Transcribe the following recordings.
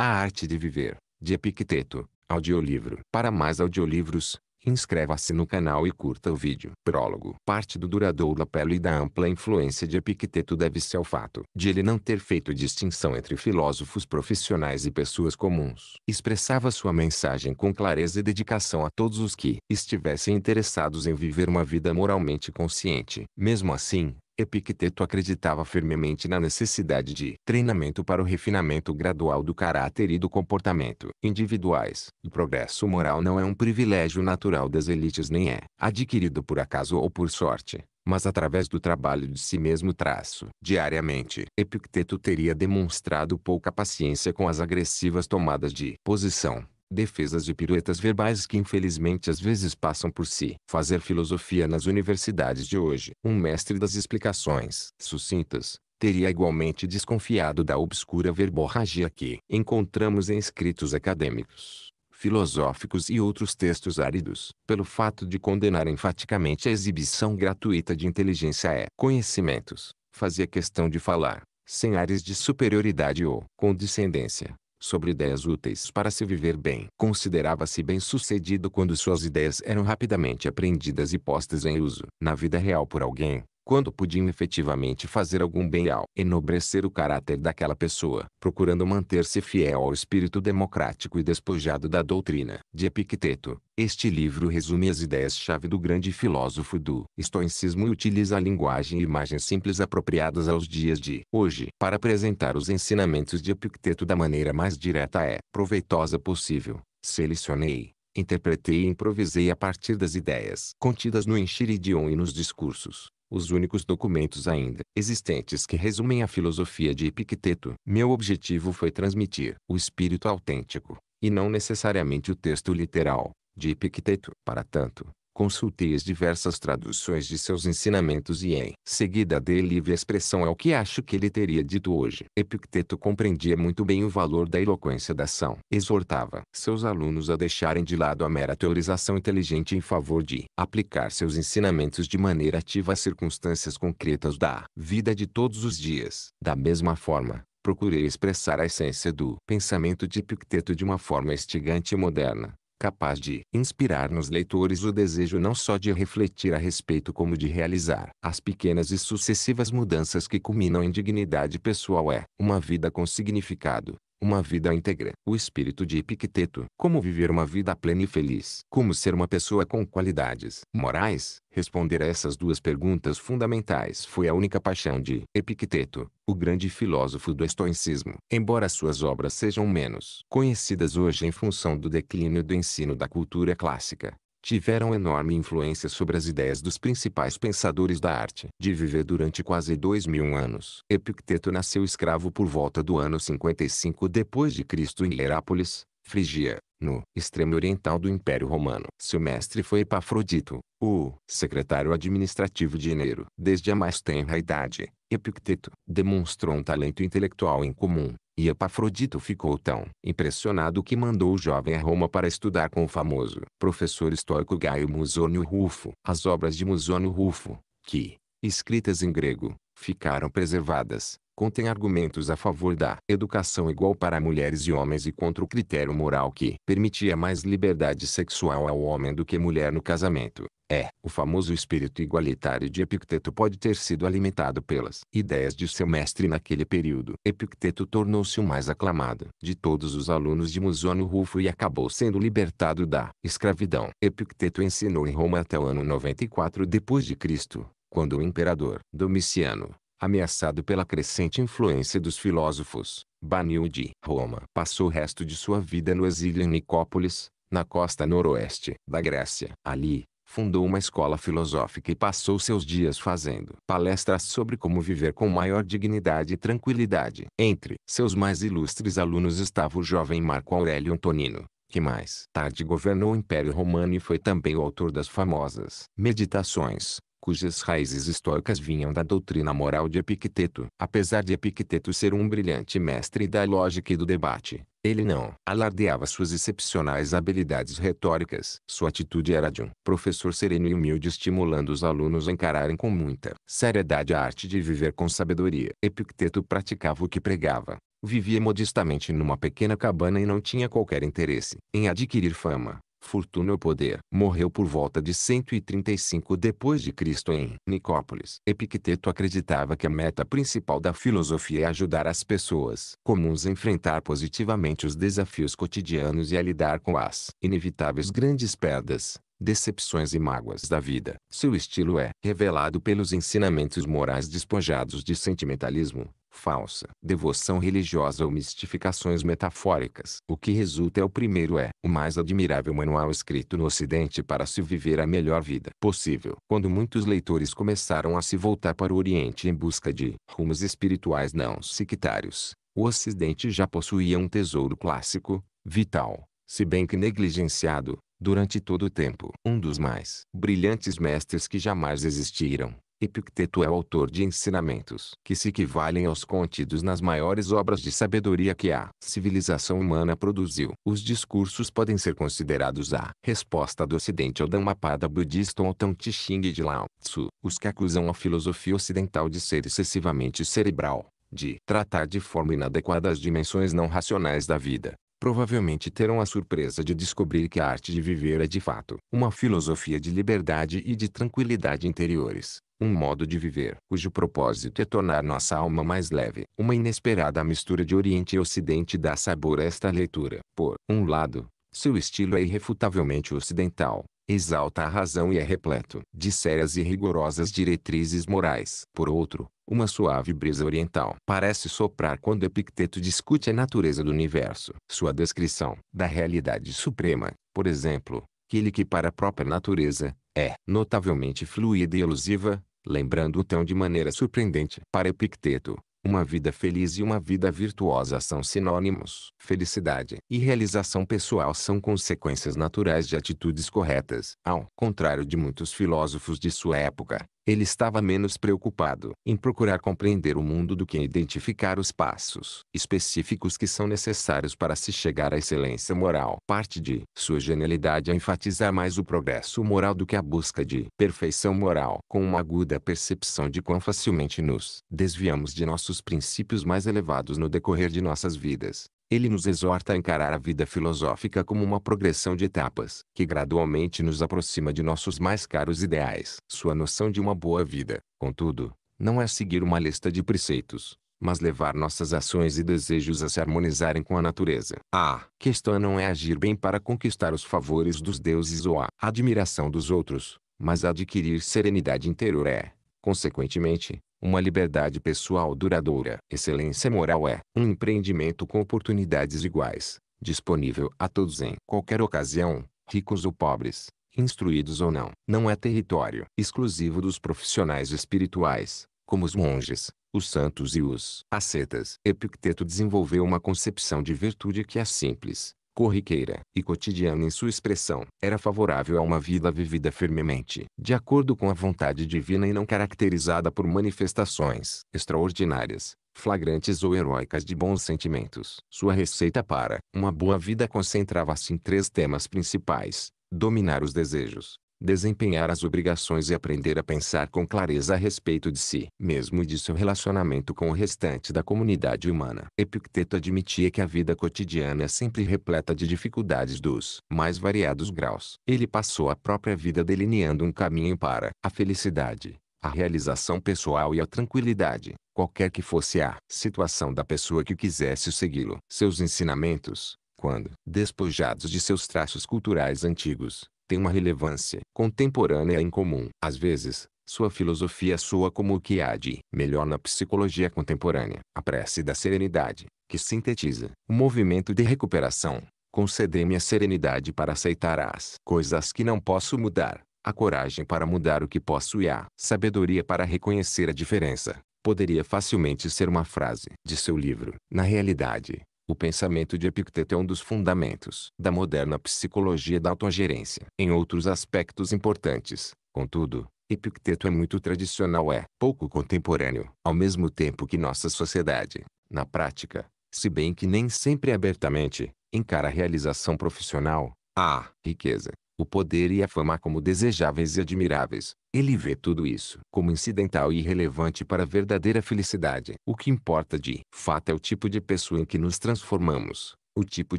A Arte de Viver, de Epicteto, audiolivro. Para mais audiolivros, inscreva-se no canal e curta o vídeo. Prólogo. Parte do duradouro apelo e da ampla influência de Epicteto deve-se ao fato de ele não ter feito distinção entre filósofos profissionais e pessoas comuns. Expressava sua mensagem com clareza e dedicação a todos os que estivessem interessados em viver uma vida moralmente consciente. Mesmo assim, Epicteto acreditava firmemente na necessidade de treinamento para o refinamento gradual do caráter e do comportamento individuais. O progresso moral não é um privilégio natural das elites nem é adquirido por acaso ou por sorte, mas através do trabalho de si mesmo traço. Diariamente, Epicteto teria demonstrado pouca paciência com as agressivas tomadas de posição defesas de piruetas verbais que infelizmente às vezes passam por si. Fazer filosofia nas universidades de hoje. Um mestre das explicações sucintas, teria igualmente desconfiado da obscura verborragia que encontramos em escritos acadêmicos, filosóficos e outros textos áridos, pelo fato de condenar enfaticamente a exibição gratuita de inteligência e conhecimentos, fazia questão de falar, sem ares de superioridade ou condescendência, sobre ideias úteis para se viver bem. Considerava-se bem-sucedido quando suas ideias eram rapidamente aprendidas e postas em uso na vida real por alguém quando podiam efetivamente fazer algum bem ao enobrecer o caráter daquela pessoa, procurando manter-se fiel ao espírito democrático e despojado da doutrina de Epicteto. Este livro resume as ideias-chave do grande filósofo do estoicismo e utiliza a linguagem e imagens simples apropriadas aos dias de hoje para apresentar os ensinamentos de Epicteto da maneira mais direta e proveitosa possível. Selecionei interpretei e improvisei a partir das ideias contidas no Enchiridion e nos discursos os únicos documentos ainda existentes que resumem a filosofia de Epicteto. Meu objetivo foi transmitir o espírito autêntico, e não necessariamente o texto literal, de Epicteto. Para tanto, Consultei as diversas traduções de seus ensinamentos e em seguida dei livre expressão ao que acho que ele teria dito hoje. Epicteto compreendia muito bem o valor da eloquência da ação. Exortava seus alunos a deixarem de lado a mera teorização inteligente em favor de aplicar seus ensinamentos de maneira ativa às circunstâncias concretas da vida de todos os dias. Da mesma forma, procurei expressar a essência do pensamento de Epicteto de uma forma estigante e moderna, capaz de inspirar nos leitores o desejo não só de refletir a respeito como de realizar as pequenas e sucessivas mudanças que culminam em dignidade pessoal é uma vida com significado, uma vida íntegra. O espírito de Epicteto. Como viver uma vida plena e feliz. Como ser uma pessoa com qualidades morais. Responder a essas duas perguntas fundamentais foi a única paixão de Epicteto, o grande filósofo do estoicismo. Embora suas obras sejam menos conhecidas hoje em função do declínio do ensino da cultura clássica, tiveram enorme influência sobre as ideias dos principais pensadores da arte de viver durante quase dois mil anos. Epicteto nasceu escravo por volta do ano 55 d.C. em Herápolis, Frigia, no extremo oriental do Império Romano. Seu mestre foi Epafrodito, o secretário administrativo de Enero. Desde a mais tenra idade, Epicteto demonstrou um talento intelectual incomum e Epafrodito ficou tão impressionado que mandou o jovem a Roma para estudar com o famoso professor estoico Gaio Musônio Rufo. As obras de Musônio Rufo, que, escritas em grego, ficaram preservadas, contém argumentos a favor da educação igual para mulheres e homens e contra o critério moral que permitia mais liberdade sexual ao homem do que mulher no casamento. É, o famoso espírito igualitário de Epicteto pode ter sido alimentado pelas ideias de seu mestre naquele período. Epicteto tornou-se o mais aclamado de todos os alunos de Musônio Rufo e acabou sendo libertado da escravidão. Epicteto ensinou em Roma até o ano 94 d.C., quando o imperador Domiciano ameaçado pela crescente influência dos filósofos, baniu de Roma. Passou o resto de sua vida no exílio em Nicópolis, na costa noroeste da Grécia. Ali, fundou uma escola filosófica e passou seus dias fazendo palestras sobre como viver com maior dignidade e tranquilidade. Entre seus mais ilustres alunos estava o jovem Marco Aurélio Antonino, que mais tarde governou o Império Romano e foi também o autor das famosas Meditações, cujas raízes estoicas vinham da doutrina moral de Epicteto. Apesar de Epicteto ser um brilhante mestre da lógica e do debate, ele não alardeava suas excepcionais habilidades retóricas. Sua atitude era de um professor sereno e humilde estimulando os alunos a encararem com muita seriedade a arte de viver com sabedoria. Epicteto praticava o que pregava. Vivia modestamente numa pequena cabana e não tinha qualquer interesse em adquirir fama fortuna ou poder. Morreu por volta de 135 depois de Cristo em Nicópolis. Epicteto acreditava que a meta principal da filosofia é ajudar as pessoas comuns a enfrentar positivamente os desafios cotidianos e a lidar com as inevitáveis grandes perdas, decepções e mágoas da vida. Seu estilo é revelado pelos ensinamentos morais despojados de sentimentalismo, falsa, devoção religiosa ou mistificações metafóricas. O que resulta é o primeiro é o mais admirável manual escrito no Ocidente para se viver a melhor vida possível. Quando muitos leitores começaram a se voltar para o Oriente em busca de rumos espirituais não sectários, o Ocidente já possuía um tesouro clássico, vital, se bem que negligenciado, durante todo o tempo. Um dos mais brilhantes mestres que jamais existiram Epicteto é o autor de ensinamentos que se equivalem aos contidos nas maiores obras de sabedoria que a civilização humana produziu. Os discursos podem ser considerados a resposta do ocidente ao Dhammapada budista ou ao Tao Te de Lao Tzu, os que acusam a filosofia ocidental de ser excessivamente cerebral, de tratar de forma inadequada as dimensões não racionais da vida provavelmente terão a surpresa de descobrir que a arte de viver é de fato uma filosofia de liberdade e de tranquilidade interiores um modo de viver cujo propósito é tornar nossa alma mais leve. Uma inesperada mistura de Oriente e Ocidente dá sabor a esta leitura. Por um lado, seu estilo é irrefutavelmente ocidental, exalta a razão e é repleto de sérias e rigorosas diretrizes morais. Por outro, uma suave brisa oriental parece soprar quando Epicteto discute a natureza do universo. Sua descrição da realidade suprema, por exemplo, aquele que para a própria natureza, é notavelmente fluida e elusiva, lembrando o então de maneira surpreendente para Epicteto, uma vida feliz e uma vida virtuosa são sinônimos. Felicidade e realização pessoal são consequências naturais de atitudes corretas. Ao contrário de muitos filósofos de sua época, ele estava menos preocupado em procurar compreender o mundo do que em identificar os passos específicos que são necessários para se chegar à excelência moral. Parte de sua genialidade é enfatizar mais o progresso moral do que a busca de perfeição moral, com uma aguda percepção de quão facilmente nos desviamos de nossos princípios mais elevados no decorrer de nossas vidas ele nos exorta a encarar a vida filosófica como uma progressão de etapas, que gradualmente nos aproxima de nossos mais caros ideais. Sua noção de uma boa vida, contudo, não é seguir uma lista de preceitos, mas levar nossas ações e desejos a se harmonizarem com a natureza. A questão não é agir bem para conquistar os favores dos deuses ou a admiração dos outros, mas adquirir serenidade interior é, consequentemente, uma liberdade pessoal duradoura. Excelência moral é um empreendimento com oportunidades iguais, disponível a todos em qualquer ocasião, ricos ou pobres, instruídos ou não. Não é território exclusivo dos profissionais espirituais, como os monges, os santos e os ascetas. Epicteto desenvolveu uma concepção de virtude que é simples, corriqueira e cotidiana em sua expressão, era favorável a uma vida vivida firmemente, de acordo com a vontade divina e não caracterizada por manifestações extraordinárias, flagrantes ou heróicas de bons sentimentos. Sua receita para uma boa vida concentrava-se em três temas principais: dominar os desejos, desempenhar as obrigações e aprender a pensar com clareza a respeito de si mesmo e de seu relacionamento com o restante da comunidade humana. Epicteto admitia que a vida cotidiana é sempre repleta de dificuldades dos mais variados graus. Ele passou a própria vida delineando um caminho para a felicidade, a realização pessoal e a tranquilidade, qualquer que fosse a situação da pessoa que quisesse segui-lo. Seus ensinamentos, quando despojados de seus traços culturais antigos, tem uma relevância contemporânea incomum. Às vezes, sua filosofia soa como o que há de melhor na psicologia contemporânea. A prece da serenidade, que sintetiza o movimento de recuperação, concedei-me a serenidade para aceitar as coisas que não posso mudar, a coragem para mudar o que posso e a sabedoria para reconhecer a diferença. Poderia facilmente ser uma frase de seu livro. Na realidade, o pensamento de Epicteto é um dos fundamentos da moderna psicologia da autogerência. Em outros aspectos importantes, contudo, Epicteto é muito tradicional é pouco contemporâneo, ao mesmo tempo que nossa sociedade, na prática, se bem que nem sempre abertamente, encara a realização profissional, a riqueza, o poder e a fama como desejáveis e admiráveis. Ele vê tudo isso como incidental e irrelevante para a verdadeira felicidade. O que importa de fato é o tipo de pessoa em que nos transformamos, o tipo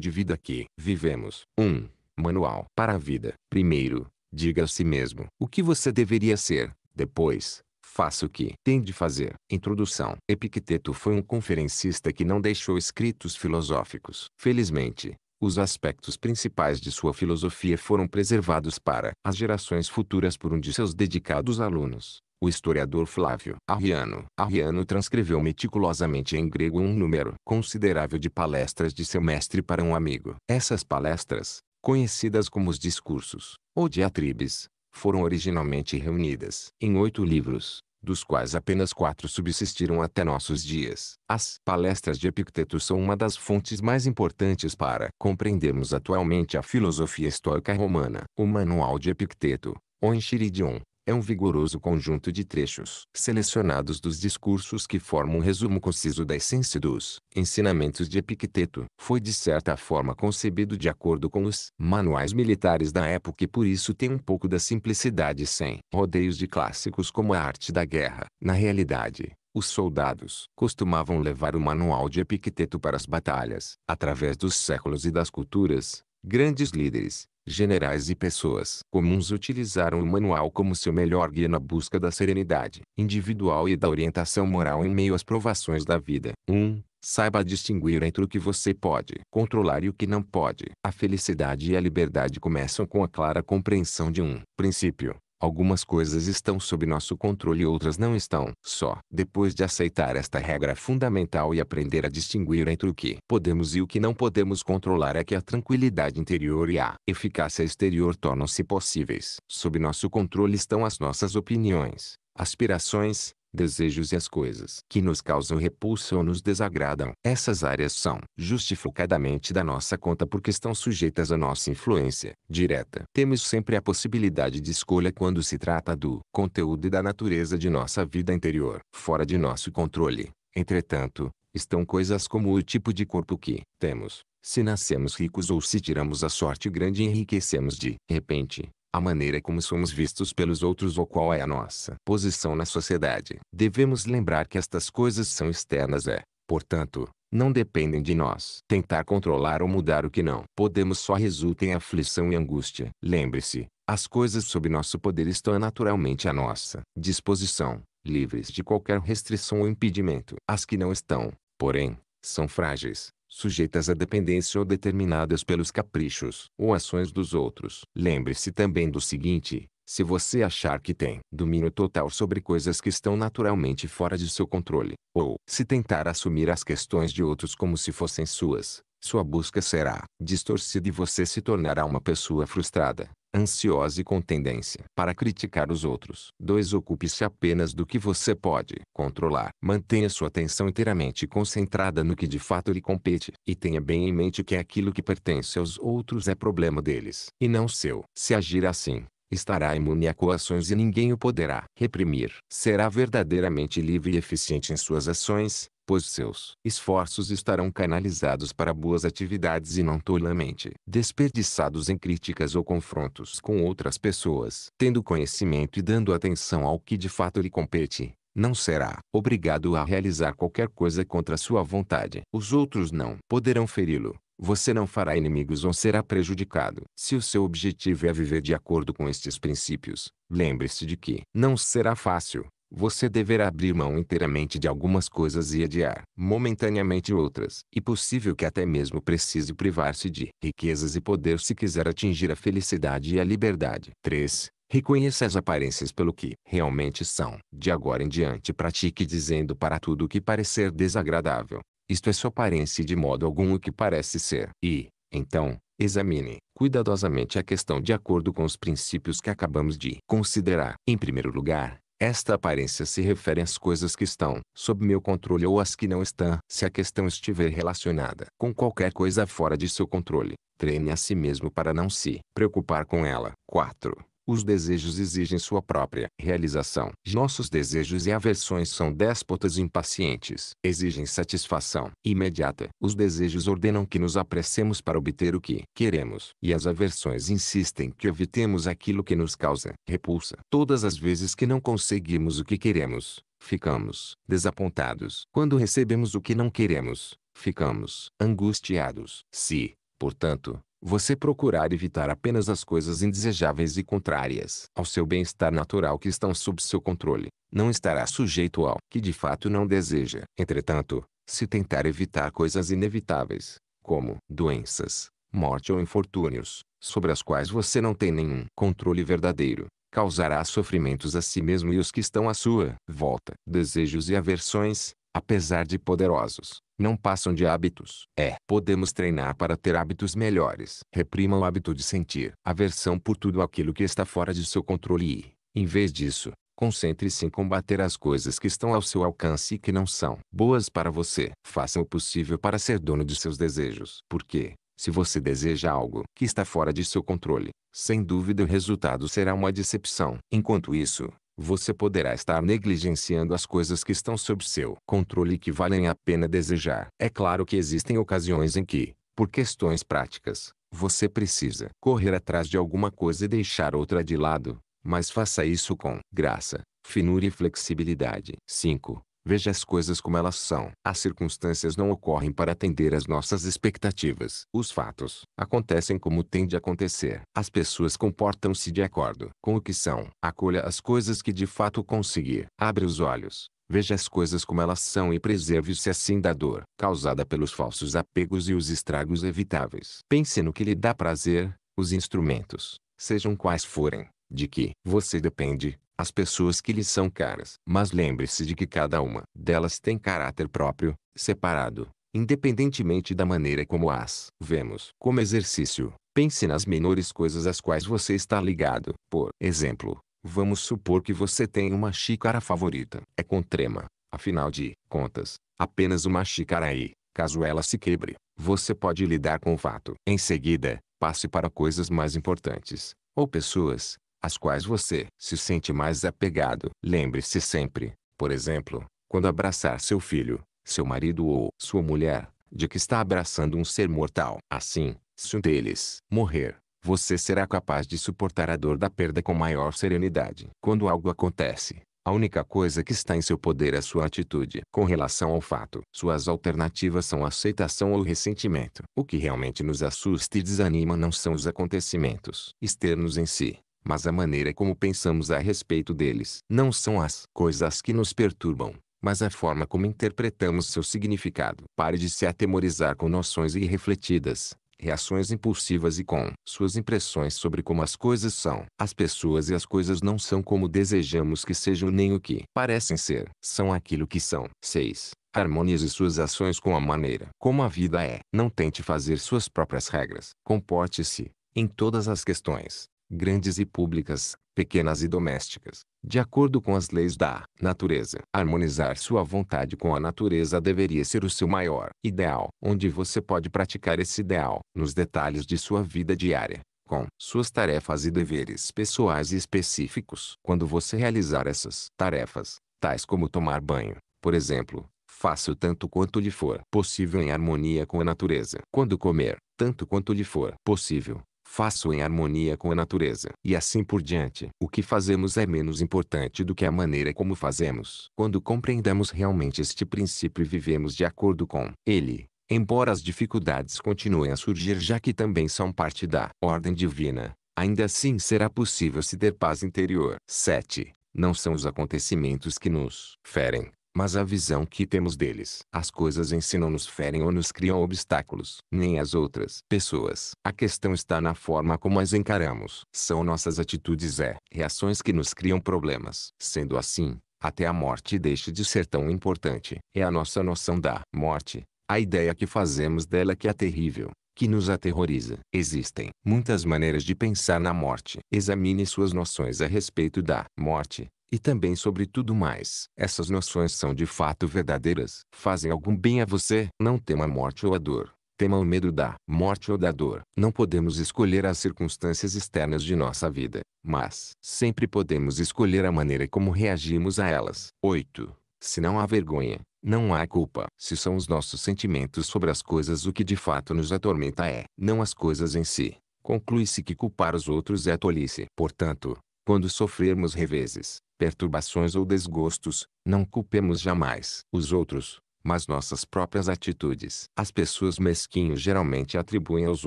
de vida que vivemos. 1. Um, manual para a vida. Primeiro, diga a si mesmo o que você deveria ser. Depois, faça o que tem de fazer. Introdução. Epicteto foi um conferencista que não deixou escritos filosóficos. Felizmente, os aspectos principais de sua filosofia foram preservados para as gerações futuras por um de seus dedicados alunos, o historiador Flávio Arriano. Arriano transcreveu meticulosamente em grego um número considerável de palestras de seu mestre para um amigo. Essas palestras, conhecidas como os discursos, ou diatribes, foram originalmente reunidas em oito livros, dos quais apenas quatro subsistiram até nossos dias. As palestras de Epicteto são uma das fontes mais importantes para compreendermos atualmente a filosofia estoica romana. O Manual de Epicteto, ou Enchiridion, é um vigoroso conjunto de trechos selecionados dos discursos que formam um resumo conciso da essência dos ensinamentos de Epicteto. Foi de certa forma concebido de acordo com os manuais militares da época e por isso tem um pouco da simplicidade sem rodeios de clássicos como a arte da guerra. Na realidade, os soldados costumavam levar o manual de Epicteto para as batalhas. Através dos séculos e das culturas, grandes líderes, generais e pessoas comuns utilizaram o manual como seu melhor guia na busca da serenidade individual e da orientação moral em meio às provações da vida. 1. Um, saiba distinguir entre o que você pode controlar e o que não pode. A felicidade e a liberdade começam com a clara compreensão de um princípio Algumas coisas estão sob nosso controle e outras não estão. Só depois de aceitar esta regra fundamental e aprender a distinguir entre o que podemos e o que não podemos controlar é que a tranquilidade interior e a eficácia exterior tornam-se possíveis. Sob nosso controle estão as nossas opiniões, aspirações, desejos e as coisas que nos causam repulsa ou nos desagradam. Essas áreas são justificadamente da nossa conta porque estão sujeitas à nossa influência direta. Temos sempre a possibilidade de escolha quando se trata do conteúdo e da natureza de nossa vida interior, fora de nosso controle. Entretanto, estão coisas como o tipo de corpo que temos, se nascemos ricos ou se tiramos a sorte grande e enriquecemos de repente, a maneira como somos vistos pelos outros ou qual é a nossa posição na sociedade. Devemos lembrar que estas coisas são externas é, portanto, não dependem de nós. Tentar controlar ou mudar o que não podemos só resulta em aflição e angústia. Lembre-se, as coisas sob nosso poder estão naturalmente à nossa disposição, livres de qualquer restrição ou impedimento. As que não estão, porém, são frágeis, sujeitas à dependência ou determinadas pelos caprichos ou ações dos outros. Lembre-se também do seguinte: se você achar que tem domínio total sobre coisas que estão naturalmente fora de seu controle, ou se tentar assumir as questões de outros como se fossem suas, sua busca será distorcida e você se tornará uma pessoa frustrada ansiosa e com tendência para criticar os outros. 2. Ocupe-se apenas do que você pode controlar. Mantenha sua atenção inteiramente concentrada no que de fato lhe compete e tenha bem em mente que aquilo que pertence aos outros é problema deles e não seu. Se agir assim, estará imune a coações e ninguém o poderá reprimir. Será verdadeiramente livre e eficiente em suas ações, pois seus esforços estarão canalizados para boas atividades e não tolamente desperdiçados em críticas ou confrontos com outras pessoas. Tendo conhecimento e dando atenção ao que de fato lhe compete, não será obrigado a realizar qualquer coisa contra sua vontade. Os outros não poderão feri-lo. Você não fará inimigos ou será prejudicado. Se o seu objetivo é viver de acordo com estes princípios, lembre-se de que não será fácil você deverá abrir mão inteiramente de algumas coisas e adiar momentaneamente outras. E possível que até mesmo precise privar-se de riquezas e poder se quiser atingir a felicidade e a liberdade. 3. Reconheça as aparências pelo que realmente são. De agora em diante pratique dizendo para tudo o que parecer desagradável. Isto é sua aparência de modo algum o que parece ser. E, então, examine cuidadosamente a questão de acordo com os princípios que acabamos de considerar. Em primeiro lugar, esta aparência se refere às coisas que estão sob meu controle ou às que não estão. Se a questão estiver relacionada com qualquer coisa fora de seu controle, treine a si mesmo para não se preocupar com ela. 4. Os desejos exigem sua própria realização. Nossos desejos e aversões são déspotas impacientes. Exigem satisfação imediata. Os desejos ordenam que nos apressemos para obter o que queremos. E as aversões insistem que evitemos aquilo que nos causa repulsa. Todas as vezes que não conseguimos o que queremos, ficamos desapontados. Quando recebemos o que não queremos, ficamos angustiados. Se, portanto, você procurar evitar apenas as coisas indesejáveis e contrárias ao seu bem-estar natural que estão sob seu controle, não estará sujeito ao que de fato não deseja. Entretanto, se tentar evitar coisas inevitáveis, como doenças, morte ou infortúnios, sobre as quais você não tem nenhum controle verdadeiro, causará sofrimentos a si mesmo e os que estão à sua volta. Desejos e aversões, apesar de poderosos, não passam de hábitos. É, podemos treinar para ter hábitos melhores. Reprima o hábito de sentir aversão por tudo aquilo que está fora de seu controle e, em vez disso, Concentre-se em combater as coisas que estão ao seu alcance e que não são boas para você. Faça o possível para ser dono de seus desejos. Porque, se você deseja algo que está fora de seu controle, sem dúvida o resultado será uma decepção. Enquanto isso, você poderá estar negligenciando as coisas que estão sob seu controle e que valem a pena desejar. É claro que existem ocasiões em que, por questões práticas, você precisa correr atrás de alguma coisa e deixar outra de lado, mas faça isso com graça, finura e flexibilidade. 5. Veja as coisas como elas são. As circunstâncias não ocorrem para atender às nossas expectativas. Os fatos acontecem como têm de acontecer. As pessoas comportam-se de acordo com o que são. Acolha as coisas que de fato conseguir. Abre os olhos. Veja as coisas como elas são e preserve-se assim da dor causada pelos falsos apegos e os estragos evitáveis. Pense no que lhe dá prazer, os instrumentos, sejam quais forem, de que você depende, as pessoas que lhe são caras. Mas lembre-se de que cada uma delas tem caráter próprio, separado, independentemente da maneira como as vemos. Como exercício, pense nas menores coisas às quais você está ligado. Por exemplo, vamos supor que você tem uma xícara favorita. É com trema, afinal de contas, apenas uma xícara aí. Caso ela se quebre, você pode lidar com o fato. Em seguida, passe para coisas mais importantes, ou pessoas, às quais você se sente mais apegado. Lembre-se sempre, por exemplo, quando abraçar seu filho, seu marido ou sua mulher, de que está abraçando um ser mortal. Assim, se um deles morrer, você será capaz de suportar a dor da perda com maior serenidade. Quando algo acontece, a única coisa que está em seu poder é sua atitude. Com relação ao fato, suas alternativas são aceitação ou ressentimento. O que realmente nos assusta e desanima não são os acontecimentos externos em si, mas a maneira como pensamos a respeito deles. Não são as coisas que nos perturbam, mas a forma como interpretamos seu significado. Pare de se atemorizar com noções irrefletidas, reações impulsivas e com suas impressões sobre como as coisas são. As pessoas e as coisas não são como desejamos que sejam nem o que parecem ser. São aquilo que são. 6. Harmonize suas ações com a maneira como a vida é. Não tente fazer suas próprias regras. Comporte-se, em todas as questões, grandes e públicas, pequenas e domésticas, de acordo com as leis da natureza. Harmonizar sua vontade com a natureza deveria ser o seu maior ideal, onde você pode praticar esse ideal nos detalhes de sua vida diária com suas tarefas e deveres pessoais e específicos. Quando você realizar essas tarefas, tais como tomar banho, por exemplo, faça o tanto quanto lhe for possível em harmonia com a natureza. Quando comer, tanto quanto lhe for possível, faço em harmonia com a natureza. E assim por diante. O que fazemos é menos importante do que a maneira como fazemos. Quando compreendemos realmente este princípio e vivemos de acordo com ele, embora as dificuldades continuem a surgir já que também são parte da ordem divina, ainda assim será possível se ter paz interior. 7. Não são os acontecimentos que nos ferem, mas a visão que temos deles. As coisas em si não nos ferem ou nos criam obstáculos, nem as outras pessoas. A questão está na forma como as encaramos. São nossas atitudes é, reações que nos criam problemas. Sendo assim, até a morte deixa de ser tão importante. É a nossa noção da morte, a ideia que fazemos dela que é terrível, que nos aterroriza. Existem muitas maneiras de pensar na morte. Examine suas noções a respeito da morte e também sobre tudo mais. Essas noções são de fato verdadeiras. Fazem algum bem a você? Não tema a morte ou a dor. Tema o medo da morte ou da dor. Não podemos escolher as circunstâncias externas de nossa vida, mas sempre podemos escolher a maneira como reagimos a elas. 8. Se não há vergonha, não há culpa. Se são os nossos sentimentos sobre as coisas o que de fato nos atormenta é, não as coisas em si. Conclui-se que culpar os outros é tolice. Portanto, quando sofrermos reveses, perturbações ou desgostos, não culpemos jamais os outros, mas nossas próprias atitudes. As pessoas mesquinhas geralmente atribuem aos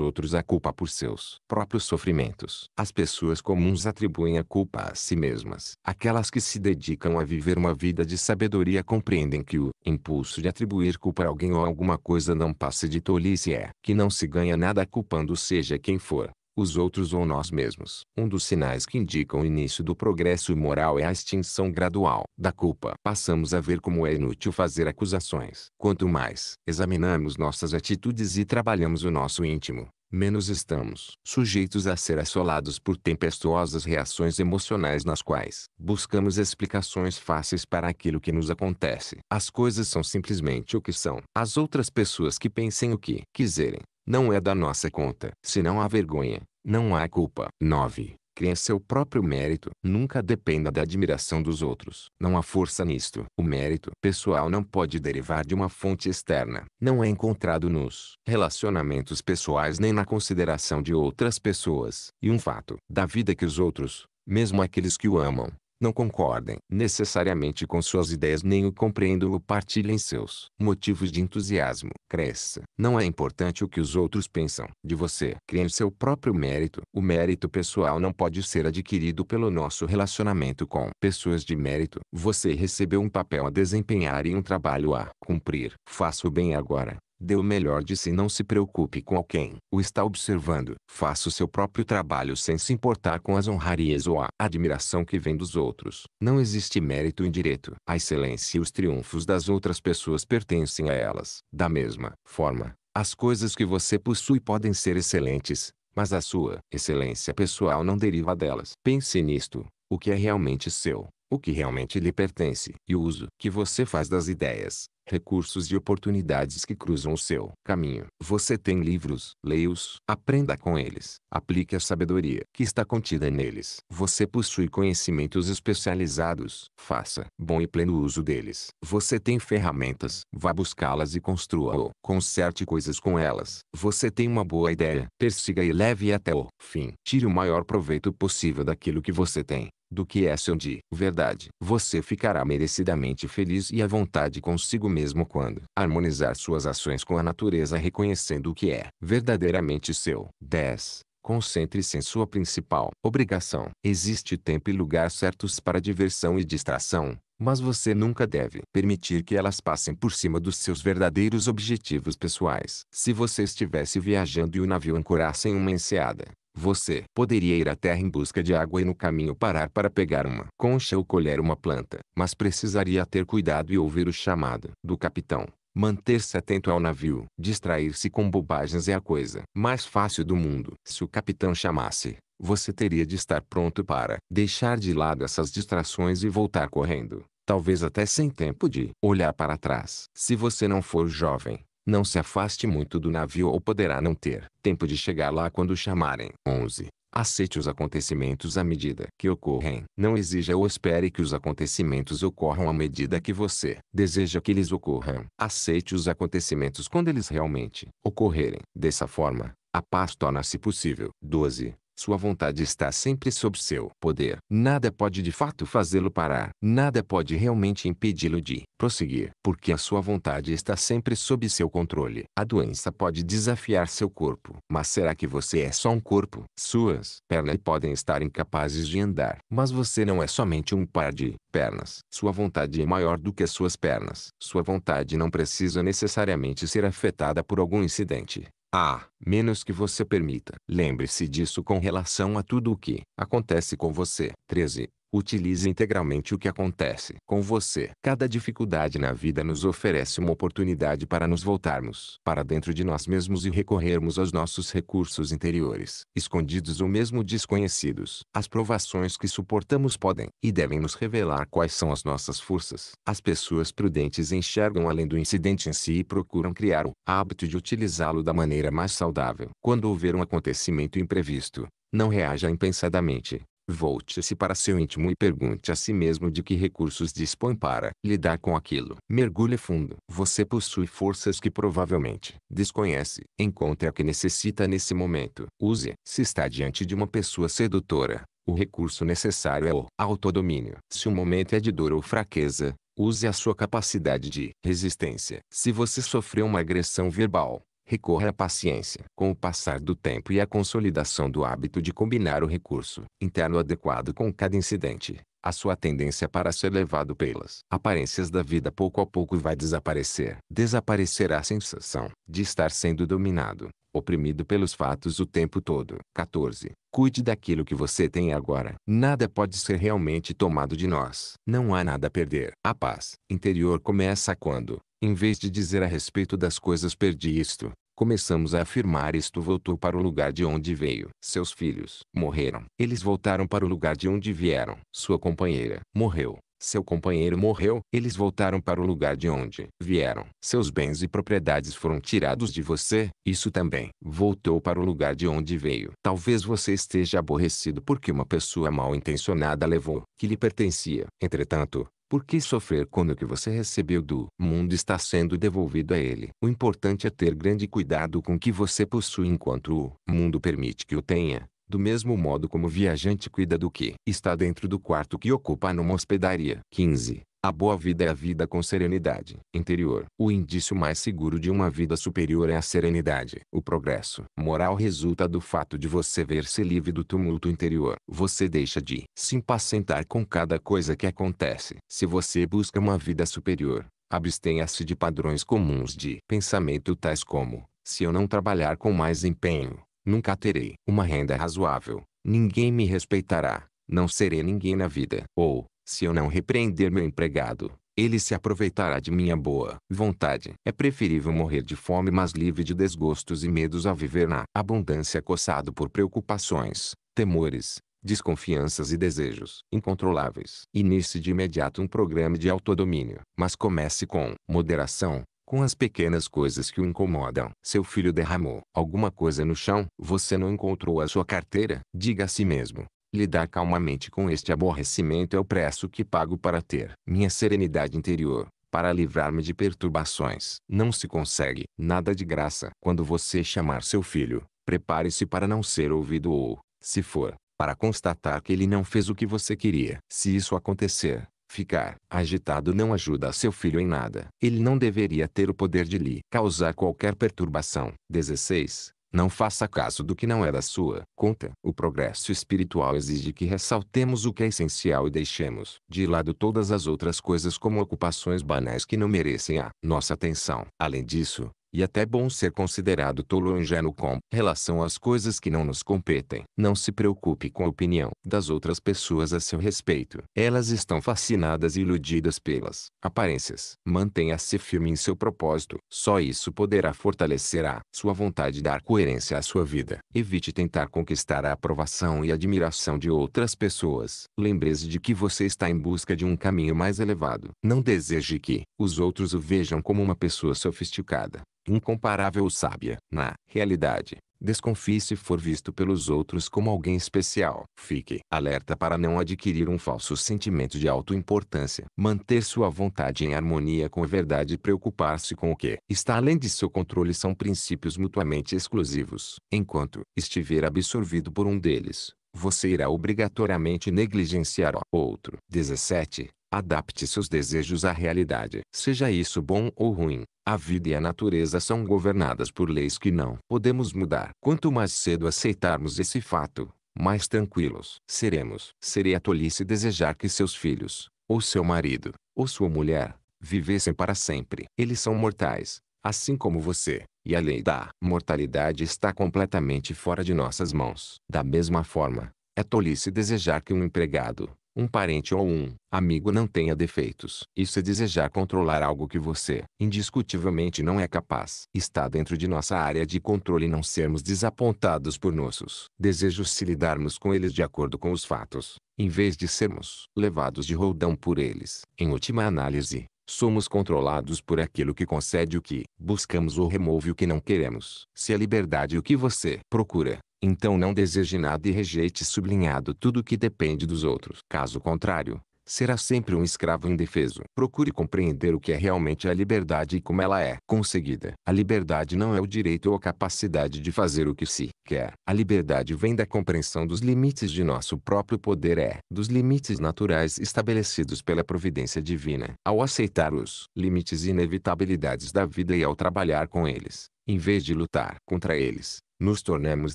outros a culpa por seus próprios sofrimentos. As pessoas comuns atribuem a culpa a si mesmas. Aquelas que se dedicam a viver uma vida de sabedoria compreendem que o impulso de atribuir culpa a alguém ou a alguma coisa não passa de tolice é que não se ganha nada culpando seja quem for os outros ou nós mesmos. Um dos sinais que indicam o início do progresso moral é a extinção gradual da culpa. Passamos a ver como é inútil fazer acusações. Quanto mais examinamos nossas atitudes e trabalhamos o nosso íntimo, menos estamos sujeitos a ser assolados por tempestuosas reações emocionais nas quais buscamos explicações fáceis para aquilo que nos acontece. As coisas são simplesmente o que são. As outras pessoas que pensem o que quiserem não é da nossa conta. Se não há vergonha, não há culpa. 9. Crie seu próprio mérito. Nunca dependa da admiração dos outros. Não há força nisto. O mérito pessoal não pode derivar de uma fonte externa. Não é encontrado nos relacionamentos pessoais nem na consideração de outras pessoas. E um fato da vida que os outros, mesmo aqueles que o amam, não concordem necessariamente com suas ideias nem o compreendam ou partilhem seus motivos de entusiasmo. Cresça. Não é importante o que os outros pensam de você. Crie seu próprio mérito. O mérito pessoal não pode ser adquirido pelo nosso relacionamento com pessoas de mérito. Você recebeu um papel a desempenhar e um trabalho a cumprir. Faça o bem agora. Dê o melhor de si não se preocupe com alguém o está observando. Faça o seu próprio trabalho sem se importar com as honrarias ou a admiração que vem dos outros. Não existe mérito indireto. A excelência e os triunfos das outras pessoas pertencem a elas. Da mesma forma, as coisas que você possui podem ser excelentes, mas a sua excelência pessoal não deriva delas. Pense nisto, o que é realmente seu, o que realmente lhe pertence, e o uso que você faz das ideias, recursos e oportunidades que cruzam o seu caminho. Você tem livros, leia-os, aprenda com eles, aplique a sabedoria que está contida neles. Você possui conhecimentos especializados, faça bom e pleno uso deles. Você tem ferramentas, vá buscá-las e construa ou conserte coisas com elas. Você tem uma boa ideia, persiga e leve até o fim. Tire o maior proveito possível daquilo que você tem do que é seu de verdade. Você ficará merecidamente feliz e à vontade consigo mesmo quando harmonizar suas ações com a natureza reconhecendo o que é verdadeiramente seu. 10. Concentre-se em sua principal obrigação. Existe tempo e lugar certos para diversão e distração, mas você nunca deve permitir que elas passem por cima dos seus verdadeiros objetivos pessoais. Se você estivesse viajando e o navio ancorasse em uma enseada, você poderia ir à terra em busca de água e no caminho parar para pegar uma concha ou colher uma planta, mas precisaria ter cuidado e ouvir o chamado do capitão. Manter-se atento ao navio. Distrair-se com bobagens é a coisa mais fácil do mundo. Se o capitão chamasse, você teria de estar pronto para deixar de lado essas distrações e voltar correndo. Talvez até sem tempo de olhar para trás. Se você não for jovem, não se afaste muito do navio ou poderá não ter tempo de chegar lá quando chamarem. 11. Aceite os acontecimentos à medida que ocorrem. Não exija ou espere que os acontecimentos ocorram à medida que você deseja que eles ocorram. Aceite os acontecimentos quando eles realmente ocorrerem. Dessa forma, a paz torna-se possível. 12. Sua vontade está sempre sob seu poder. Nada pode de fato fazê-lo parar. Nada pode realmente impedi-lo de prosseguir, porque a sua vontade está sempre sob seu controle. A doença pode desafiar seu corpo, mas será que você é só um corpo? Suas pernas podem estar incapazes de andar, mas você não é somente um par de pernas. Sua vontade é maior do que suas pernas. Sua vontade não precisa necessariamente ser afetada por algum incidente. Ah, menos que você permita. Lembre-se disso com relação a tudo o que acontece com você. 13. Utilize integralmente o que acontece com você. Cada dificuldade na vida nos oferece uma oportunidade para nos voltarmos para dentro de nós mesmos e recorrermos aos nossos recursos interiores, escondidos ou mesmo desconhecidos. As provações que suportamos podem e devem nos revelar quais são as nossas forças. As pessoas prudentes enxergam além do incidente em si e procuram criar o hábito de utilizá-lo da maneira mais saudável. Quando houver um acontecimento imprevisto, não reaja impensadamente, Volte-se para seu íntimo e pergunte a si mesmo de que recursos dispõe para lidar com aquilo. Mergulhe fundo. Você possui forças que provavelmente desconhece. Encontre a que necessita nesse momento. Use. Se está diante de uma pessoa sedutora, o recurso necessário é o autodomínio. Se o momento é de dor ou fraqueza, use a sua capacidade de resistência. Se você sofreu uma agressão verbal, recorra à paciência. Com o passar do tempo e a consolidação do hábito de combinar o recurso interno adequado com cada incidente, a sua tendência para ser levado pelas aparências da vida pouco a pouco vai desaparecer. Desaparecerá a sensação de estar sendo dominado, oprimido pelos fatos o tempo todo. 14. Cuide daquilo que você tem agora. Nada pode ser realmente tomado de nós. Não há nada a perder. A paz interior começa quando em vez de dizer a respeito das coisas perdi isto, começamos a afirmar isto voltou para o lugar de onde veio. Seus filhos morreram. Eles voltaram para o lugar de onde vieram. Sua companheira morreu. Seu companheiro morreu, eles voltaram para o lugar de onde vieram. Seus bens e propriedades foram tirados de você, isso também voltou para o lugar de onde veio. Talvez você esteja aborrecido porque uma pessoa mal intencionada levou que lhe pertencia. Entretanto, por que sofrer quando o que você recebeu do mundo está sendo devolvido a ele? O importante é ter grande cuidado com o que você possui enquanto o mundo permite que o tenha. Do mesmo modo como o viajante cuida do que está dentro do quarto que ocupa numa hospedaria. 15. A boa vida é a vida com serenidade interior. O indício mais seguro de uma vida superior é a serenidade. O progresso moral resulta do fato de você ver-se livre do tumulto interior. Você deixa de se impacientar com cada coisa que acontece. Se você busca uma vida superior, abstenha-se de padrões comuns de pensamento tais como: se eu não trabalhar com mais empenho, nunca terei uma renda razoável, ninguém me respeitará, não serei ninguém na vida. Ou, se eu não repreender meu empregado, ele se aproveitará de minha boa vontade. É preferível morrer de fome mas livre de desgostos e medos a viver na abundância coçado por preocupações, temores, desconfianças e desejos incontroláveis. Inicie de imediato um programa de autodomínio, mas comece com moderação, com as pequenas coisas que o incomodam. Seu filho derramou alguma coisa no chão, você não encontrou a sua carteira? Diga a si mesmo, Lidar calmamente com este aborrecimento é o preço que pago para ter minha serenidade interior, para livrar-me de perturbações. Não se consegue nada de graça. Quando você chamar seu filho, prepare-se para não ser ouvido ou, se for, para constatar que ele não fez o que você queria. Se isso acontecer, ficar agitado não ajuda seu filho em nada. Ele não deveria ter o poder de lhe causar qualquer perturbação. 16. Não faça caso do que não é da sua conta. O progresso espiritual exige que ressaltemos o que é essencial e deixemos de lado todas as outras coisas como ocupações banais que não merecem a nossa atenção. Além disso, e até bom ser considerado tolo ou ingênuo com relação às coisas que não nos competem. Não se preocupe com a opinião das outras pessoas a seu respeito. Elas estão fascinadas e iludidas pelas aparências. Mantenha-se firme em seu propósito. Só isso poderá fortalecer a sua vontade de dar coerência à sua vida. Evite tentar conquistar a aprovação e admiração de outras pessoas. Lembre-se de que você está em busca de um caminho mais elevado. Não deseje que os outros o vejam como uma pessoa sofisticada incomparável ou sábia. Na realidade, desconfie se for visto pelos outros como alguém especial. Fique alerta para não adquirir um falso sentimento de autoimportância. Manter sua vontade em harmonia com a verdade e preocupar-se com o que está além de seu controle são princípios mutuamente exclusivos. Enquanto estiver absorvido por um deles, você irá obrigatoriamente negligenciar o outro. 17. Adapte seus desejos à realidade. Seja isso bom ou ruim, a vida e a natureza são governadas por leis que não podemos mudar. Quanto mais cedo aceitarmos esse fato, mais tranquilos seremos. Seria tolice desejar que seus filhos, ou seu marido, ou sua mulher, vivessem para sempre. Eles são mortais, assim como você, e a lei da mortalidade está completamente fora de nossas mãos. Da mesma forma, é tolice desejar que um empregado, um parente ou um amigo não tenha defeitos. Isso é desejar controlar algo que você indiscutivelmente não é capaz, está dentro de nossa área de controle não sermos desapontados por nossos desejos se lidarmos com eles de acordo com os fatos, em vez de sermos levados de roldão por eles. Em última análise, Somos controlados por aquilo que concede o que buscamos ou remove o que não queremos. Se a liberdade é o que você procura, então não deseje nada e rejeite sublinhado tudo o que depende dos outros. Caso contrário, será sempre um escravo indefeso. Procure compreender o que é realmente a liberdade e como ela é conseguida. A liberdade não é o direito ou a capacidade de fazer o que se quer. A liberdade vem da compreensão dos limites de nosso próprio poder é, dos limites naturais estabelecidos pela providência divina. Ao aceitar os limites e inevitabilidades da vida e ao trabalhar com eles, em vez de lutar contra eles, nos tornemos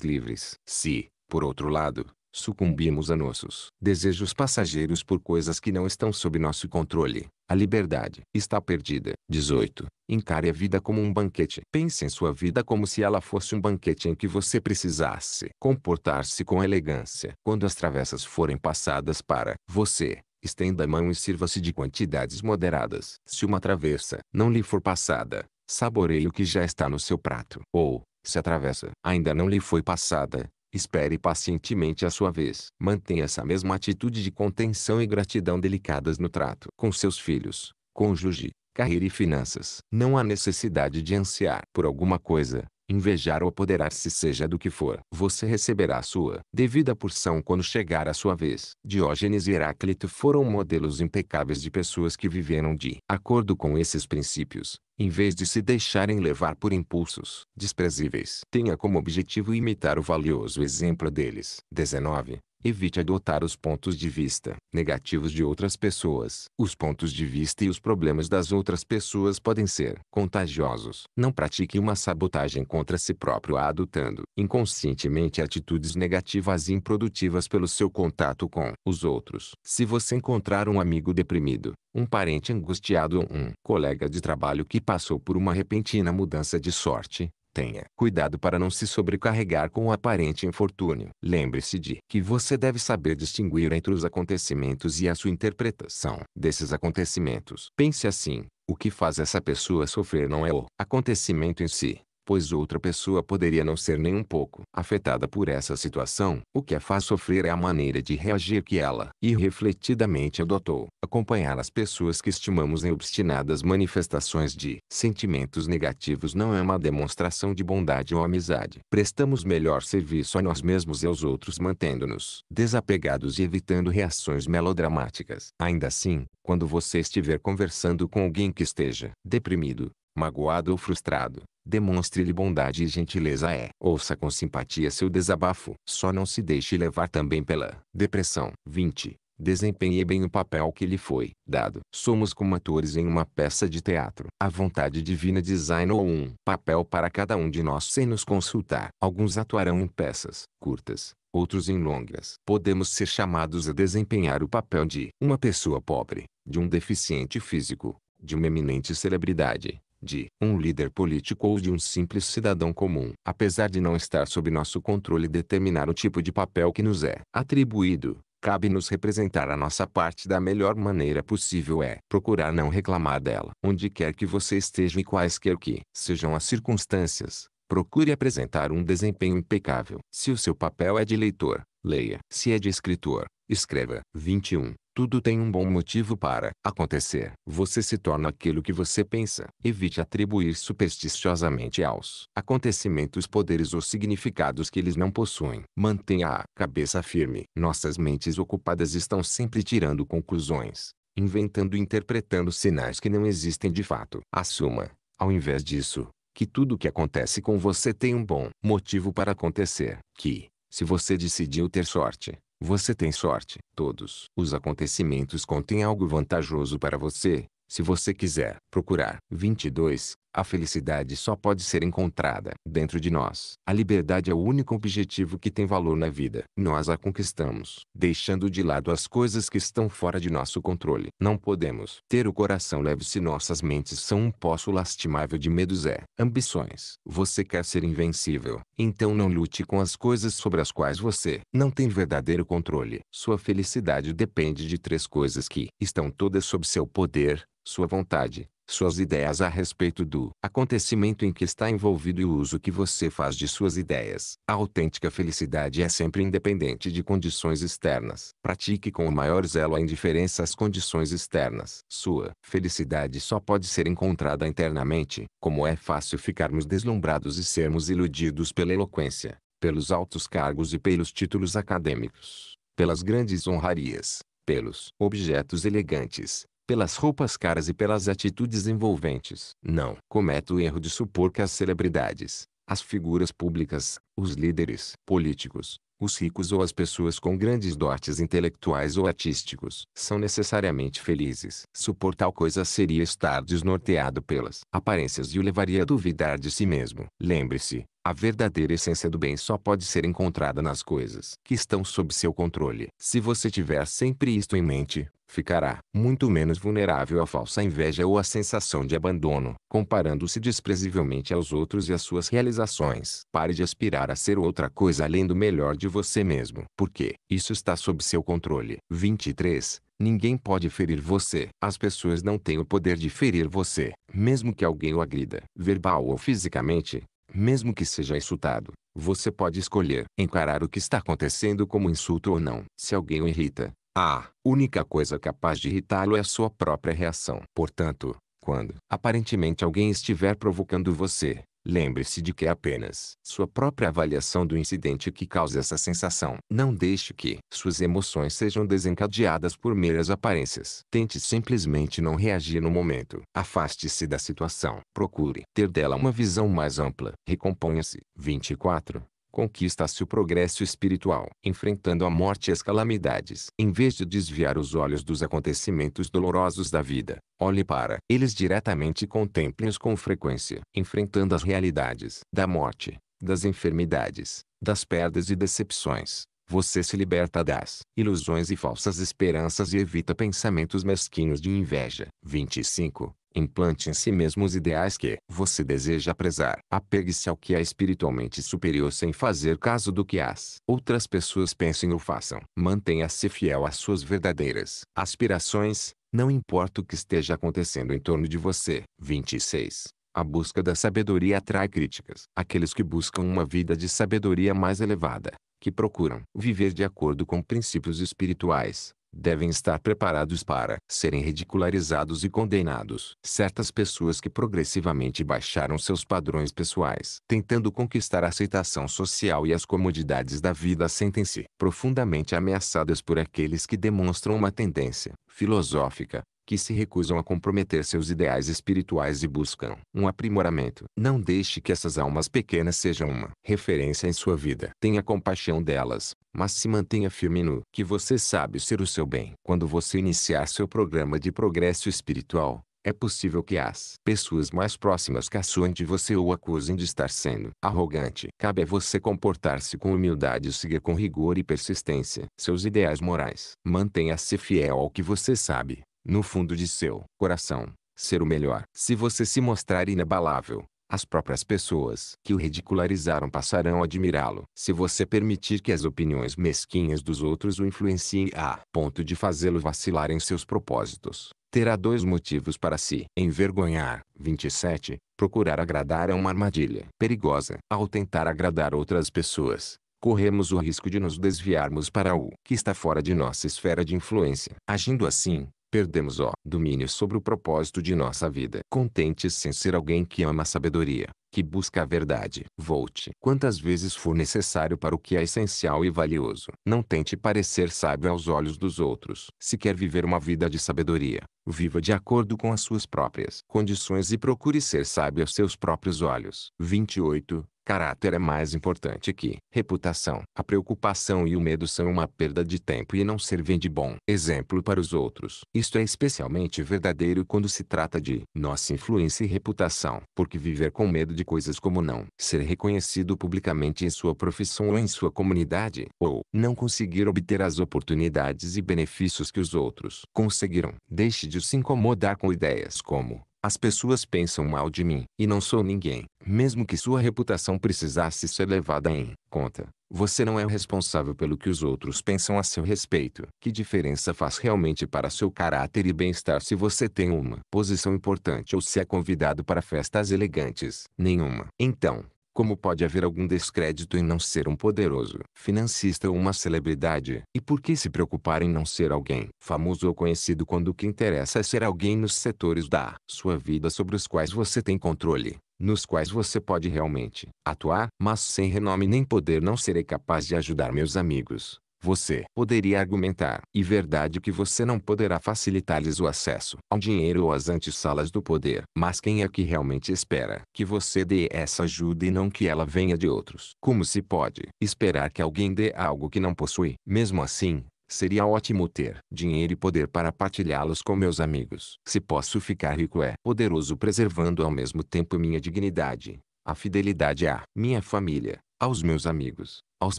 livres. Se, por outro lado, sucumbimos a nossos desejos passageiros por coisas que não estão sob nosso controle, a liberdade está perdida. 18. Encare a vida como um banquete. Pense em sua vida como se ela fosse um banquete em que você precisasse comportar-se com elegância. Quando as travessas forem passadas para você, estenda a mão e sirva-se de quantidades moderadas. Se uma travessa não lhe for passada, saboreie o que já está no seu prato. Ou, se atravessa, ainda não lhe foi passada, espere pacientemente a sua vez. Mantenha essa mesma atitude de contenção e gratidão delicadas no trato com seus filhos, cônjuge, carreira e finanças. Não há necessidade de ansiar por alguma coisa, invejar ou apoderar-se seja do que for. Você receberá a sua devida porção quando chegar a sua vez. Diógenes e Heráclito foram modelos impecáveis de pessoas que viveram de acordo com esses princípios, em vez de se deixarem levar por impulsos desprezíveis. Tenha como objetivo imitar o valioso exemplo deles. 19. Evite adotar os pontos de vista negativos de outras pessoas. Os pontos de vista e os problemas das outras pessoas podem ser contagiosos. Não pratique uma sabotagem contra si próprio adotando inconscientemente atitudes negativas e improdutivas pelo seu contato com os outros. Se você encontrar um amigo deprimido, um parente angustiado ou um colega de trabalho que passou por uma repentina mudança de sorte, Tenha cuidado para não se sobrecarregar com o aparente infortúnio. Lembre-se de que você deve saber distinguir entre os acontecimentos e a sua interpretação desses acontecimentos. Pense assim: o que faz essa pessoa sofrer não é o acontecimento em si, pois outra pessoa poderia não ser nem um pouco afetada por essa situação. O que a faz sofrer é a maneira de reagir que ela irrefletidamente adotou. Acompanhar as pessoas que estimamos em obstinadas manifestações de sentimentos negativos não é uma demonstração de bondade ou amizade. Prestamos melhor serviço a nós mesmos e aos outros mantendo-nos desapegados e evitando reações melodramáticas. Ainda assim, quando você estiver conversando com alguém que esteja deprimido, magoado ou frustrado, Demonstre-lhe bondade e gentileza é. Ouça com simpatia seu desabafo. Só não se deixe levar também pela depressão. 20. Desempenhe bem o papel que lhe foi dado. Somos como atores em uma peça de teatro. A vontade divina designou um papel para cada um de nós sem nos consultar. Alguns atuarão em peças curtas, outros em longas. Podemos ser chamados a desempenhar o papel de uma pessoa pobre, de um deficiente físico, de uma eminente celebridade, de um líder político ou de um simples cidadão comum. Apesar de não estar sob nosso controle determinar o tipo de papel que nos é atribuído, cabe-nos representar a nossa parte da melhor maneira possível é procurar não reclamar dela. Onde quer que você esteja e quaisquer que sejam as circunstâncias, procure apresentar um desempenho impecável. Se o seu papel é de leitor, leia. Se é de escritor, escreva. 21. Tudo tem um bom motivo para acontecer. Você se torna aquilo que você pensa. Evite atribuir supersticiosamente aos acontecimentos poderes ou significados que eles não possuem. Mantenha a cabeça firme. Nossas mentes ocupadas estão sempre tirando conclusões, inventando e interpretando sinais que não existem de fato. Assuma, ao invés disso, que tudo o que acontece com você tem um bom motivo para acontecer. Que se você decidiu ter sorte, você tem sorte. Todos os acontecimentos contêm algo vantajoso para você, se você quiser procurar. 22. A felicidade só pode ser encontrada dentro de nós. A liberdade é o único objetivo que tem valor na vida. Nós a conquistamos, deixando de lado as coisas que estão fora de nosso controle. Não podemos ter o coração leve se nossas mentes são um poço lastimável de medos e ambições. Você quer ser invencível, então não lute com as coisas sobre as quais você não tem verdadeiro controle. Sua felicidade depende de três coisas que estão todas sob seu poder, sua vontade, suas ideias a respeito do acontecimento em que está envolvido e o uso que você faz de suas ideias. A autêntica felicidade é sempre independente de condições externas. Pratique com o maior zelo a indiferença às condições externas. Sua felicidade só pode ser encontrada internamente, como é fácil ficarmos deslumbrados e sermos iludidos pela eloquência, pelos altos cargos e pelos títulos acadêmicos, pelas grandes honrarias, pelos objetos elegantes, pelas roupas caras e pelas atitudes envolventes. Não cometa o erro de supor que as celebridades, as figuras públicas, os líderes políticos, os ricos ou as pessoas com grandes dotes intelectuais ou artísticos são necessariamente felizes. Supor tal coisa seria estar desnorteado pelas aparências e o levaria a duvidar de si mesmo. Lembre-se, a verdadeira essência do bem só pode ser encontrada nas coisas que estão sob seu controle. Se você tiver sempre isto em mente, ficará muito menos vulnerável à falsa inveja ou à sensação de abandono, comparando-se desprezivelmente aos outros e às suas realizações. Pare de aspirar a ser outra coisa além do melhor de você mesmo, porque isso está sob seu controle. 23. Ninguém pode ferir você. As pessoas não têm o poder de ferir você, mesmo que alguém o agrida, verbal ou fisicamente, mesmo que seja insultado, você pode escolher encarar o que está acontecendo como insulto ou não. Se alguém o irrita, a única coisa capaz de irritá-lo é a sua própria reação. Portanto, quando aparentemente alguém estiver provocando você, Lembre-se de que é apenas sua própria avaliação do incidente que causa essa sensação. Não deixe que suas emoções sejam desencadeadas por meras aparências. Tente simplesmente não reagir no momento. Afaste-se da situação. Procure ter dela uma visão mais ampla. Recomponha-se. 24 conquista-se o progresso espiritual, enfrentando a morte e as calamidades. Em vez de desviar os olhos dos acontecimentos dolorosos da vida, olhe para eles diretamente e contemple-os com frequência, enfrentando as realidades da morte, das enfermidades, das perdas e decepções. Você se liberta das ilusões e falsas esperanças e evita pensamentos mesquinhos de inveja. 25. Implante em si mesmo os ideais que você deseja prezar. Apegue-se ao que é espiritualmente superior sem fazer caso do que as outras pessoas pensem ou façam. Mantenha-se fiel às suas verdadeiras aspirações, não importa o que esteja acontecendo em torno de você. 26. A busca da sabedoria atrai críticas. Aqueles que buscam uma vida de sabedoria mais elevada, que procuram viver de acordo com princípios espirituais, devem estar preparados para serem ridicularizados e condenados. Certas pessoas que progressivamente baixaram seus padrões pessoais, tentando conquistar a aceitação social e as comodidades da vida, sentem-se profundamente ameaçadas por aqueles que demonstram uma tendência filosófica que se recusam a comprometer seus ideais espirituais e buscam um aprimoramento. Não deixe que essas almas pequenas sejam uma referência em sua vida. Tenha compaixão delas, mas se mantenha firme no que você sabe ser o seu bem. Quando você iniciar seu programa de progresso espiritual, é possível que as pessoas mais próximas caçoem de você ou acusem de estar sendo arrogante. Cabe a você comportar-se com humildade e seguir com rigor e persistência seus ideais morais. Mantenha-se fiel ao que você sabe no fundo de seu coração, ser o melhor. Se você se mostrar inabalável, as próprias pessoas que o ridicularizaram passarão a admirá-lo. Se você permitir que as opiniões mesquinhas dos outros o influenciem a ponto de fazê-lo vacilar em seus propósitos, terá dois motivos para se envergonhar. 27. Procurar agradar é uma armadilha perigosa. Ao tentar agradar outras pessoas, corremos o risco de nos desviarmos para o que está fora de nossa esfera de influência. Agindo assim, perdemos o domínio sobre o propósito de nossa vida. Contente-se em ser alguém que ama a sabedoria, que busca a verdade. Volte quantas vezes for necessário para o que é essencial e valioso. Não tente parecer sábio aos olhos dos outros. Se quer viver uma vida de sabedoria, viva de acordo com as suas próprias condições e procure ser sábio aos seus próprios olhos. 28. Caráter é mais importante que reputação. A preocupação e o medo são uma perda de tempo e não servem de bom exemplo para os outros. Isto é especialmente verdadeiro quando se trata de nossa influência e reputação, porque viver com medo de coisas como não ser reconhecido publicamente em sua profissão ou em sua comunidade, ou não conseguir obter as oportunidades e benefícios que os outros conseguiram. Deixe de se incomodar com ideias como as pessoas pensam mal de mim, e não sou ninguém. Mesmo que sua reputação precisasse ser levada em conta, você não é responsável pelo que os outros pensam a seu respeito. Que diferença faz realmente para seu caráter e bem-estar se você tem uma posição importante ou se é convidado para festas elegantes? Nenhuma. Então, como pode haver algum descrédito em não ser um poderoso financista ou uma celebridade? E por que se preocupar em não ser alguém famoso ou conhecido quando o que interessa é ser alguém nos setores da sua vida sobre os quais você tem controle? nos quais você pode realmente atuar, mas sem renome nem poder não serei capaz de ajudar meus amigos, você poderia argumentar, e verdade que você não poderá facilitar-lhes o acesso ao dinheiro ou às antessalas do poder. Mas quem é que realmente espera que você dê essa ajuda e não que ela venha de outros? Como se pode esperar que alguém dê algo que não possui? Mesmo assim, Seria ótimo ter dinheiro e poder para partilhá-los com meus amigos. Se posso ficar rico é poderoso preservando ao mesmo tempo minha dignidade, a fidelidade à minha família, aos meus amigos, aos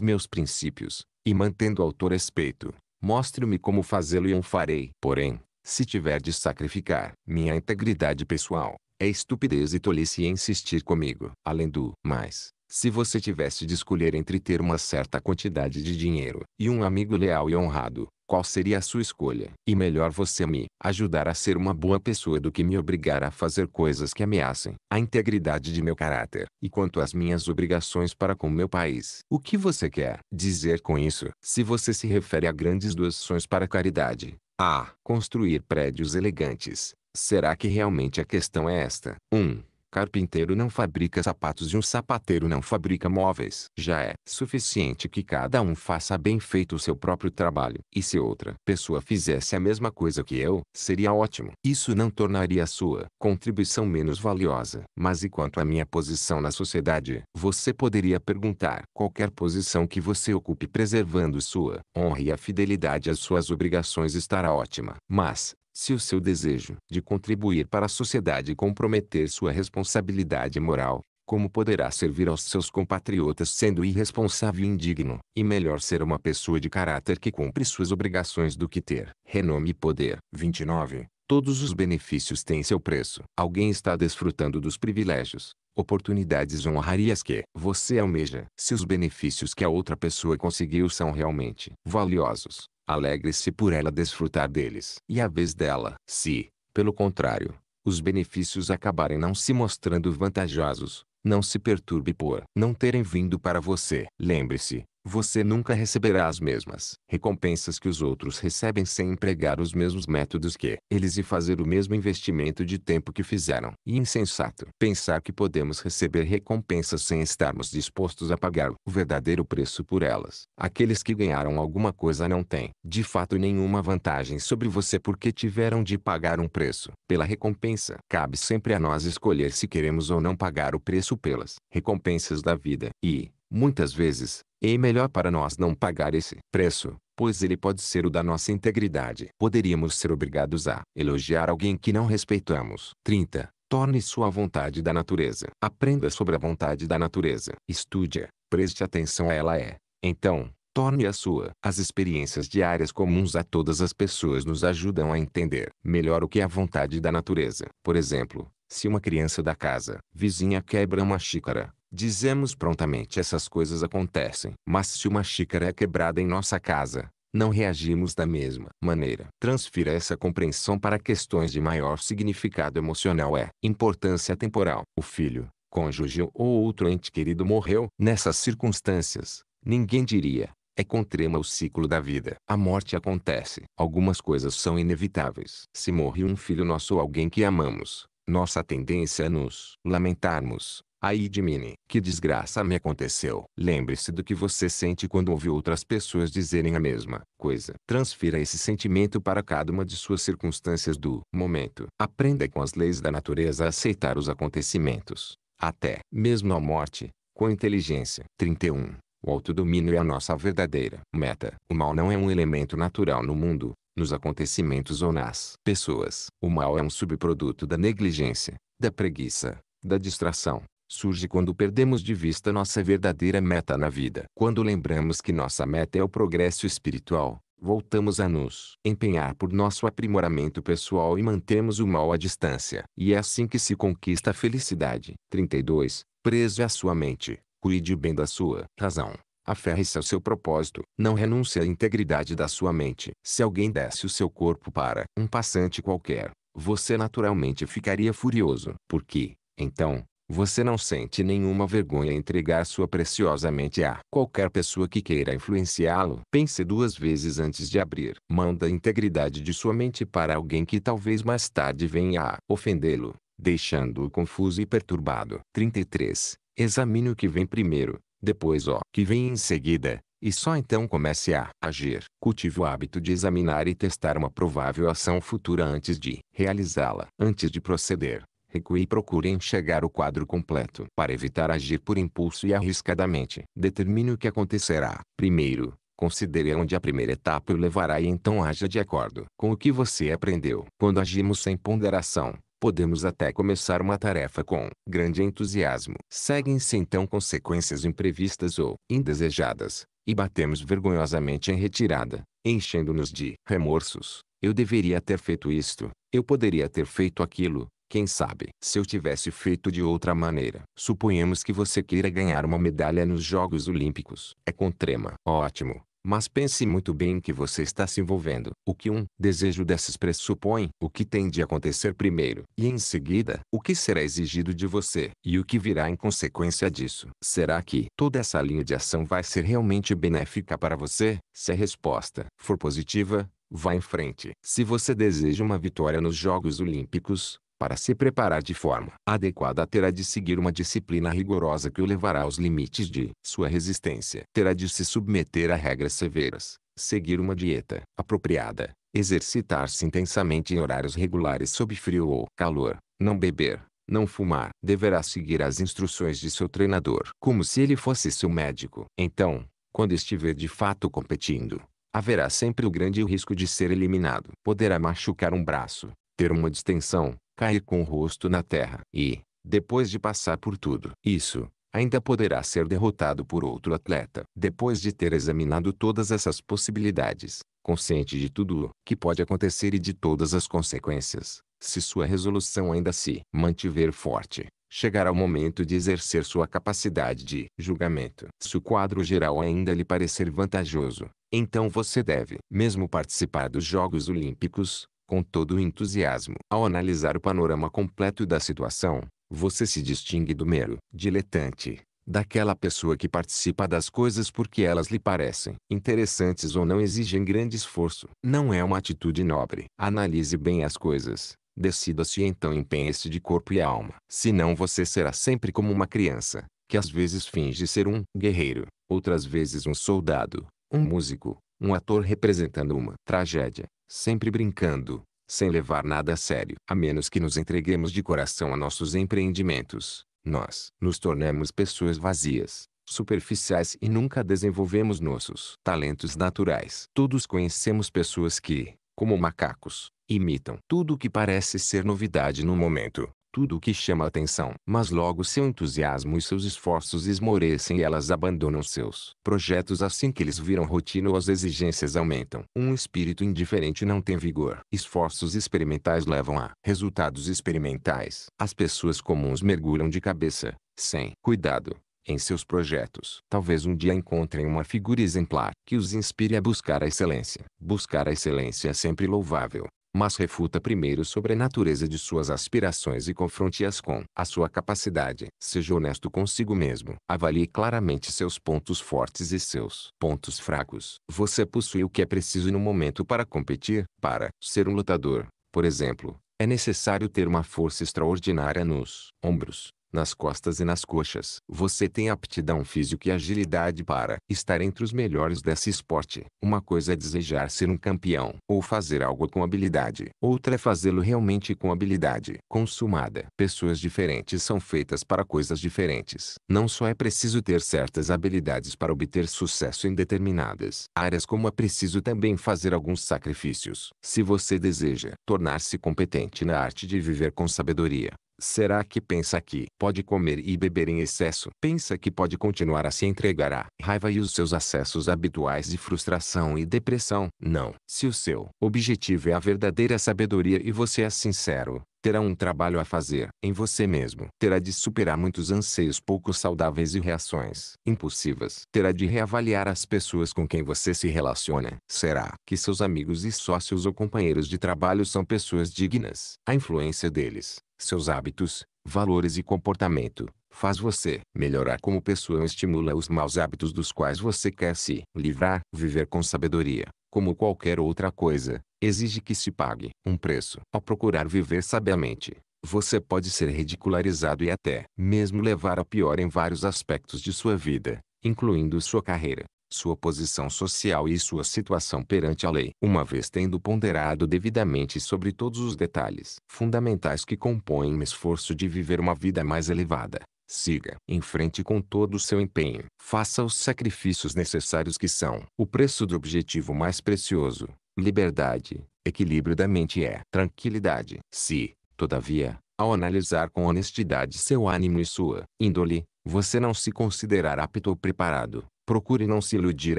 meus princípios, e mantendo respeito, mostre-me como fazê-lo e eu farei. Porém, se tiver de sacrificar minha integridade pessoal, é estupidez e tolice insistir comigo. Além do mais, se você tivesse de escolher entre ter uma certa quantidade de dinheiro e um amigo leal e honrado, qual seria a sua escolha? E melhor você me ajudar a ser uma boa pessoa do que me obrigar a fazer coisas que ameacem a integridade de meu caráter e quanto às minhas obrigações para com meu país. O que você quer dizer com isso? Se você se refere a grandes doações para caridade, a construir prédios elegantes, será que realmente a questão é esta? 1. Um, Carpinteiro não fabrica sapatos e um sapateiro não fabrica móveis. Já é suficiente que cada um faça bem feito o seu próprio trabalho. E se outra pessoa fizesse a mesma coisa que eu, seria ótimo. Isso não tornaria a sua contribuição menos valiosa. Mas e quanto à minha posição na sociedade? Você poderia perguntar. Qualquer posição que você ocupe preservando sua honra e a fidelidade às suas obrigações estará ótima. Mas, se o seu desejo de contribuir para a sociedade comprometer sua responsabilidade moral, como poderá servir aos seus compatriotas sendo irresponsável e indigno? E melhor ser uma pessoa de caráter que cumpre suas obrigações do que ter renome e poder. 29. Todos os benefícios têm seu preço. Alguém está desfrutando dos privilégios, oportunidades honrarias que você almeja. Se os benefícios que a outra pessoa conseguiu são realmente valiosos, Alegre-se por ela desfrutar deles. E a vez dela, se, pelo contrário, os benefícios acabarem não se mostrando vantajosos, não se perturbe por não terem vindo para você. Lembre-se, você nunca receberá as mesmas recompensas que os outros recebem sem empregar os mesmos métodos que eles e fazer o mesmo investimento de tempo que fizeram. E insensato pensar que podemos receber recompensas sem estarmos dispostos a pagar o verdadeiro preço por elas. Aqueles que ganharam alguma coisa não têm, de fato, nenhuma vantagem sobre você porque tiveram de pagar um preço pela recompensa. Cabe sempre a nós escolher se queremos ou não pagar o preço pelas recompensas da vida. E, Muitas vezes, é melhor para nós não pagar esse preço, pois ele pode ser o da nossa integridade. Poderíamos ser obrigados a elogiar alguém que não respeitamos. 30. Torne sua vontade da natureza. Aprenda sobre a vontade da natureza. Estude-a, preste atenção a ela é. Então, torne-a sua. As experiências diárias comuns a todas as pessoas nos ajudam a entender melhor o que é a vontade da natureza. Por exemplo, se uma criança da casa vizinha quebra uma xícara, Dizemos prontamente essas coisas acontecem. Mas se uma xícara é quebrada em nossa casa, não reagimos da mesma maneira. Transfira essa compreensão para questões de maior significado emocional é importância temporal. O filho, cônjuge ou outro ente querido morreu. Nessas circunstâncias, ninguém diria é contrema o ciclo da vida. A morte acontece. Algumas coisas são inevitáveis. Se morre um filho nosso ou alguém que amamos, nossa tendência é nos lamentarmos, Aí de mim, que desgraça me aconteceu. Lembre-se do que você sente quando ouve outras pessoas dizerem a mesma coisa. Transfira esse sentimento para cada uma de suas circunstâncias do momento. Aprenda com as leis da natureza a aceitar os acontecimentos, até mesmo a morte, com inteligência. 31. O autodomínio é a nossa verdadeira meta. O mal não é um elemento natural no mundo, nos acontecimentos ou nas pessoas. O mal é um subproduto da negligência, da preguiça, da distração, surge quando perdemos de vista nossa verdadeira meta na vida. Quando lembramos que nossa meta é o progresso espiritual, voltamos a nos empenhar por nosso aprimoramento pessoal e mantemos o mal à distância. E é assim que se conquista a felicidade. 32. Preso à sua mente, cuide bem da sua razão. Aferre-se ao seu propósito. Não renuncie à integridade da sua mente. Se alguém desse o seu corpo para um passante qualquer, você naturalmente ficaria furioso. Porque, então, você não sente nenhuma vergonha em entregar sua preciosa mente a qualquer pessoa que queira influenciá-lo. Pense duas vezes antes de abrir mão da integridade de sua mente para alguém que talvez mais tarde venha a ofendê-lo, deixando-o confuso e perturbado. 33. Examine o que vem primeiro, depois o que vem em seguida, e só então comece a agir. Cultive o hábito de examinar e testar uma provável ação futura antes de realizá-la. Antes de proceder, recue e procure enxergar o quadro completo. Para evitar agir por impulso e arriscadamente, determine o que acontecerá. Primeiro, considere onde a primeira etapa o levará e então haja de acordo com o que você aprendeu. Quando agimos sem ponderação, podemos até começar uma tarefa com grande entusiasmo. Seguem-se então consequências imprevistas ou indesejadas, e batemos vergonhosamente em retirada, enchendo-nos de remorsos. Eu deveria ter feito isto, eu poderia ter feito aquilo, quem sabe? Se eu tivesse feito de outra maneira. Suponhamos que você queira ganhar uma medalha nos Jogos Olímpicos. É com trema. Ótimo. Mas pense muito bem em que você está se envolvendo. O que um desejo desses pressupõe, o que tem de acontecer primeiro, e em seguida, o que será exigido de você, e o que virá em consequência disso. Será que toda essa linha de ação vai ser realmente benéfica para você? Se a resposta for positiva, vá em frente. Se você deseja uma vitória nos Jogos Olímpicos, para se preparar de forma adequada, terá de seguir uma disciplina rigorosa que o levará aos limites de sua resistência. Terá de se submeter a regras severas, seguir uma dieta apropriada, exercitar-se intensamente em horários regulares sob frio ou calor, não beber, não fumar. Deverá seguir as instruções de seu treinador, como se ele fosse seu médico. Então, quando estiver de fato competindo, haverá sempre o grande risco de ser eliminado. Poderá machucar um braço, ter uma distensão, cair com o rosto na terra e, depois de passar por tudo isso, ainda poderá ser derrotado por outro atleta. Depois de ter examinado todas essas possibilidades, consciente de tudo o que pode acontecer e de todas as consequências, se sua resolução ainda se mantiver forte, chegará o momento de exercer sua capacidade de julgamento. Se o quadro geral ainda lhe parecer vantajoso, então você deve mesmo participar dos Jogos Olímpicos, com todo o entusiasmo. Ao analisar o panorama completo da situação, você se distingue do mero diletante, daquela pessoa que participa das coisas porque elas lhe parecem interessantes ou não exigem grande esforço. Não é uma atitude nobre. Analise bem as coisas. Decida-se então empenhe-se de corpo e alma. Senão você será sempre como uma criança, que às vezes finge ser um guerreiro, outras vezes um soldado, um músico, um ator representando uma tragédia, sempre brincando, sem levar nada a sério. A menos que nos entreguemos de coração a nossos empreendimentos, nós nos tornamos pessoas vazias, superficiais e nunca desenvolvemos nossos talentos naturais. Todos conhecemos pessoas que, como macacos, imitam tudo o que parece ser novidade no momento tudo o que chama atenção. Mas logo seu entusiasmo e seus esforços esmorecem e elas abandonam seus projetos assim que eles viram rotina ou as exigências aumentam. Um espírito indiferente não tem vigor. Esforços experimentais levam a resultados experimentais. As pessoas comuns mergulham de cabeça, sem cuidado, em seus projetos. Talvez um dia encontrem uma figura exemplar que os inspire a buscar a excelência. Buscar a excelência é sempre louvável, mas refuta primeiro sobre a natureza de suas aspirações e confronte-as com a sua capacidade. Seja honesto consigo mesmo. Avalie claramente seus pontos fortes e seus pontos fracos. Você possui o que é preciso no momento para competir, para ser um lutador, por exemplo. É necessário ter uma força extraordinária nos ombros, nas costas e nas coxas. Você tem aptidão física e agilidade para estar entre os melhores desse esporte. Uma coisa é desejar ser um campeão ou fazer algo com habilidade. Outra é fazê-lo realmente com habilidade consumada. Pessoas diferentes são feitas para coisas diferentes. Não só é preciso ter certas habilidades para obter sucesso em determinadas áreas, como é preciso também fazer alguns sacrifícios. Se você deseja tornar-se competente na arte de viver com sabedoria, Será que pensa que pode comer e beber em excesso? Pensa que pode continuar a se entregar à raiva e os seus acessos habituais de frustração e depressão? Não. Se o seu objetivo é a verdadeira sabedoria e você é sincero, Terá um trabalho a fazer em você mesmo. Terá de superar muitos anseios pouco saudáveis e reações impulsivas. Terá de reavaliar as pessoas com quem você se relaciona. Será que seus amigos e sócios ou companheiros de trabalho são pessoas dignas? A influência deles, seus hábitos, valores e comportamento faz você melhorar como pessoa e estimula os maus hábitos dos quais você quer se livrar. Viver com sabedoria, como qualquer outra coisa, exige que se pague um preço. Ao procurar viver sabiamente, você pode ser ridicularizado e até mesmo levar a pior em vários aspectos de sua vida, incluindo sua carreira, sua posição social e sua situação perante a lei, uma vez tendo ponderado devidamente sobre todos os detalhes fundamentais que compõem o esforço de viver uma vida mais elevada. Siga em frente com todo o seu empenho. Faça os sacrifícios necessários que são o preço do objetivo mais precioso, Liberdade, equilíbrio da mente é tranquilidade. Se, todavia, ao analisar com honestidade seu ânimo e sua índole, você não se considerar apto ou preparado, procure não se iludir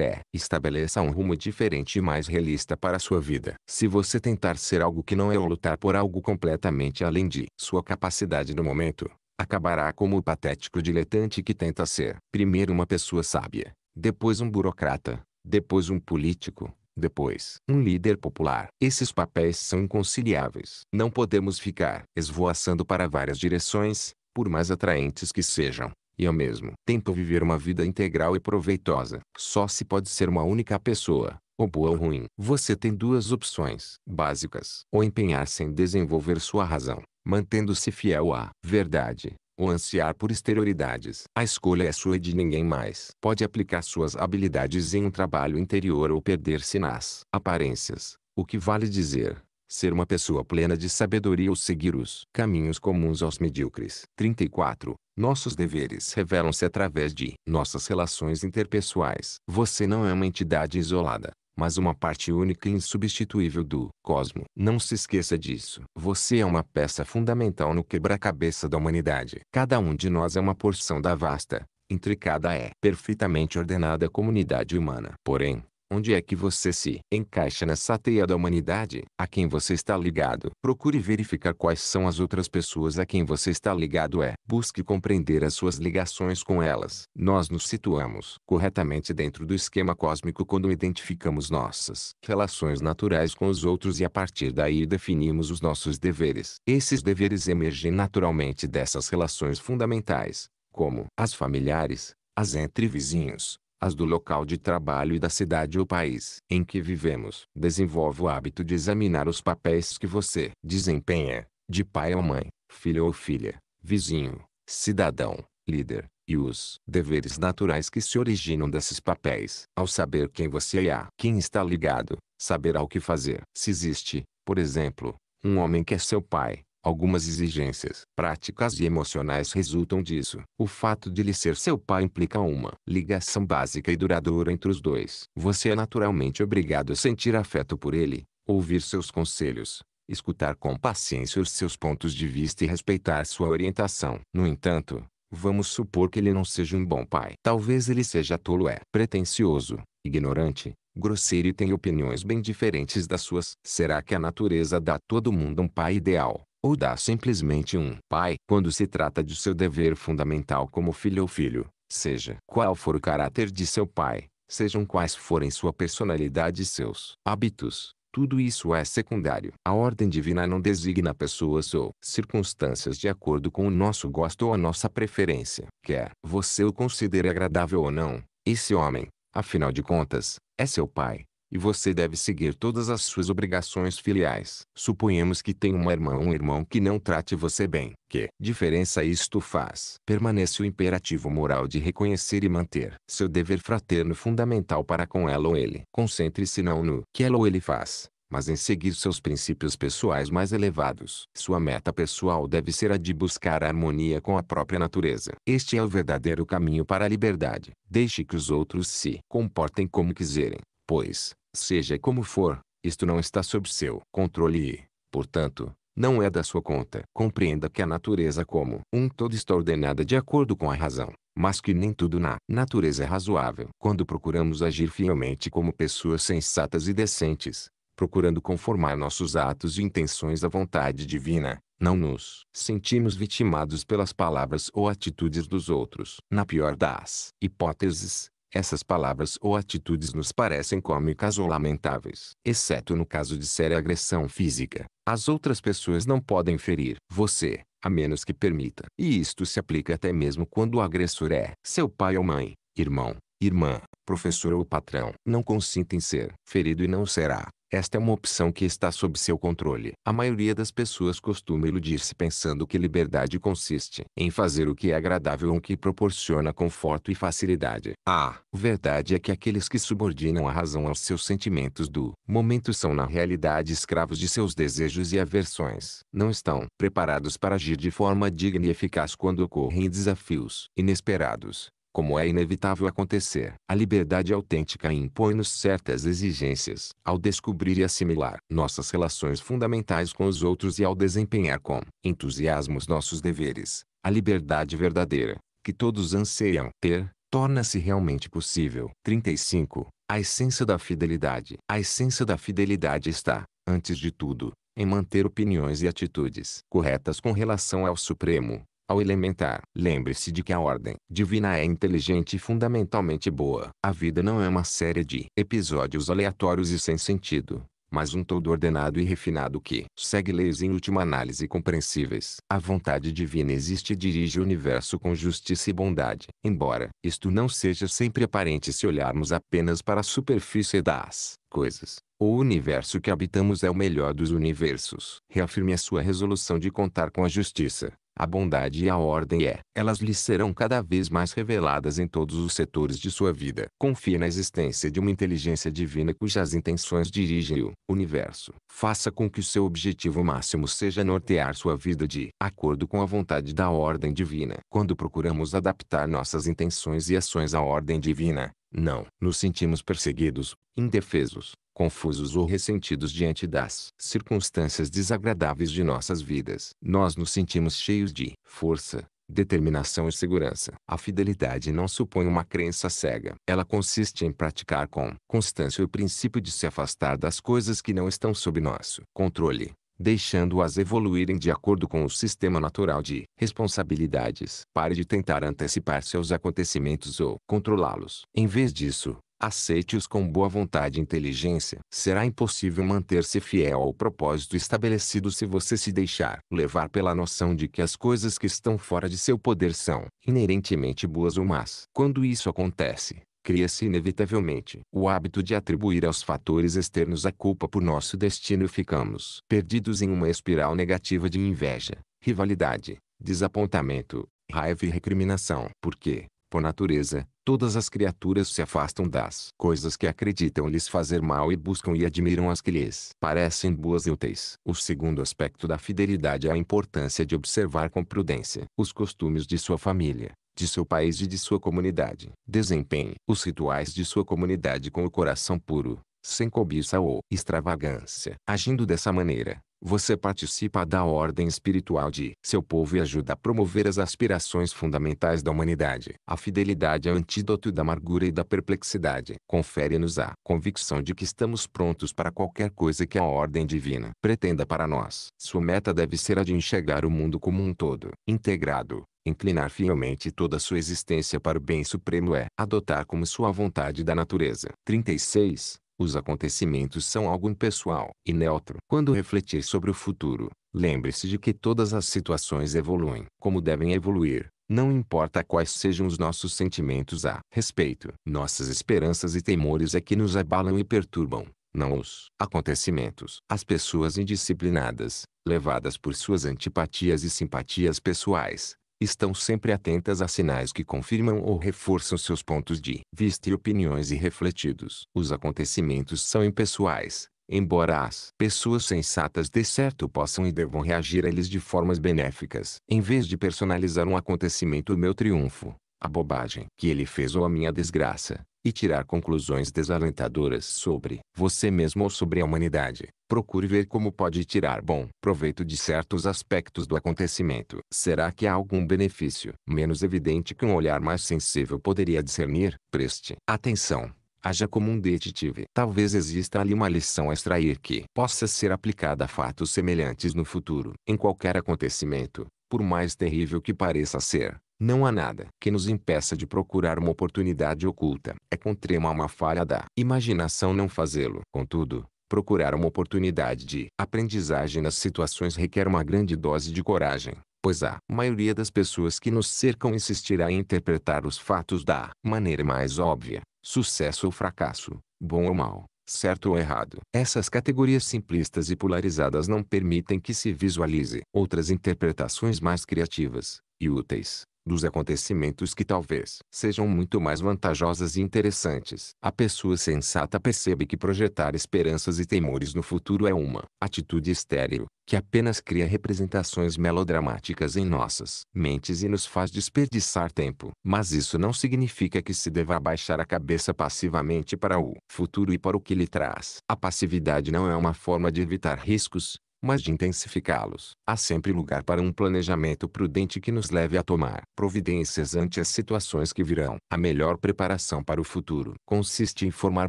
é. Estabeleça um rumo diferente e mais realista para a sua vida. Se você tentar ser algo que não é ou lutar por algo completamente além de sua capacidade no momento, acabará como o patético diletante que tenta ser primeiro uma pessoa sábia, depois um burocrata, depois um político, depois, um líder popular. Esses papéis são inconciliáveis. Não podemos ficar esvoaçando para várias direções, por mais atraentes que sejam. E eu mesmo tento viver uma vida integral e proveitosa. Só se pode ser uma única pessoa, ou boa ou ruim. Você tem duas opções básicas: ou empenhar-se em desenvolver sua razão, mantendo-se fiel à verdade, o ansiar por exterioridades. A escolha é sua e de ninguém mais. Pode aplicar suas habilidades em um trabalho interior ou perder-se nas aparências. O que vale dizer, ser uma pessoa plena de sabedoria ou seguir os caminhos comuns aos medíocres. 34. Nossos deveres revelam-se através de nossas relações interpessoais. Você não é uma entidade isolada mas uma parte única e insubstituível do cosmo. Não se esqueça disso. Você é uma peça fundamental no quebra-cabeça da humanidade. Cada um de nós é uma porção da vasta, intricada é perfeitamente ordenada comunidade humana. Porém, Onde é que você se encaixa nessa teia da humanidade? A quem você está ligado? Procure verificar quais são as outras pessoas a quem você está ligado é. Busque compreender as suas ligações com elas. Nós nos situamos corretamente dentro do esquema cósmico quando identificamos nossas relações naturais com os outros e a partir daí definimos os nossos deveres. Esses deveres emergem naturalmente dessas relações fundamentais, como as familiares, as entre vizinhos, as do local de trabalho e da cidade ou país em que vivemos. Desenvolve o hábito de examinar os papéis que você desempenha, de pai ou mãe, filho ou filha, vizinho, cidadão, líder, e os deveres naturais que se originam desses papéis. Ao saber quem você é, a quem está ligado, saberá o que fazer. Se existe, por exemplo, um homem que é seu pai, Algumas exigências práticas e emocionais resultam disso. O fato de ele ser seu pai implica uma ligação básica e duradoura entre os dois. Você é naturalmente obrigado a sentir afeto por ele, ouvir seus conselhos, escutar com paciência os seus pontos de vista e respeitar sua orientação. No entanto, vamos supor que ele não seja um bom pai. Talvez ele seja tolo é pretensioso, ignorante, grosseiro e tem opiniões bem diferentes das suas. Será que a natureza dá a todo mundo um pai ideal? ou dá simplesmente um pai quando se trata de seu dever fundamental como filho ou filho, seja qual for o caráter de seu pai, sejam quais forem sua personalidade e seus hábitos. Tudo isso é secundário. A ordem divina não designa pessoas ou circunstâncias de acordo com o nosso gosto ou a nossa preferência. Quer você o considere agradável ou não, esse homem, afinal de contas, é seu pai e você deve seguir todas as suas obrigações filiais. Suponhamos que tem uma irmã ou um irmão que não trate você bem. Que diferença isto faz? Permanece o imperativo moral de reconhecer e manter seu dever fraterno fundamental para com ela ou ele. Concentre-se não no que ela ou ele faz, mas em seguir seus princípios pessoais mais elevados. Sua meta pessoal deve ser a de buscar a harmonia com a própria natureza. Este é o verdadeiro caminho para a liberdade. Deixe que os outros se comportem como quiserem, Pois, seja como for, isto não está sob seu controle e, portanto, não é da sua conta. Compreenda que a natureza como um todo está ordenada de acordo com a razão, mas que nem tudo na natureza é razoável. Quando procuramos agir fielmente como pessoas sensatas e decentes, procurando conformar nossos atos e intenções à vontade divina, não nos sentimos vitimados pelas palavras ou atitudes dos outros. Na pior das hipóteses, essas palavras ou atitudes nos parecem cômicas ou lamentáveis, exceto no caso de séria agressão física. As outras pessoas não podem ferir você, a menos que permita. E isto se aplica até mesmo quando o agressor é seu pai ou mãe, irmão, irmã, professor ou patrão. Não consinta em ser ferido e não será. Esta é uma opção que está sob seu controle. A maioria das pessoas costuma iludir-se pensando que liberdade consiste em fazer o que é agradável ou o que proporciona conforto e facilidade. A verdade é que aqueles que subordinam a razão aos seus sentimentos do momento são na realidade escravos de seus desejos e aversões. Não estão preparados para agir de forma digna e eficaz quando ocorrem desafios inesperados como é inevitável acontecer. A liberdade autêntica impõe-nos certas exigências. Ao descobrir e assimilar nossas relações fundamentais com os outros e ao desempenhar com entusiasmo os nossos deveres, a liberdade verdadeira, que todos anseiam ter, torna-se realmente possível. 35. A essência da fidelidade. A essência da fidelidade está, antes de tudo, em manter opiniões e atitudes corretas com relação ao Supremo, ao elementar. Lembre-se de que a ordem divina é inteligente e fundamentalmente boa. A vida não é uma série de episódios aleatórios e sem sentido, mas um todo ordenado e refinado que segue leis em última análise compreensíveis. A vontade divina existe e dirige o universo com justiça e bondade. Embora isto não seja sempre aparente se olharmos apenas para a superfície das coisas, o universo que habitamos é o melhor dos universos. Reafirme a sua resolução de contar com a justiça, a bondade e a ordem é. Elas lhe serão cada vez mais reveladas em todos os setores de sua vida. Confie na existência de uma inteligência divina cujas intenções dirigem o universo. Faça com que o seu objetivo máximo seja nortear sua vida de acordo com a vontade da ordem divina. Quando procuramos adaptar nossas intenções e ações à ordem divina, não, nos sentimos perseguidos, indefesos, confusos ou ressentidos diante das circunstâncias desagradáveis de nossas vidas. Nós nos sentimos cheios de força, determinação e segurança. A fidelidade não supõe uma crença cega. Ela consiste em praticar com constância o princípio de se afastar das coisas que não estão sob nosso controle deixando-as evoluírem de acordo com o sistema natural de responsabilidades. Pare de tentar antecipar seus acontecimentos ou controlá-los. Em vez disso, aceite-os com boa vontade e inteligência. Será impossível manter-se fiel ao propósito estabelecido se você se deixar levar pela noção de que as coisas que estão fora de seu poder são inerentemente boas ou más. Quando isso acontece, cria-se inevitavelmente o hábito de atribuir aos fatores externos a culpa por nosso destino e ficamos perdidos em uma espiral negativa de inveja, rivalidade, desapontamento, raiva e recriminação. Porque, por natureza, todas as criaturas se afastam das coisas que acreditam lhes fazer mal e buscam e admiram as que lhes parecem boas e úteis. O segundo aspecto da fidelidade é a importância de observar com prudência os costumes de sua família de seu país e de sua comunidade. Desempenhe os rituais de sua comunidade com o coração puro, sem cobiça ou extravagância. Agindo dessa maneira, você participa da ordem espiritual de seu povo e ajuda a promover as aspirações fundamentais da humanidade. A fidelidade é o antídoto da amargura e da perplexidade. Confere-nos a convicção de que estamos prontos para qualquer coisa que a ordem divina pretenda para nós. Sua meta deve ser a de enxergar o mundo como um todo, integrado, Inclinar fielmente toda sua existência para o bem supremo é adotar como sua vontade da natureza. 36. Os acontecimentos são algo impessoal e neutro. Quando refletir sobre o futuro, lembre-se de que todas as situações evoluem como devem evoluir. Não importa quais sejam os nossos sentimentos a respeito. Nossas esperanças e temores é que nos abalam e perturbam, não os acontecimentos. As pessoas indisciplinadas, levadas por suas antipatias e simpatias pessoais, estão sempre atentas a sinais que confirmam ou reforçam seus pontos de vista e opiniões irrefletidos. Os acontecimentos são impessoais, embora as pessoas sensatas de certo possam e devam reagir a eles de formas benéficas. Em vez de personalizar um acontecimento o meu triunfo, a bobagem que ele fez ou a minha desgraça, e tirar conclusões desalentadoras sobre você mesmo ou sobre a humanidade procure ver como pode tirar bom proveito de certos aspectos do acontecimento. Será que há algum benefício menos evidente que um olhar mais sensível poderia discernir? Preste atenção. Haja como um detetive. Talvez exista ali uma lição a extrair que possa ser aplicada a fatos semelhantes no futuro. Em qualquer acontecimento, por mais terrível que pareça ser, não há nada que nos impeça de procurar uma oportunidade oculta. É contrema uma falha da imaginação não fazê-lo. Contudo, Procurar uma oportunidade de aprendizagem nas situações requer uma grande dose de coragem, pois a maioria das pessoas que nos cercam insistirá em interpretar os fatos da maneira mais óbvia, sucesso ou fracasso, bom ou mal, certo ou errado. Essas categorias simplistas e polarizadas não permitem que se visualize outras interpretações mais criativas e úteis dos acontecimentos que talvez sejam muito mais vantajosas e interessantes. A pessoa sensata percebe que projetar esperanças e temores no futuro é uma atitude estéril, que apenas cria representações melodramáticas em nossas mentes e nos faz desperdiçar tempo. Mas isso não significa que se deva abaixar a cabeça passivamente para o futuro e para o que lhe traz. A passividade não é uma forma de evitar riscos, mas de intensificá-los. Há sempre lugar para um planejamento prudente que nos leve a tomar providências ante as situações que virão. A melhor preparação para o futuro consiste em formar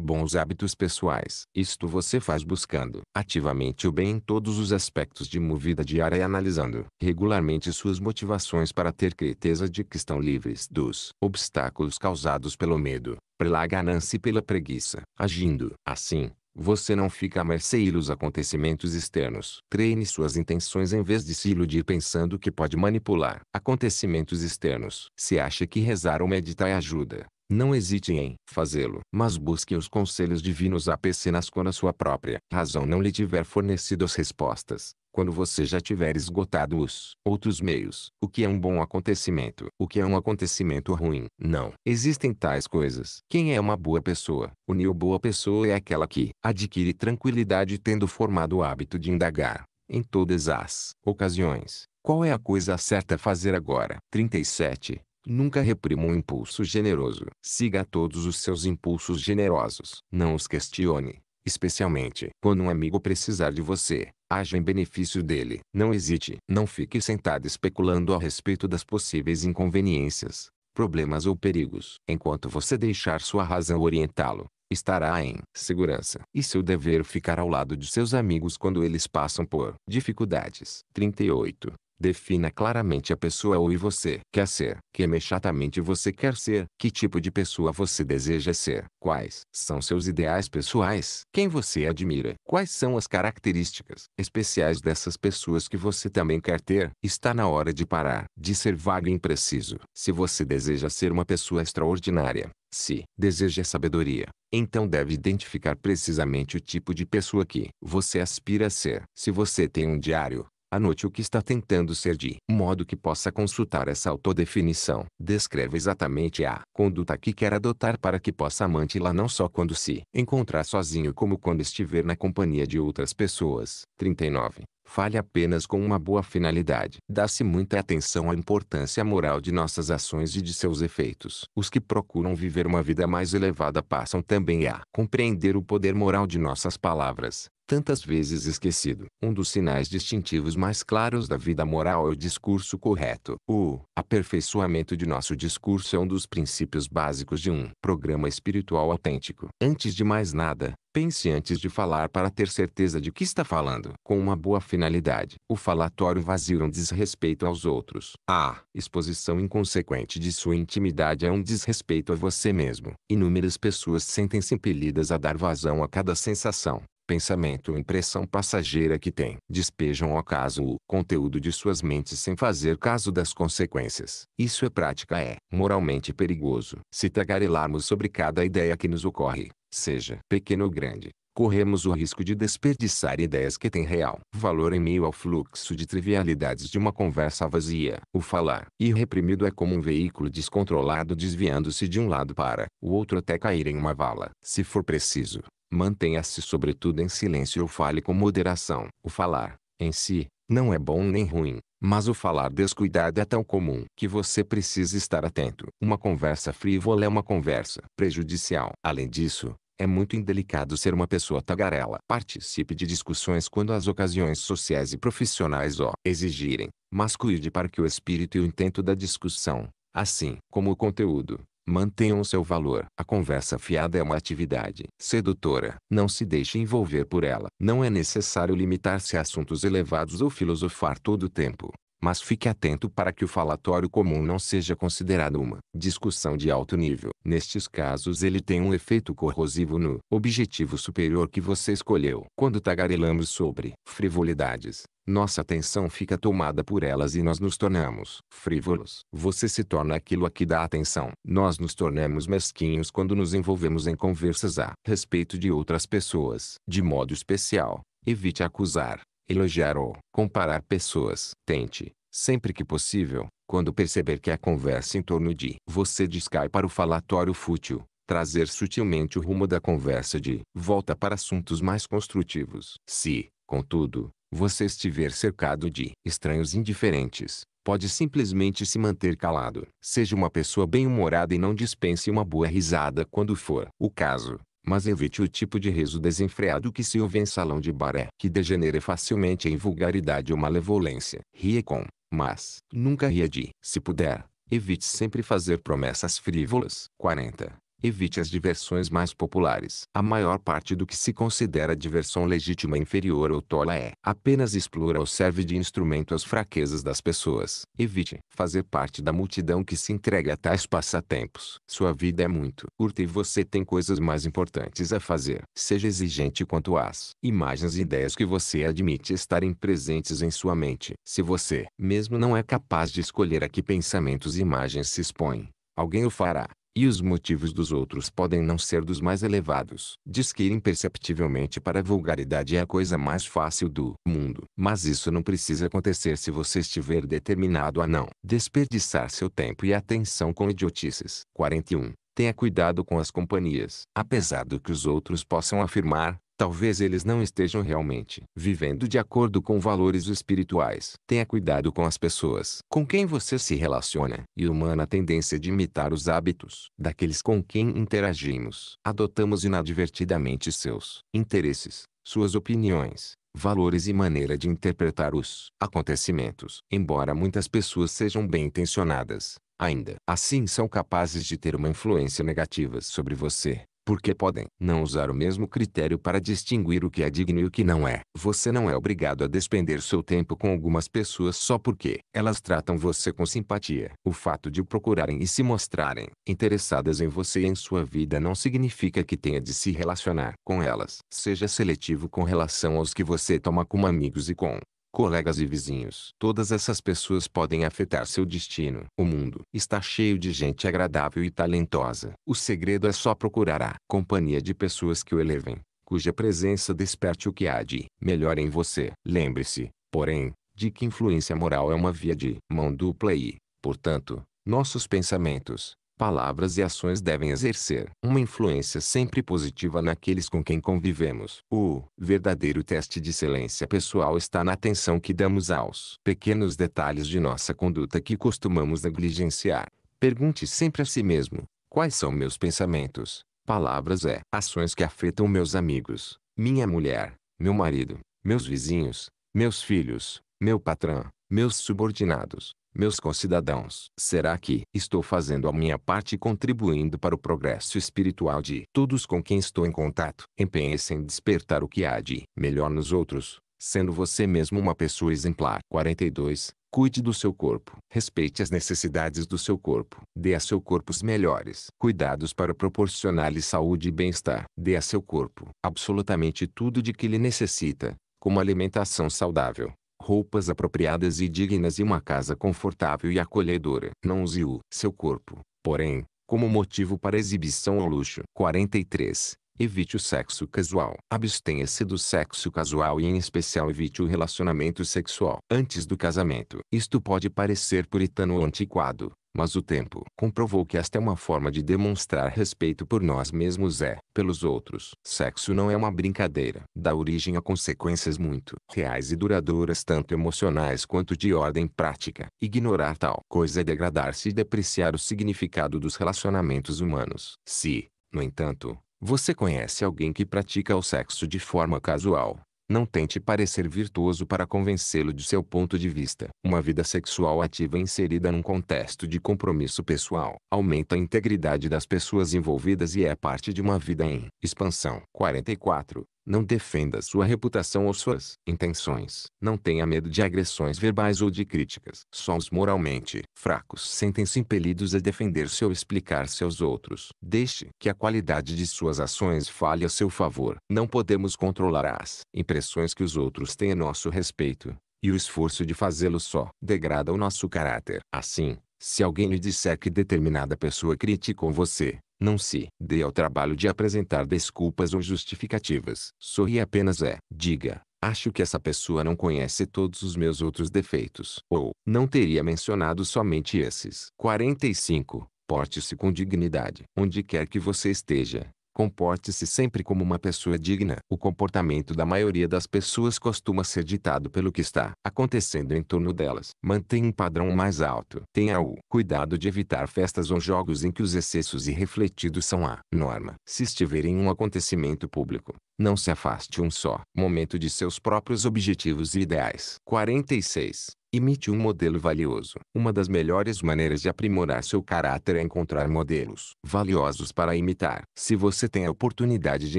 bons hábitos pessoais. Isto você faz buscando ativamente o bem em todos os aspectos de movida diária e analisando regularmente suas motivações para ter certeza de que estão livres dos obstáculos causados pelo medo, pela ganância e pela preguiça. Agindo assim, você não fica à mercê dos acontecimentos externos. Treine suas intenções em vez de se iludir pensando que pode manipular acontecimentos externos. Se acha que rezar ou meditar ajuda, não hesite em fazê-lo, mas busque os conselhos divinos apenas quando a sua própria razão não lhe tiver fornecido as respostas quando você já tiver esgotado os outros meios. O que é um bom acontecimento? O que é um acontecimento ruim? Não. Existem tais coisas. Quem é uma boa pessoa? O neo boa pessoa é aquela que adquire tranquilidade tendo formado o hábito de indagar, em todas as ocasiões, qual é a coisa certa a fazer agora. 37. Nunca reprima um impulso generoso. Siga todos os seus impulsos generosos. Não os questione, especialmente quando um amigo precisar de você. Haja em benefício dele. Não hesite. Não fique sentado especulando a respeito das possíveis inconveniências, problemas ou perigos. Enquanto você deixar sua razão orientá-lo, estará em segurança. E seu dever ficar ao lado de seus amigos quando eles passam por dificuldades. 38. Defina claramente a pessoa ou e você quer ser. Que imediatamente você quer ser. Que tipo de pessoa você deseja ser. Quais são seus ideais pessoais. Quem você admira. Quais são as características especiais dessas pessoas que você também quer ter. Está na hora de parar de ser vago e impreciso. Se você deseja ser uma pessoa extraordinária, se deseja sabedoria, então deve identificar precisamente o tipo de pessoa que você aspira a ser. Se você tem um diário, Anote o que está tentando ser de modo que possa consultar essa autodefinição. Descreve exatamente a conduta que quer adotar para que possa amante-la não só quando se encontrar sozinho como quando estiver na companhia de outras pessoas. 39. Fale apenas com uma boa finalidade. Dá-se muita atenção à importância moral de nossas ações e de seus efeitos. Os que procuram viver uma vida mais elevada passam também a compreender o poder moral de nossas palavras tantas vezes esquecido. Um dos sinais distintivos mais claros da vida moral é o discurso correto. O aperfeiçoamento de nosso discurso é um dos princípios básicos de um programa espiritual autêntico. Antes de mais nada, Pense antes de falar para ter certeza de que está falando. Com uma boa finalidade, o falatório vazio é um desrespeito aos outros. A exposição inconsequente de sua intimidade é um desrespeito a você mesmo. Inúmeras pessoas sentem-se impelidas a dar vazão a cada sensação, pensamento ou impressão passageira que têm. Despejam ao acaso o conteúdo de suas mentes sem fazer caso das consequências. Isso é prática é moralmente perigoso. Se tagarelarmos sobre cada ideia que nos ocorre, seja pequena ou grande, corremos o risco de desperdiçar ideias que têm real valor em meio ao fluxo de trivialidades de uma conversa vazia. O falar irreprimido é como um veículo descontrolado desviando-se de um lado para o outro até cair em uma vala. Se for preciso, Mantenha-se sobretudo em silêncio ou fale com moderação. O falar, em si, não é bom nem ruim, mas o falar descuidado é tão comum que você precisa estar atento. Uma conversa frívola é uma conversa prejudicial. Além disso, é muito indelicado ser uma pessoa tagarela. Participe de discussões quando as ocasiões sociais e profissionais o exigirem, mas cuide para que o espírito e o intento da discussão, assim como o conteúdo, Mantenham seu valor. A conversa fiada é uma atividade sedutora. Não se deixe envolver por ela. Não é necessário limitar-se a assuntos elevados ou filosofar todo o tempo. Mas fique atento para que o falatório comum não seja considerado uma discussão de alto nível. Nestes casos ele tem um efeito corrosivo no objetivo superior que você escolheu. Quando tagarelamos sobre frivolidades, nossa atenção fica tomada por elas e nós nos tornamos frívolos. Você se torna aquilo a que dá atenção. Nós nos tornamos mesquinhos quando nos envolvemos em conversas a respeito de outras pessoas. De modo especial, evite acusar, elogiar ou comparar pessoas. Tente, sempre que possível, quando perceber que a conversa em torno de você descai para o falatório fútil, trazer sutilmente o rumo da conversa de volta para assuntos mais construtivos. Se, contudo, você estiver cercado de estranhos indiferentes, pode simplesmente se manter calado. Seja uma pessoa bem-humorada e não dispense uma boa risada quando for o caso, mas evite o tipo de riso desenfreado que se ouve em salão de baré, que degenera facilmente em vulgaridade ou malevolência. Ria com, mas nunca ria de. Se puder, evite sempre fazer promessas frívolas. 40. Evite as diversões mais populares. A maior parte do que se considera diversão legítima inferior ou tola é apenas explora ou serve de instrumento às fraquezas das pessoas. Evite fazer parte da multidão que se entrega a tais passatempos. Sua vida é muito curta e você tem coisas mais importantes a fazer. Seja exigente quanto às imagens e ideias que você admite estarem presentes em sua mente. Se você mesmo não é capaz de escolher a que pensamentos e imagens se expõem. alguém o fará e os motivos dos outros podem não ser dos mais elevados. Diz que ir imperceptivelmente para a vulgaridade é a coisa mais fácil do mundo. Mas isso não precisa acontecer se você estiver determinado a não desperdiçar seu tempo e atenção com idiotices. 41. Tenha cuidado com as companhias. Apesar do que os outros possam afirmar, Talvez eles não estejam realmente vivendo de acordo com valores espirituais. Tenha cuidado com as pessoas com quem você se relaciona. E humana tendência de imitar os hábitos daqueles com quem interagimos. Adotamos inadvertidamente seus interesses, suas opiniões, valores e maneira de interpretar os acontecimentos. Embora muitas pessoas sejam bem intencionadas, ainda assim são capazes de ter uma influência negativa sobre você porque podem não usar o mesmo critério para distinguir o que é digno e o que não é. Você não é obrigado a despender seu tempo com algumas pessoas só porque elas tratam você com simpatia. O fato de o procurarem e se mostrarem interessadas em você e em sua vida não significa que tenha de se relacionar com elas. Seja seletivo com relação aos que você toma como amigos e com colegas e vizinhos. Todas essas pessoas podem afetar seu destino. O mundo está cheio de gente agradável e talentosa. O segredo é só procurar a companhia de pessoas que o elevem, cuja presença desperte o que há de melhor em você. Lembre-se, porém, de que influência moral é uma via de mão dupla e, portanto, nossos pensamentos, palavras e ações devem exercer uma influência sempre positiva naqueles com quem convivemos. O verdadeiro teste de excelência pessoal está na atenção que damos aos pequenos detalhes de nossa conduta que costumamos negligenciar. Pergunte sempre a si mesmo: quais são meus pensamentos, palavras e é ações que afetam meus amigos, minha mulher, meu marido, meus vizinhos, meus filhos, meu patrão, meus subordinados, meus concidadãos, será que estou fazendo a minha parte contribuindo para o progresso espiritual de todos com quem estou em contato? Empenhe-se em despertar o que há de melhor nos outros, sendo você mesmo uma pessoa exemplar. 42. Cuide do seu corpo. Respeite as necessidades do seu corpo. Dê a seu corpo os melhores cuidados para proporcionar-lhe saúde e bem-estar. Dê a seu corpo absolutamente tudo de que ele necessita, como alimentação saudável, roupas apropriadas e dignas e uma casa confortável e acolhedora. Não use o seu corpo, porém, como motivo para exibição ou luxo. 43. Evite o sexo casual. Abstenha-se do sexo casual e em especial evite o relacionamento sexual antes do casamento. Isto pode parecer puritano ou antiquado, mas o tempo comprovou que esta é uma forma de demonstrar respeito por nós mesmos e pelos outros. Sexo não é uma brincadeira. Dá origem a consequências muito reais e duradouras tanto emocionais quanto de ordem prática. Ignorar tal coisa é degradar-se e depreciar o significado dos relacionamentos humanos. Se, no entanto, você conhece alguém que pratica o sexo de forma casual. Não tente parecer virtuoso para convencê-lo de seu ponto de vista. Uma vida sexual ativa inserida num contexto de compromisso pessoal aumenta a integridade das pessoas envolvidas e é parte de uma vida em expansão. 44. Não defenda sua reputação ou suas intenções. Não tenha medo de agressões verbais ou de críticas. Só os moralmente fracos sentem-se impelidos a defender-se ou explicar-se aos outros. Deixe que a qualidade de suas ações fale a seu favor. Não podemos controlar as impressões que os outros têm a nosso respeito, e o esforço de fazê-lo só degrada o nosso caráter. Assim, se alguém lhe disser que determinada pessoa criticou você, não se dê ao trabalho de apresentar desculpas ou justificativas. Sorri apenas é. Diga, acho que essa pessoa não conhece todos os meus outros defeitos. Ou, não teria mencionado somente esses. 45. Porte-se com dignidade. Onde quer que você esteja, Comporte-se sempre como uma pessoa digna. O comportamento da maioria das pessoas costuma ser ditado pelo que está acontecendo em torno delas. Mantenha um padrão mais alto. Tenha o cuidado de evitar festas ou jogos em que os excessos irrefletidos são a norma. Se estiver em um acontecimento público, não se afaste um só momento de seus próprios objetivos e ideais. 46. Imite um modelo valioso. Uma das melhores maneiras de aprimorar seu caráter é encontrar modelos valiosos para imitar. Se você tem a oportunidade de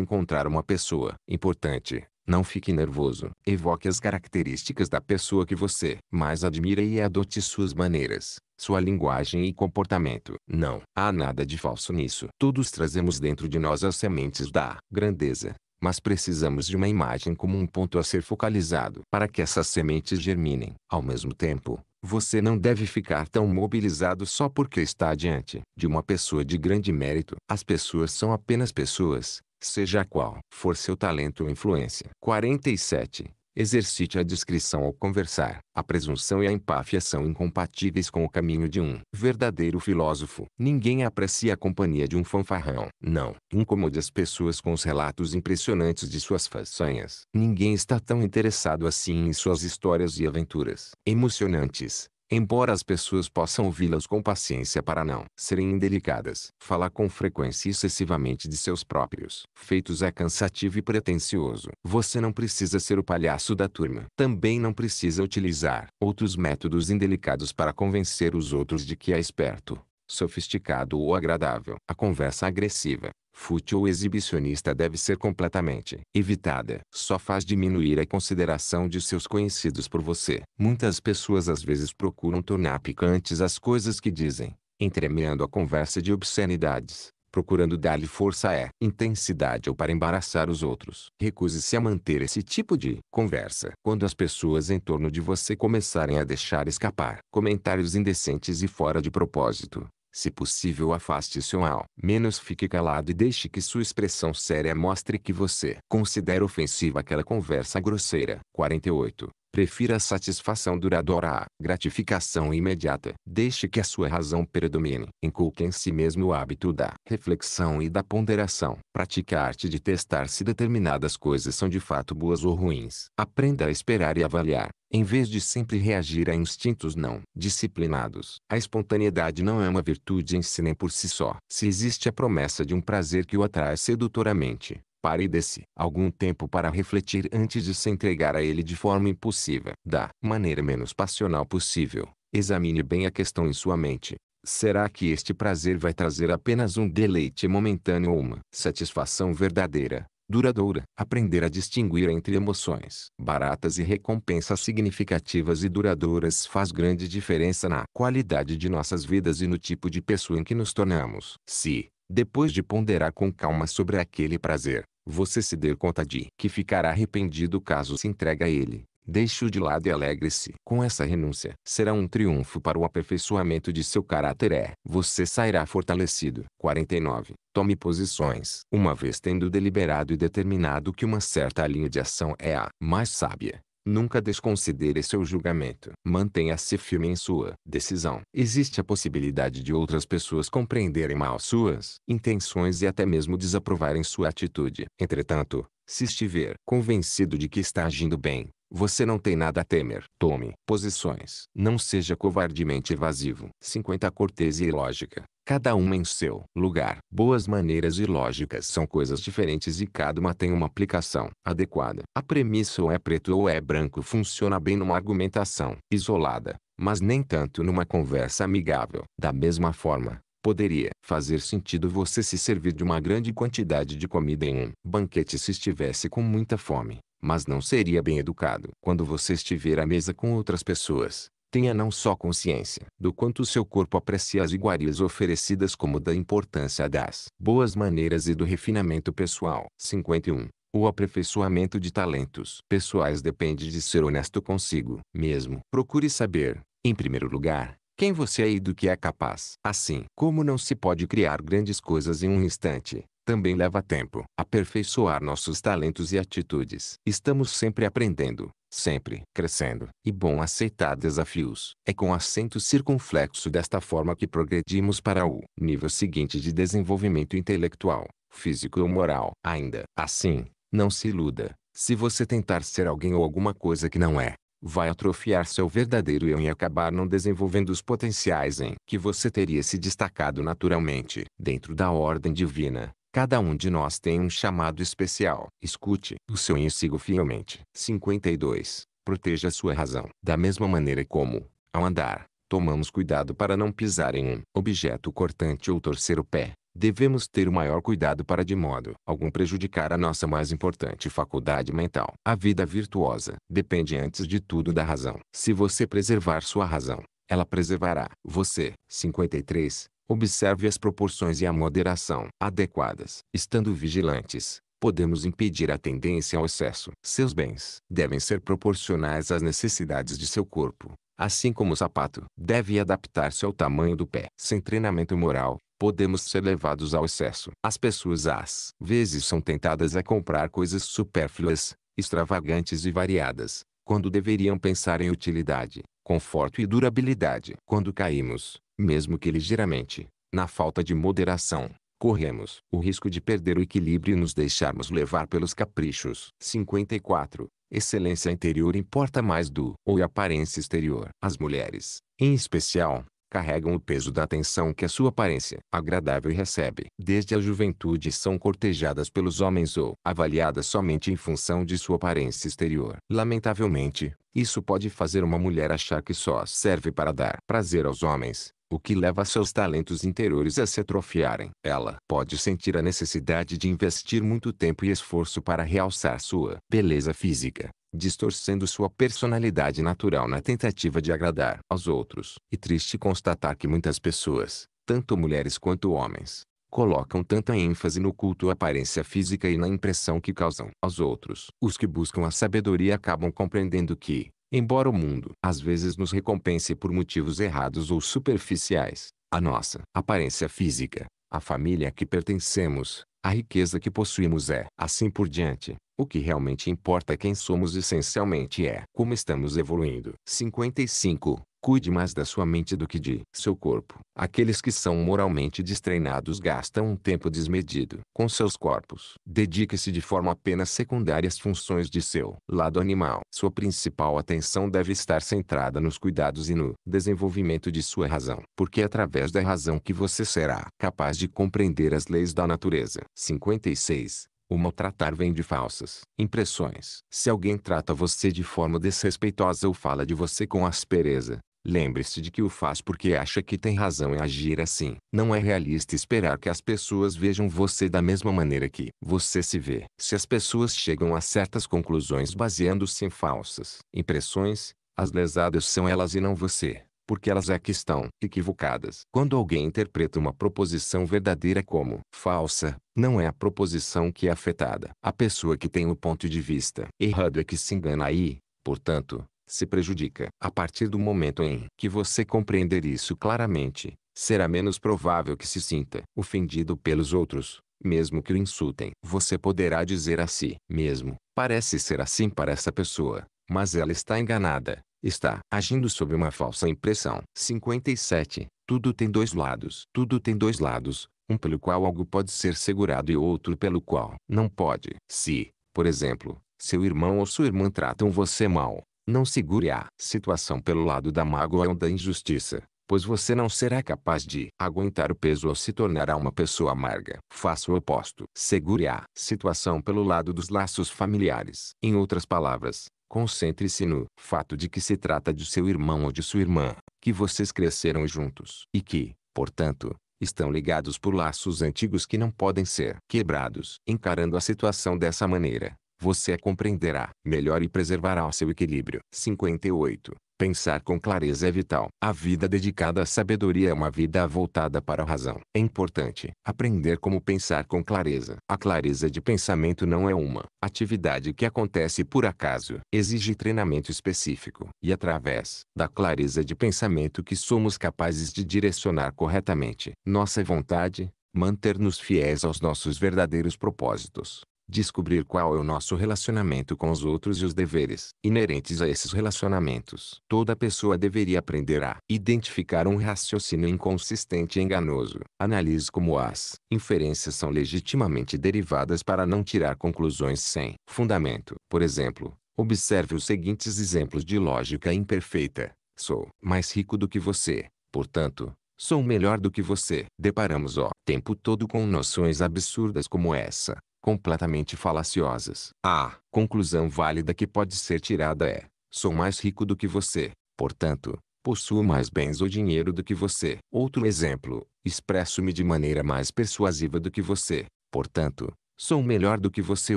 encontrar uma pessoa importante, não fique nervoso. Evoque as características da pessoa que você mais admira e adote suas maneiras, sua linguagem e comportamento. Não há nada de falso nisso. Todos trazemos dentro de nós as sementes da grandeza, mas precisamos de uma imagem como um ponto a ser focalizado para que essas sementes germinem. Ao mesmo tempo, você não deve ficar tão mobilizado só porque está diante de uma pessoa de grande mérito. As pessoas são apenas pessoas, seja qual for seu talento ou influência. 47. Exercite a discrição ao conversar. A presunção e a empáfia são incompatíveis com o caminho de um verdadeiro filósofo. Ninguém aprecia a companhia de um fanfarrão. Não incomode as pessoas com os relatos impressionantes de suas façanhas. Ninguém está tão interessado assim em suas histórias e aventuras emocionantes Embora as pessoas possam ouvi-las com paciência para não serem indelicadas, falar com frequência excessivamente de seus próprios feitos é cansativo e pretensioso. Você não precisa ser o palhaço da turma. Também não precisa utilizar outros métodos indelicados para convencer os outros de que é esperto sofisticado ou agradável. A conversa agressiva, fútil ou exibicionista deve ser completamente evitada. Só faz diminuir a consideração de seus conhecidos por você. Muitas pessoas às vezes procuram tornar picantes as coisas que dizem, entremeando a conversa de obscenidades procurando dar-lhe força é intensidade ou para embaraçar os outros. Recuse-se a manter esse tipo de conversa. Quando as pessoas em torno de você começarem a deixar escapar comentários indecentes e fora de propósito, se possível afaste-se ou mal. Menos fique calado e deixe que sua expressão séria mostre que você considera ofensiva aquela conversa grosseira. 48. Prefira a satisfação duradoura à gratificação imediata. Deixe que a sua razão predomine. Inculque em si mesmo o hábito da reflexão e da ponderação. Pratique a arte de testar se determinadas coisas são de fato boas ou ruins. Aprenda a esperar e avaliar, em vez de sempre reagir a instintos não disciplinados. A espontaneidade não é uma virtude em si nem por si só. Se existe a promessa de um prazer que o atrai sedutoramente, e desse algum tempo para refletir antes de se entregar a ele de forma impossível, Da maneira menos passional possível, examine bem a questão em sua mente. Será que este prazer vai trazer apenas um deleite momentâneo ou uma satisfação verdadeira, duradoura? Aprender a distinguir entre emoções baratas e recompensas significativas e duradouras faz grande diferença na qualidade de nossas vidas e no tipo de pessoa em que nos tornamos. Se, depois de ponderar com calma sobre aquele prazer, você se der conta de que ficará arrependido caso se entregue a ele. Deixe-o de lado e alegre-se. Com essa renúncia, será um triunfo para o aperfeiçoamento de seu caráter é. Você sairá fortalecido. 49. Tome posições. Uma vez tendo deliberado e determinado que uma certa linha de ação é a mais sábia, Nunca desconsidere seu julgamento. Mantenha-se firme em sua decisão. Existe a possibilidade de outras pessoas compreenderem mal suas intenções e até mesmo desaprovarem sua atitude. Entretanto, se estiver convencido de que está agindo bem, você não tem nada a temer. Tome posições. Não seja covardemente evasivo. 50 Cortesia e lógica cada uma em seu lugar. Boas maneiras e lógicas são coisas diferentes e cada uma tem uma aplicação adequada. A premissa ou é preto ou é branco funciona bem numa argumentação isolada, mas nem tanto numa conversa amigável. Da mesma forma, poderia fazer sentido você se servir de uma grande quantidade de comida em um banquete se estivesse com muita fome mas não seria bem educado. Quando você estiver à mesa com outras pessoas, tenha não só consciência do quanto seu corpo aprecia as iguarias oferecidas como da importância das boas maneiras e do refinamento pessoal. 51. O aperfeiçoamento de talentos pessoais depende de ser honesto consigo mesmo. Procure saber, em primeiro lugar, quem você é e do que é capaz. Assim como não se pode criar grandes coisas em um instante, também leva tempo aperfeiçoar nossos talentos e atitudes. Estamos sempre aprendendo sempre crescendo e bom aceitar desafios. É com acento circunflexo desta forma que progredimos para o nível seguinte de desenvolvimento intelectual, físico ou moral. Ainda assim, não se iluda. Se você tentar ser alguém ou alguma coisa que não é, vai atrofiar seu verdadeiro eu e acabar não desenvolvendo os potenciais em que você teria se destacado naturalmente. Dentro da ordem divina, Cada um de nós tem um chamado especial. Escute o seu e siga fielmente. 52. Proteja sua razão. Da mesma maneira como, ao andar, tomamos cuidado para não pisar em um objeto cortante ou torcer o pé. Devemos ter o maior cuidado para de modo algum prejudicar a nossa mais importante faculdade mental. A vida virtuosa depende antes de tudo da razão. Se você preservar sua razão, ela preservará você. 53. Observe as proporções e a moderação adequadas. Estando vigilantes, podemos impedir a tendência ao excesso. Seus bens devem ser proporcionais às necessidades de seu corpo, assim como o sapato deve adaptar-se ao tamanho do pé. Sem treinamento moral, podemos ser levados ao excesso. As pessoas às vezes são tentadas a comprar coisas supérfluas, extravagantes e variadas, quando deveriam pensar em utilidade, conforto e durabilidade. Quando caímos, mesmo que ligeiramente, na falta de moderação, corremos o risco de perder o equilíbrio e nos deixarmos levar pelos caprichos. 54. Excelência interior importa mais do ou aparência exterior. As mulheres, em especial, carregam o peso da atenção que a sua aparência agradável recebe. Desde a juventude são cortejadas pelos homens ou avaliadas somente em função de sua aparência exterior. Lamentavelmente, isso pode fazer uma mulher achar que só serve para dar prazer aos homens, o que leva seus talentos interiores a se atrofiarem. Ela pode sentir a necessidade de investir muito tempo e esforço para realçar sua beleza física, distorcendo sua personalidade natural na tentativa de agradar aos outros. E triste constatar que muitas pessoas, tanto mulheres quanto homens, colocam tanta ênfase no culto à aparência física e na impressão que causam aos outros. Os que buscam a sabedoria acabam compreendendo que, Embora o mundo às vezes nos recompense por motivos errados ou superficiais, a nossa aparência física, a família a que pertencemos, a riqueza que possuímos é, assim por diante, o que realmente importa quem somos essencialmente é como estamos evoluindo. 55. Cuide mais da sua mente do que de seu corpo. Aqueles que são moralmente destreinados gastam um tempo desmedido com seus corpos. Dedique-se de forma apenas secundária às funções de seu lado animal. Sua principal atenção deve estar centrada nos cuidados e no desenvolvimento de sua razão, porque é através da razão que você será capaz de compreender as leis da natureza. 56. O maltratar vem de falsas impressões. Se alguém trata você de forma desrespeitosa ou fala de você com aspereza, Lembre-se de que o faz porque acha que tem razão em agir assim. Não é realista esperar que as pessoas vejam você da mesma maneira que você se vê. Se as pessoas chegam a certas conclusões baseando-se em falsas impressões, as lesadas são elas e não você, porque elas é que estão equivocadas. Quando alguém interpreta uma proposição verdadeira como falsa, não é a proposição que é afetada. A pessoa que tem o ponto de vista errado é que se engana aí, portanto, se prejudica. A partir do momento em que você compreender isso claramente, será menos provável que se sinta ofendido pelos outros, mesmo que o insultem. Você poderá dizer a si mesmo: parece ser assim para essa pessoa, mas ela está enganada, está agindo sob uma falsa impressão. 57. Tudo tem dois lados. Tudo tem dois lados, um pelo qual algo pode ser segurado e outro pelo qual não pode. Se, por exemplo, seu irmão ou sua irmã tratam você mal, não segure a situação pelo lado da mágoa ou da injustiça, pois você não será capaz de aguentar o peso ou se tornará uma pessoa amarga. Faça o oposto. Segure a situação pelo lado dos laços familiares. Em outras palavras, Concentre-se no fato de que se trata de seu irmão ou de sua irmã, que vocês cresceram juntos e que, portanto, estão ligados por laços antigos que não podem ser quebrados. Encarando a situação dessa maneira, você a compreenderá melhor e preservará o seu equilíbrio. 58. Pensar com clareza é vital. A vida dedicada à sabedoria é uma vida voltada para a razão. É importante aprender como pensar com clareza. A clareza de pensamento não é uma atividade que acontece por acaso. Exige treinamento específico. E através da clareza de pensamento que somos capazes de direcionar corretamente nossa vontade, manter-nos fiéis aos nossos verdadeiros propósitos, descobrir qual é o nosso relacionamento com os outros e os deveres inerentes a esses relacionamentos. Toda pessoa deveria aprender a identificar um raciocínio inconsistente e enganoso. Analise como as inferências são legitimamente derivadas para não tirar conclusões sem fundamento. Por exemplo, observe os seguintes exemplos de lógica imperfeita. Sou mais rico do que você, portanto, sou melhor do que você. Deparamos o tempo todo com noções absurdas como essa, completamente falaciosas. A conclusão válida que pode ser tirada é: sou mais rico do que você, portanto, possuo mais bens ou dinheiro do que você. Outro exemplo: expresso-me de maneira mais persuasiva do que você, portanto, sou melhor do que você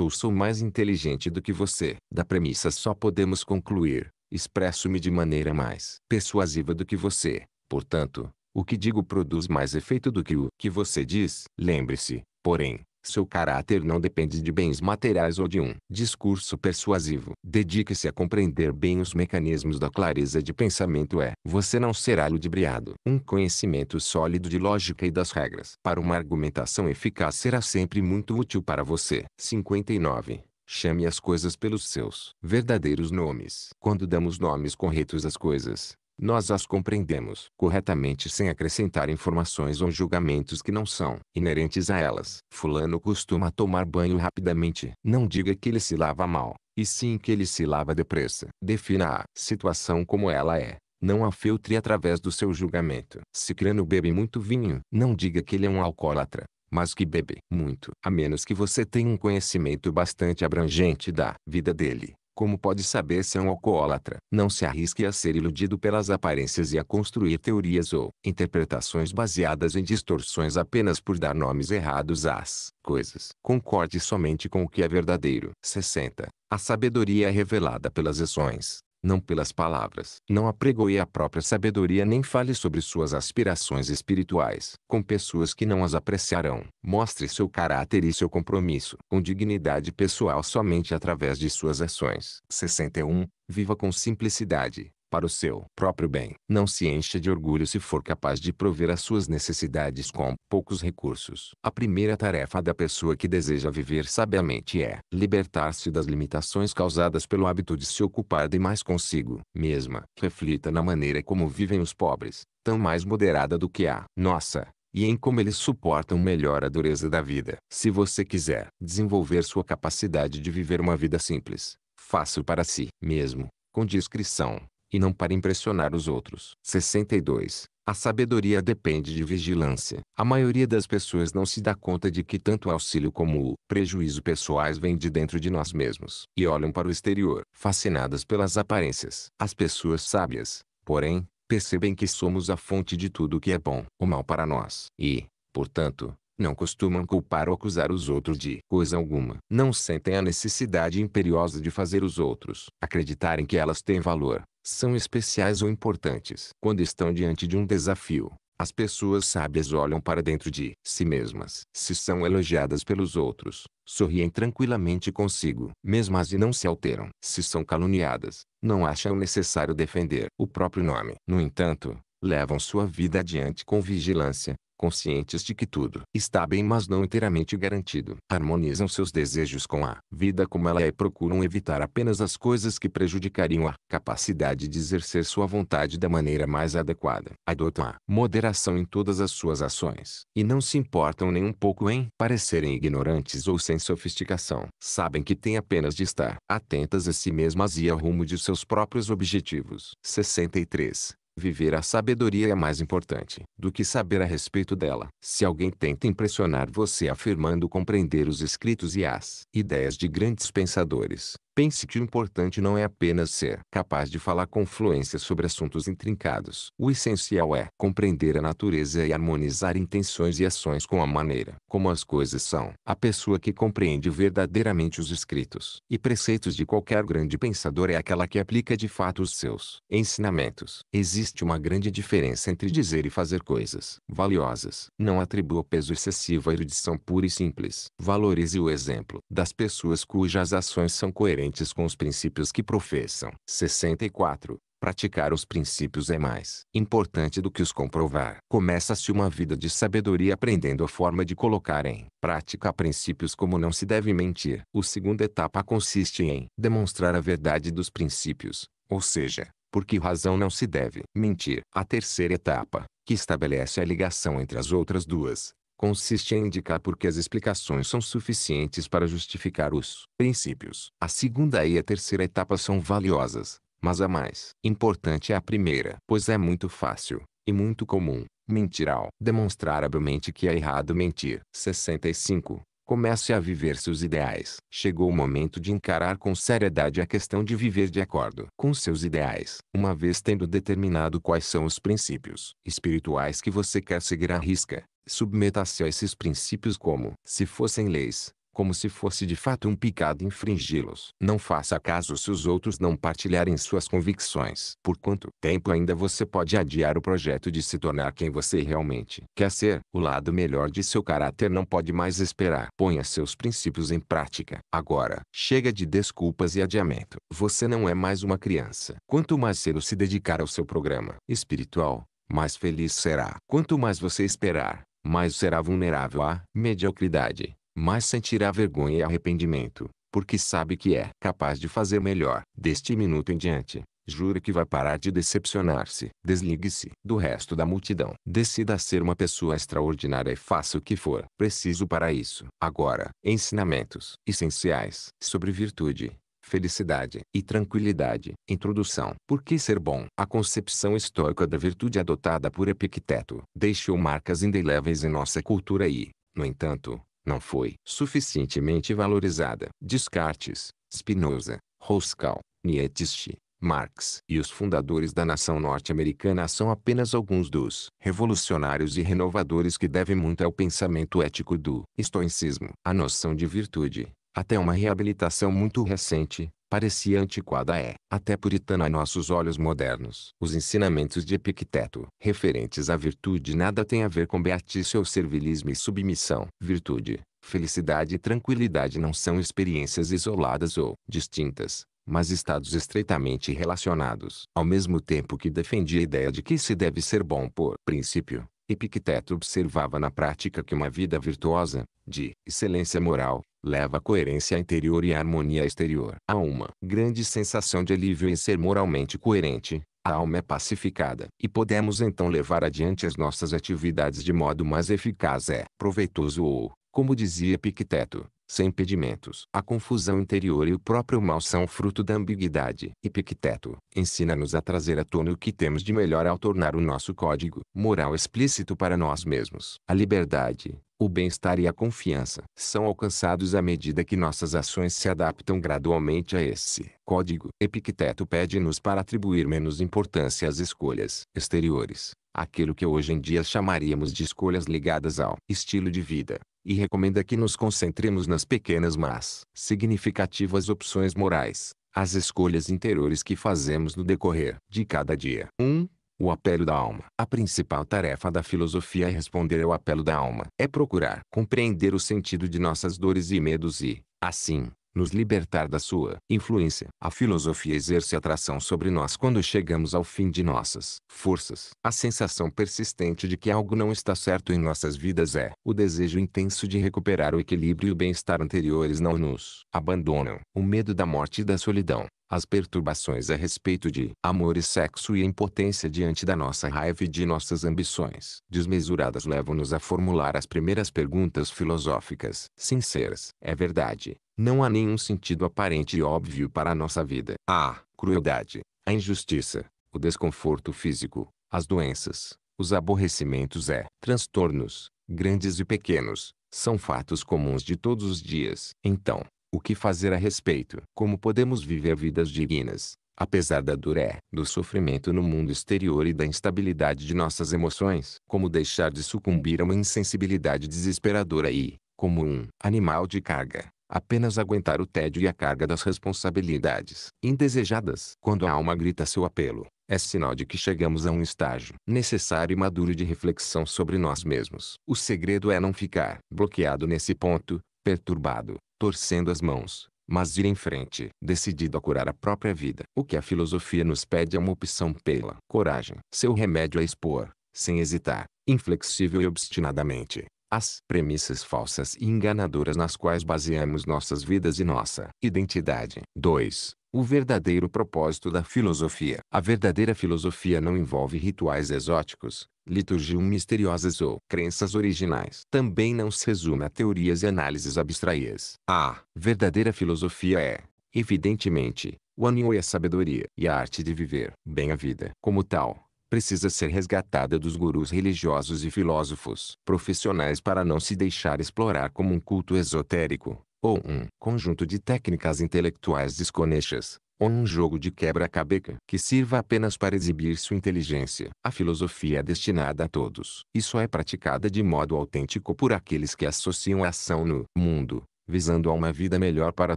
ou sou mais inteligente do que você. Da premissa só podemos concluir: expresso-me de maneira mais persuasiva do que você, portanto, o que digo produz mais efeito do que o que você diz. Lembre-se, porém, seu caráter não depende de bens materiais ou de um discurso persuasivo. Dedique-se a compreender bem os mecanismos da clareza de pensamento é. Você não será ludibriado. Um conhecimento sólido de lógica e das regras para uma argumentação eficaz será sempre muito útil para você. 59. Chame as coisas pelos seus verdadeiros nomes. Quando damos nomes corretos às coisas, nós as compreendemos corretamente sem acrescentar informações ou julgamentos que não são inerentes a elas. Fulano costuma tomar banho rapidamente. Não diga que ele se lava mal, e sim que ele se lava depressa. Defina a situação como ela é. Não a filtre através do seu julgamento. se crano bebe muito vinho. Não diga que ele é um alcoólatra, mas que bebe muito. A menos que você tenha um conhecimento bastante abrangente da vida dele. Como pode saber se é um alcoólatra? Não se arrisque a ser iludido pelas aparências e a construir teorias ou interpretações baseadas em distorções apenas por dar nomes errados às coisas. Concorde somente com o que é verdadeiro. 60. A sabedoria é revelada pelas ações não pelas palavras. Não apregoe a própria sabedoria nem fale sobre suas aspirações espirituais com pessoas que não as apreciarão. Mostre seu caráter e seu compromisso com dignidade pessoal somente através de suas ações. 61. Viva com simplicidade para o seu próprio bem. Não se encha de orgulho se for capaz de prover as suas necessidades com poucos recursos. A primeira tarefa da pessoa que deseja viver sabiamente é libertar-se das limitações causadas pelo hábito de se ocupar demais consigo mesma. Reflita na maneira como vivem os pobres, tão mais moderada do que a nossa e em como eles suportam melhor a dureza da vida. Se você quiser desenvolver sua capacidade de viver uma vida simples, fácil para si mesmo, com discrição, e não para impressionar os outros. 62. A sabedoria depende de vigilância. A maioria das pessoas não se dá conta de que tanto o auxílio como o prejuízo pessoais vêm de dentro de nós mesmos e olham para o exterior, fascinadas pelas aparências. As pessoas sábias, porém, percebem que somos a fonte de tudo o que é bom ou mal para nós e, portanto, não costumam culpar ou acusar os outros de coisa alguma. Não sentem a necessidade imperiosa de fazer os outros acreditarem que elas têm valor são especiais ou importantes. Quando estão diante de um desafio, as pessoas sábias olham para dentro de si mesmas. Se são elogiadas pelos outros, sorriem tranquilamente consigo mesmas e não se alteram. Se são caluniadas, não acham necessário defender o próprio nome. No entanto, levam sua vida adiante com vigilância, conscientes de que tudo está bem mas não inteiramente garantido. Harmonizam seus desejos com a vida como ela é e procuram evitar apenas as coisas que prejudicariam a capacidade de exercer sua vontade da maneira mais adequada. Adotam a moderação em todas as suas ações e não se importam nem um pouco em parecerem ignorantes ou sem sofisticação. Sabem que têm apenas de estar atentas a si mesmas e ao rumo de seus próprios objetivos. 63. Viver a sabedoria é mais importante do que saber a respeito dela. Se alguém tenta impressionar você afirmando compreender os escritos e as ideias de grandes pensadores, Pense que o importante não é apenas ser capaz de falar com fluência sobre assuntos intrincados. O essencial é compreender a natureza e harmonizar intenções e ações com a maneira como as coisas são. A pessoa que compreende verdadeiramente os escritos e preceitos de qualquer grande pensador é aquela que aplica de fato os seus ensinamentos. Existe uma grande diferença entre dizer e fazer coisas valiosas. Não atribua peso excessivo à erudição pura e simples. Valorize o exemplo das pessoas cujas ações são coerentes coerentes com os princípios que professam. 64. Praticar os princípios é mais importante do que os comprovar. Começa-se uma vida de sabedoria aprendendo a forma de colocar em prática princípios como não se deve mentir. A segunda etapa consiste em demonstrar a verdade dos princípios, ou seja, por que razão não se deve mentir. A terceira etapa, que estabelece a ligação entre as outras duas, consiste em indicar porque as explicações são suficientes para justificar os princípios. A segunda e a terceira etapa são valiosas, mas a mais importante é a primeira, pois é muito fácil e muito comum mentir ao demonstrar habilmente que é errado mentir. 65. Comece a viver seus ideais. Chegou o momento de encarar com seriedade a questão de viver de acordo com seus ideais. Uma vez tendo determinado quais são os princípios espirituais que você quer seguir à risca, submeta-se a esses princípios como se fossem leis como se fosse de fato um pecado infringi-los. Não faça caso se os outros não partilharem suas convicções. Por quanto tempo ainda você pode adiar o projeto de se tornar quem você realmente quer ser? O lado melhor de seu caráter não pode mais esperar. Ponha seus princípios em prática. Agora, chega de desculpas e adiamento. Você não é mais uma criança. Quanto mais cedo se dedicar ao seu programa espiritual, mais feliz será. Quanto mais você esperar, mais será vulnerável à mediocridade mas sentirá vergonha e arrependimento, porque sabe que é capaz de fazer melhor. Deste minuto em diante, jure que vai parar de decepcionar-se. Desligue-se do resto da multidão. Decida ser uma pessoa extraordinária e faça o que for preciso para isso. Agora, ensinamentos essenciais sobre virtude. Felicidade e tranquilidade. Introdução. Por que ser bom? A concepção histórica da virtude adotada por Epicteto deixou marcas indeléveis em nossa cultura e, no entanto, não foi suficientemente valorizada. Descartes, Spinoza, Rousseau, Nietzsche, Marx e os fundadores da nação norte-americana são apenas alguns dos revolucionários e renovadores que devem muito ao pensamento ético do estoicismo. A noção de virtude, até uma reabilitação muito recente, parecia antiquada é, até puritana a nossos olhos modernos. Os ensinamentos de Epicteto, referentes à virtude nada têm a ver com beatícia ou servilismo e submissão. Virtude, felicidade e tranquilidade não são experiências isoladas ou distintas, mas estados estreitamente relacionados. Ao mesmo tempo que defendia a ideia de que se deve ser bom por princípio, Epicteto observava na prática que uma vida virtuosa, de excelência moral, leva a coerência interior e a harmonia exterior. Há uma grande sensação de alívio em ser moralmente coerente, a alma é pacificada e podemos então levar adiante as nossas atividades de modo mais eficaz é proveitoso ou, como dizia Epicteto, sem impedimentos. A confusão interior e o próprio mal são fruto da ambiguidade. Epicteto ensina-nos a trazer à tona o que temos de melhor ao tornar o nosso código moral explícito para nós mesmos. A liberdade, o bem-estar e a confiança são alcançados à medida que nossas ações se adaptam gradualmente a esse código. Epicteto pede-nos para atribuir menos importância às escolhas exteriores, aquilo que hoje em dia chamaríamos de escolhas ligadas ao estilo de vida e recomenda que nos concentremos nas pequenas mas significativas opções morais, as escolhas interiores que fazemos no decorrer de cada dia. 1. Um, o apelo da alma. A principal tarefa da filosofia é responder ao apelo da alma. É procurar compreender o sentido de nossas dores e medos e, assim, nos libertar da sua influência. A filosofia exerce atração sobre nós quando chegamos ao fim de nossas forças. A sensação persistente de que algo não está certo em nossas vidas é o desejo intenso de recuperar o equilíbrio e o bem-estar anteriores não nos abandonam. O medo da morte e da solidão. As perturbações a respeito de amor e sexo e a impotência diante da nossa raiva e de nossas ambições desmesuradas levam-nos a formular as primeiras perguntas filosóficas sinceras. É verdade, não há nenhum sentido aparente e óbvio para a nossa vida. A crueldade, a injustiça, o desconforto físico, as doenças, os aborrecimentos é, transtornos, grandes e pequenos, são fatos comuns de todos os dias. Então, o que fazer a respeito? Como podemos viver vidas dignas, apesar da dor é, do sofrimento no mundo exterior e da instabilidade de nossas emoções? Como deixar de sucumbir a uma insensibilidade desesperadora e, como um animal de carga, Apenas aguentar o tédio e a carga das responsabilidades indesejadas. Quando a alma grita seu apelo, é sinal de que chegamos a um estágio necessário e maduro de reflexão sobre nós mesmos. O segredo é não ficar bloqueado nesse ponto, perturbado, torcendo as mãos, mas ir em frente, decidido a curar a própria vida. O que a filosofia nos pede é uma opção pela coragem. Seu remédio é expor, sem hesitar, inflexível e obstinadamente, as premissas falsas e enganadoras nas quais baseamos nossas vidas e nossa identidade. 2. O verdadeiro propósito da filosofia. A verdadeira filosofia não envolve rituais exóticos, liturgias misteriosas ou crenças originais. Também não se resume a teorias e análises abstraias. A verdadeira filosofia é, evidentemente, o anio e a sabedoria e a arte de viver bem a vida. Como tal, precisa ser resgatada dos gurus religiosos e filósofos profissionais para não se deixar explorar como um culto esotérico, ou um conjunto de técnicas intelectuais desconexas, ou um jogo de quebra-cabeça que sirva apenas para exibir sua inteligência. A filosofia é destinada a todos e só é praticada de modo autêntico por aqueles que associam a ação no mundo visando a uma vida melhor para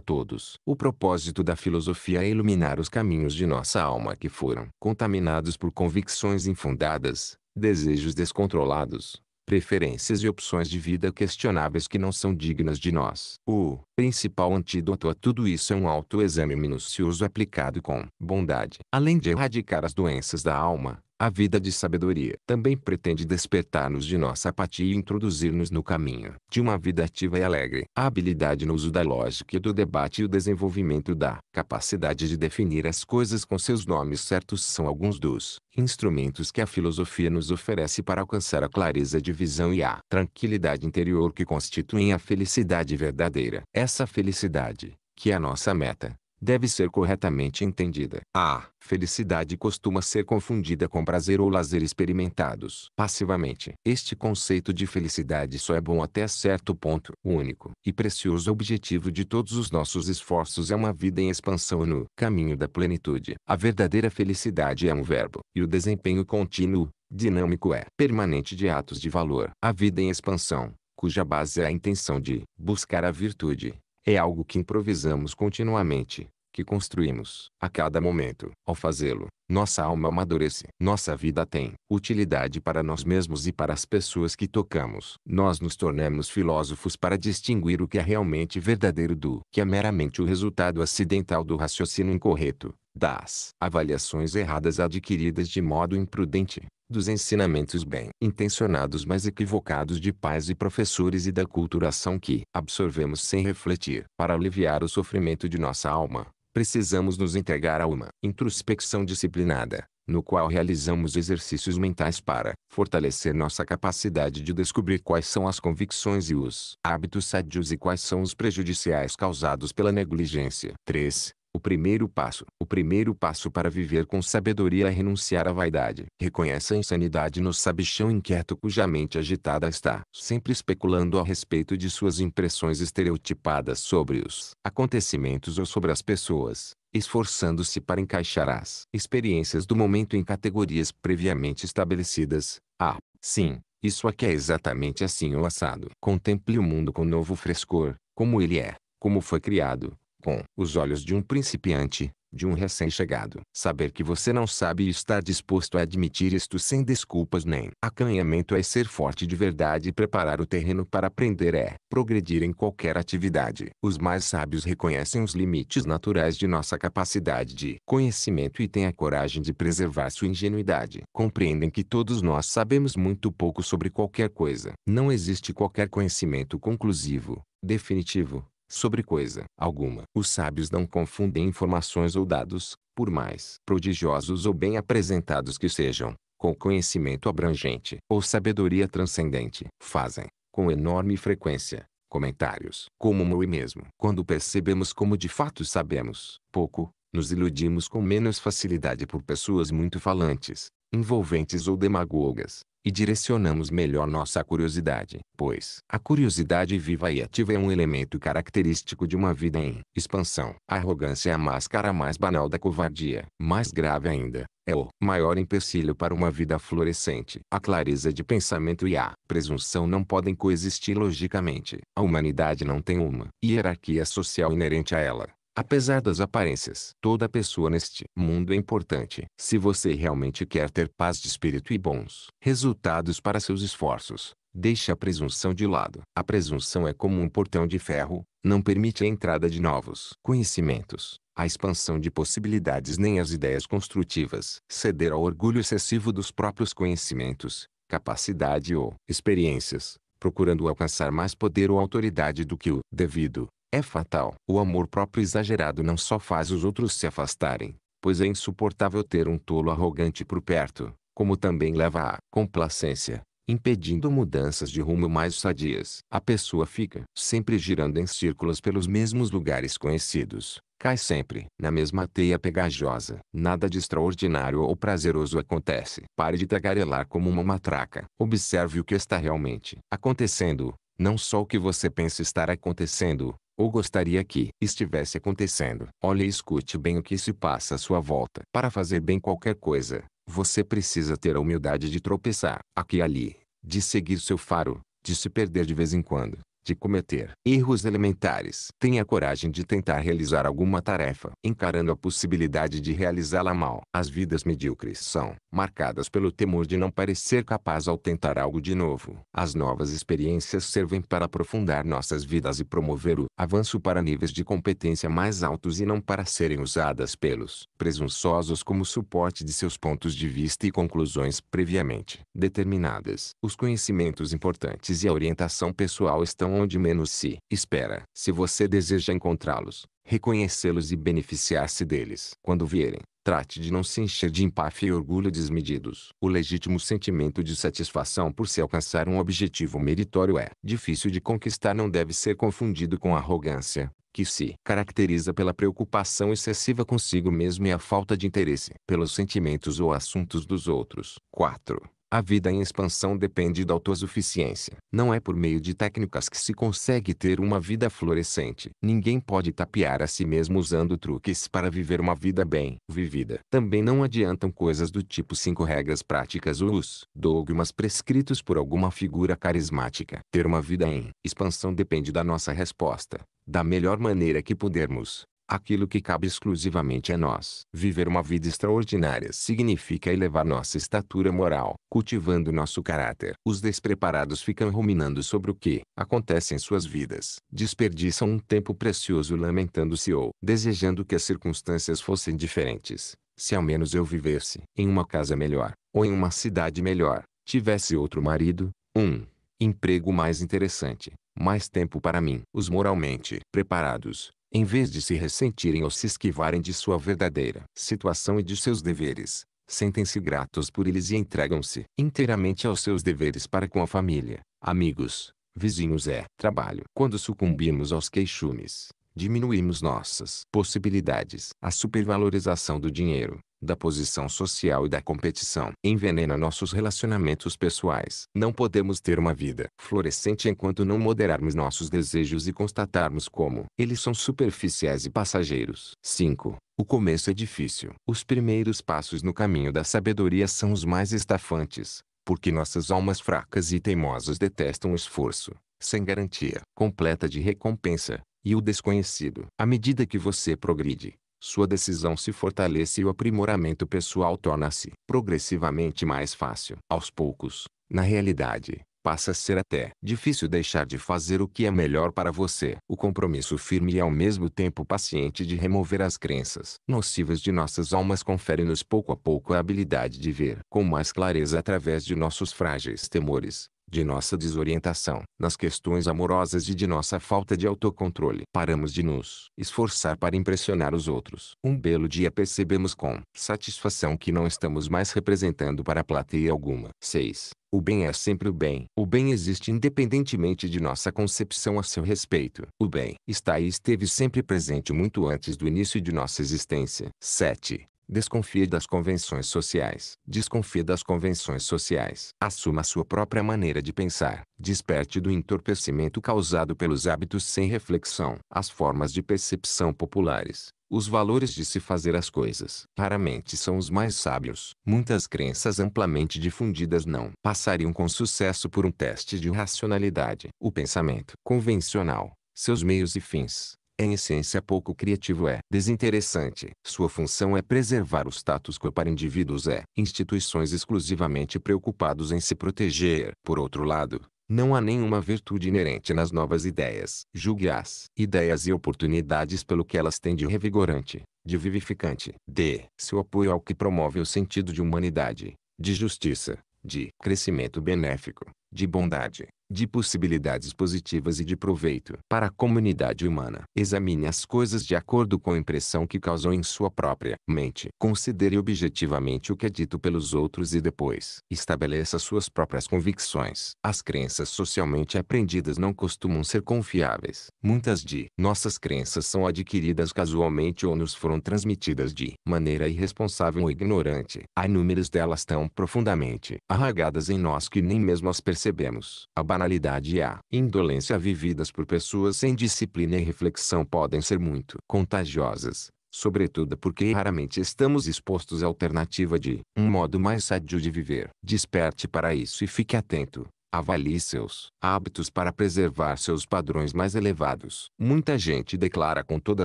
todos. O propósito da filosofia é iluminar os caminhos de nossa alma que foram contaminados por convicções infundadas, desejos descontrolados, preferências e opções de vida questionáveis que não são dignas de nós. O principal antídoto a tudo isso é um autoexame minucioso aplicado com bondade. Além de erradicar as doenças da alma, a vida de sabedoria também pretende despertar-nos de nossa apatia e introduzir-nos no caminho de uma vida ativa e alegre. A habilidade no uso da lógica e do debate e o desenvolvimento da capacidade de definir as coisas com seus nomes certos são alguns dos instrumentos que a filosofia nos oferece para alcançar a clareza de visão e a tranquilidade interior que constituem a felicidade verdadeira. Essa felicidade, que é a nossa meta, deve ser corretamente entendida. A felicidade costuma ser confundida com prazer ou lazer experimentados passivamente. Este conceito de felicidade só é bom até certo ponto. O único e precioso objetivo de todos os nossos esforços é uma vida em expansão no caminho da plenitude. A verdadeira felicidade é um verbo, e o desempenho contínuo, dinâmico é permanente de atos de valor. A vida em expansão, cuja base é a intenção de buscar a virtude, é algo que improvisamos continuamente, que construímos. A cada momento, ao fazê-lo, nossa alma amadurece. Nossa vida tem utilidade para nós mesmos e para as pessoas que tocamos. Nós nos tornamos filósofos para distinguir o que é realmente verdadeiro do que é meramente o resultado acidental do raciocínio incorreto, das avaliações erradas adquiridas de modo imprudente, dos ensinamentos bem intencionados mas equivocados de pais e professores e da culturação que absorvemos sem refletir. Para aliviar o sofrimento de nossa alma, precisamos nos entregar a uma introspecção disciplinada, no qual realizamos exercícios mentais para fortalecer nossa capacidade de descobrir quais são as convicções e os hábitos sadios e quais são os prejudiciais causados pela negligência. 3. O primeiro passo, o primeiro passo para viver com sabedoria é renunciar à vaidade. Reconheça a insanidade no sabichão inquieto cuja mente agitada está, sempre especulando a respeito de suas impressões estereotipadas sobre os acontecimentos ou sobre as pessoas, esforçando-se para encaixar as experiências do momento em categorias previamente estabelecidas. Ah, sim, isso aqui é exatamente assim ou assado. Contemple o mundo com novo frescor, como ele é, como foi criado com os olhos de um principiante, de um recém-chegado. Saber que você não sabe e estar disposto a admitir isto sem desculpas nem acanhamento é ser forte de verdade e preparar o terreno para aprender é progredir em qualquer atividade. Os mais sábios reconhecem os limites naturais de nossa capacidade de conhecimento e têm a coragem de preservar sua ingenuidade. Compreendem que todos nós sabemos muito pouco sobre qualquer coisa. Não existe qualquer conhecimento conclusivo, definitivo, sobre coisa alguma. Os sábios não confundem informações ou dados, por mais prodigiosos ou bem apresentados que sejam, com conhecimento abrangente ou sabedoria transcendente. Fazem, com enorme frequência, comentários como o mesmo. Quando percebemos como de fato sabemos pouco, nos iludimos com menos facilidade por pessoas muito falantes, envolventes ou demagogas e direcionamos melhor nossa curiosidade, pois a curiosidade viva e ativa é um elemento característico de uma vida em expansão. A arrogância é a máscara mais banal da covardia. Mais grave ainda, é o maior empecilho para uma vida florescente. A clareza de pensamento e a presunção não podem coexistir logicamente. A humanidade não tem uma hierarquia social inerente a ela. Apesar das aparências, toda pessoa neste mundo é importante. Se você realmente quer ter paz de espírito e bons resultados para seus esforços, deixe a presunção de lado. A presunção é como um portão de ferro, não permite a entrada de novos conhecimentos, a expansão de possibilidades nem as ideias construtivas. Ceder ao orgulho excessivo dos próprios conhecimentos, capacidade ou experiências, procurando alcançar mais poder ou autoridade do que o devido, é fatal. O amor próprio exagerado não só faz os outros se afastarem, pois é insuportável ter um tolo arrogante por perto, como também leva à complacência, impedindo mudanças de rumo mais sadias. A pessoa fica sempre girando em círculos pelos mesmos lugares conhecidos, cai sempre na mesma teia pegajosa. Nada de extraordinário ou prazeroso acontece. Pare de tagarelar como uma matraca. Observe o que está realmente acontecendo, não só o que você pensa estar acontecendo, ou gostaria que estivesse acontecendo. Olhe e escute bem o que se passa à sua volta. Para fazer bem qualquer coisa, você precisa ter a humildade de tropeçar aqui e ali, de seguir seu faro, de se perder de vez em quando, de cometer erros elementares. Tenha coragem de tentar realizar alguma tarefa, encarando a possibilidade de realizá-la mal. As vidas medíocres são marcadas pelo temor de não parecer capaz ao tentar algo de novo. As novas experiências servem para aprofundar nossas vidas e promover o avanço para níveis de competência mais altos e não para serem usadas pelos presunçosos como suporte de seus pontos de vista e conclusões previamente determinadas. Os conhecimentos importantes e a orientação pessoal estão onde menos se espera. Se você deseja encontrá-los, reconhecê-los e beneficiar-se deles. Quando vierem, trate de não se encher de empáfia e orgulho desmedidos. O legítimo sentimento de satisfação por se alcançar um objetivo meritório é difícil de conquistar, não deve ser confundido com arrogância que se caracteriza pela preocupação excessiva consigo mesmo e a falta de interesse pelos sentimentos ou assuntos dos outros. 4. A vida em expansão depende da autossuficiência. Não é por meio de técnicas que se consegue ter uma vida florescente. Ninguém pode tapear a si mesmo usando truques para viver uma vida bem vivida. Também não adiantam coisas do tipo cinco regras práticas ou os dogmas prescritos por alguma figura carismática. Ter uma vida em expansão depende da nossa resposta, da melhor maneira que pudermos, aquilo que cabe exclusivamente a nós. Viver uma vida extraordinária significa elevar nossa estatura moral, cultivando nosso caráter. Os despreparados ficam ruminando sobre o que acontece em suas vidas. Desperdiçam um tempo precioso lamentando-se ou desejando que as circunstâncias fossem diferentes. Se ao menos eu vivesse em uma casa melhor, ou em uma cidade melhor, tivesse outro marido, um emprego mais interessante, mais tempo para mim. Os moralmente preparados em vez de se ressentirem ou se esquivarem de sua verdadeira situação e de seus deveres, sentem-se gratos por eles e entregam-se inteiramente aos seus deveres para com a família, amigos, vizinhos é trabalho. Quando sucumbimos aos queixumes, diminuímos nossas possibilidades. A supervalorização do dinheiro, da posição social e da competição envenena nossos relacionamentos pessoais. Não podemos ter uma vida florescente enquanto não moderarmos nossos desejos e constatarmos como eles são superficiais e passageiros. 5. O começo é difícil. Os primeiros passos no caminho da sabedoria são os mais estafantes, porque nossas almas fracas e teimosas detestam o esforço, sem garantia completa de recompensa e o desconhecido. À medida que você progride, sua decisão se fortalece e o aprimoramento pessoal torna-se progressivamente mais fácil. Aos poucos, na realidade, passa a ser até difícil deixar de fazer o que é melhor para você. O compromisso firme e ao mesmo tempo paciente de remover as crenças nocivas de nossas almas confere-nos pouco a pouco a habilidade de ver com mais clareza através de nossos frágeis temores de nossa desorientação, nas questões amorosas e de nossa falta de autocontrole. Paramos de nos esforçar para impressionar os outros. Um belo dia percebemos com satisfação que não estamos mais representando para plateia alguma. 6. O bem é sempre o bem. O bem existe independentemente de nossa concepção a seu respeito. O bem está e esteve sempre presente muito antes do início de nossa existência. 7. Desconfie das convenções sociais. Desconfie das convenções sociais. Assuma sua própria maneira de pensar. Desperte do entorpecimento causado pelos hábitos sem reflexão. As formas de percepção populares, os valores de se fazer as coisas raramente são os mais sábios. Muitas crenças amplamente difundidas não passariam com sucesso por um teste de racionalidade. O pensamento convencional, seus meios e fins, em essência pouco criativo é desinteressante. Sua função é preservar o status quo para indivíduos e instituições exclusivamente preocupados em se proteger. Por outro lado, não há nenhuma virtude inerente nas novas ideias. Julgue-as ideias e oportunidades pelo que elas têm de revigorante, de vivificante, de seu apoio ao que promove o sentido de humanidade, de justiça, de crescimento benéfico, de bondade, de possibilidades positivas e de proveito para a comunidade humana. Examine as coisas de acordo com a impressão que causou em sua própria mente. Considere objetivamente o que é dito pelos outros e depois estabeleça suas próprias convicções. As crenças socialmente aprendidas não costumam ser confiáveis. Muitas de nossas crenças são adquiridas casualmente ou nos foram transmitidas de maneira irresponsável ou ignorante. Há inúmeras delas tão profundamente arraigadas em nós que nem mesmo as percebemos. A banalidade e a indolência vividas por pessoas sem disciplina e reflexão podem ser muito contagiosas, sobretudo porque raramente estamos expostos à alternativa de um modo mais sádio de viver. Desperte para isso e fique atento. Avalie seus hábitos para preservar seus padrões mais elevados. Muita gente declara com toda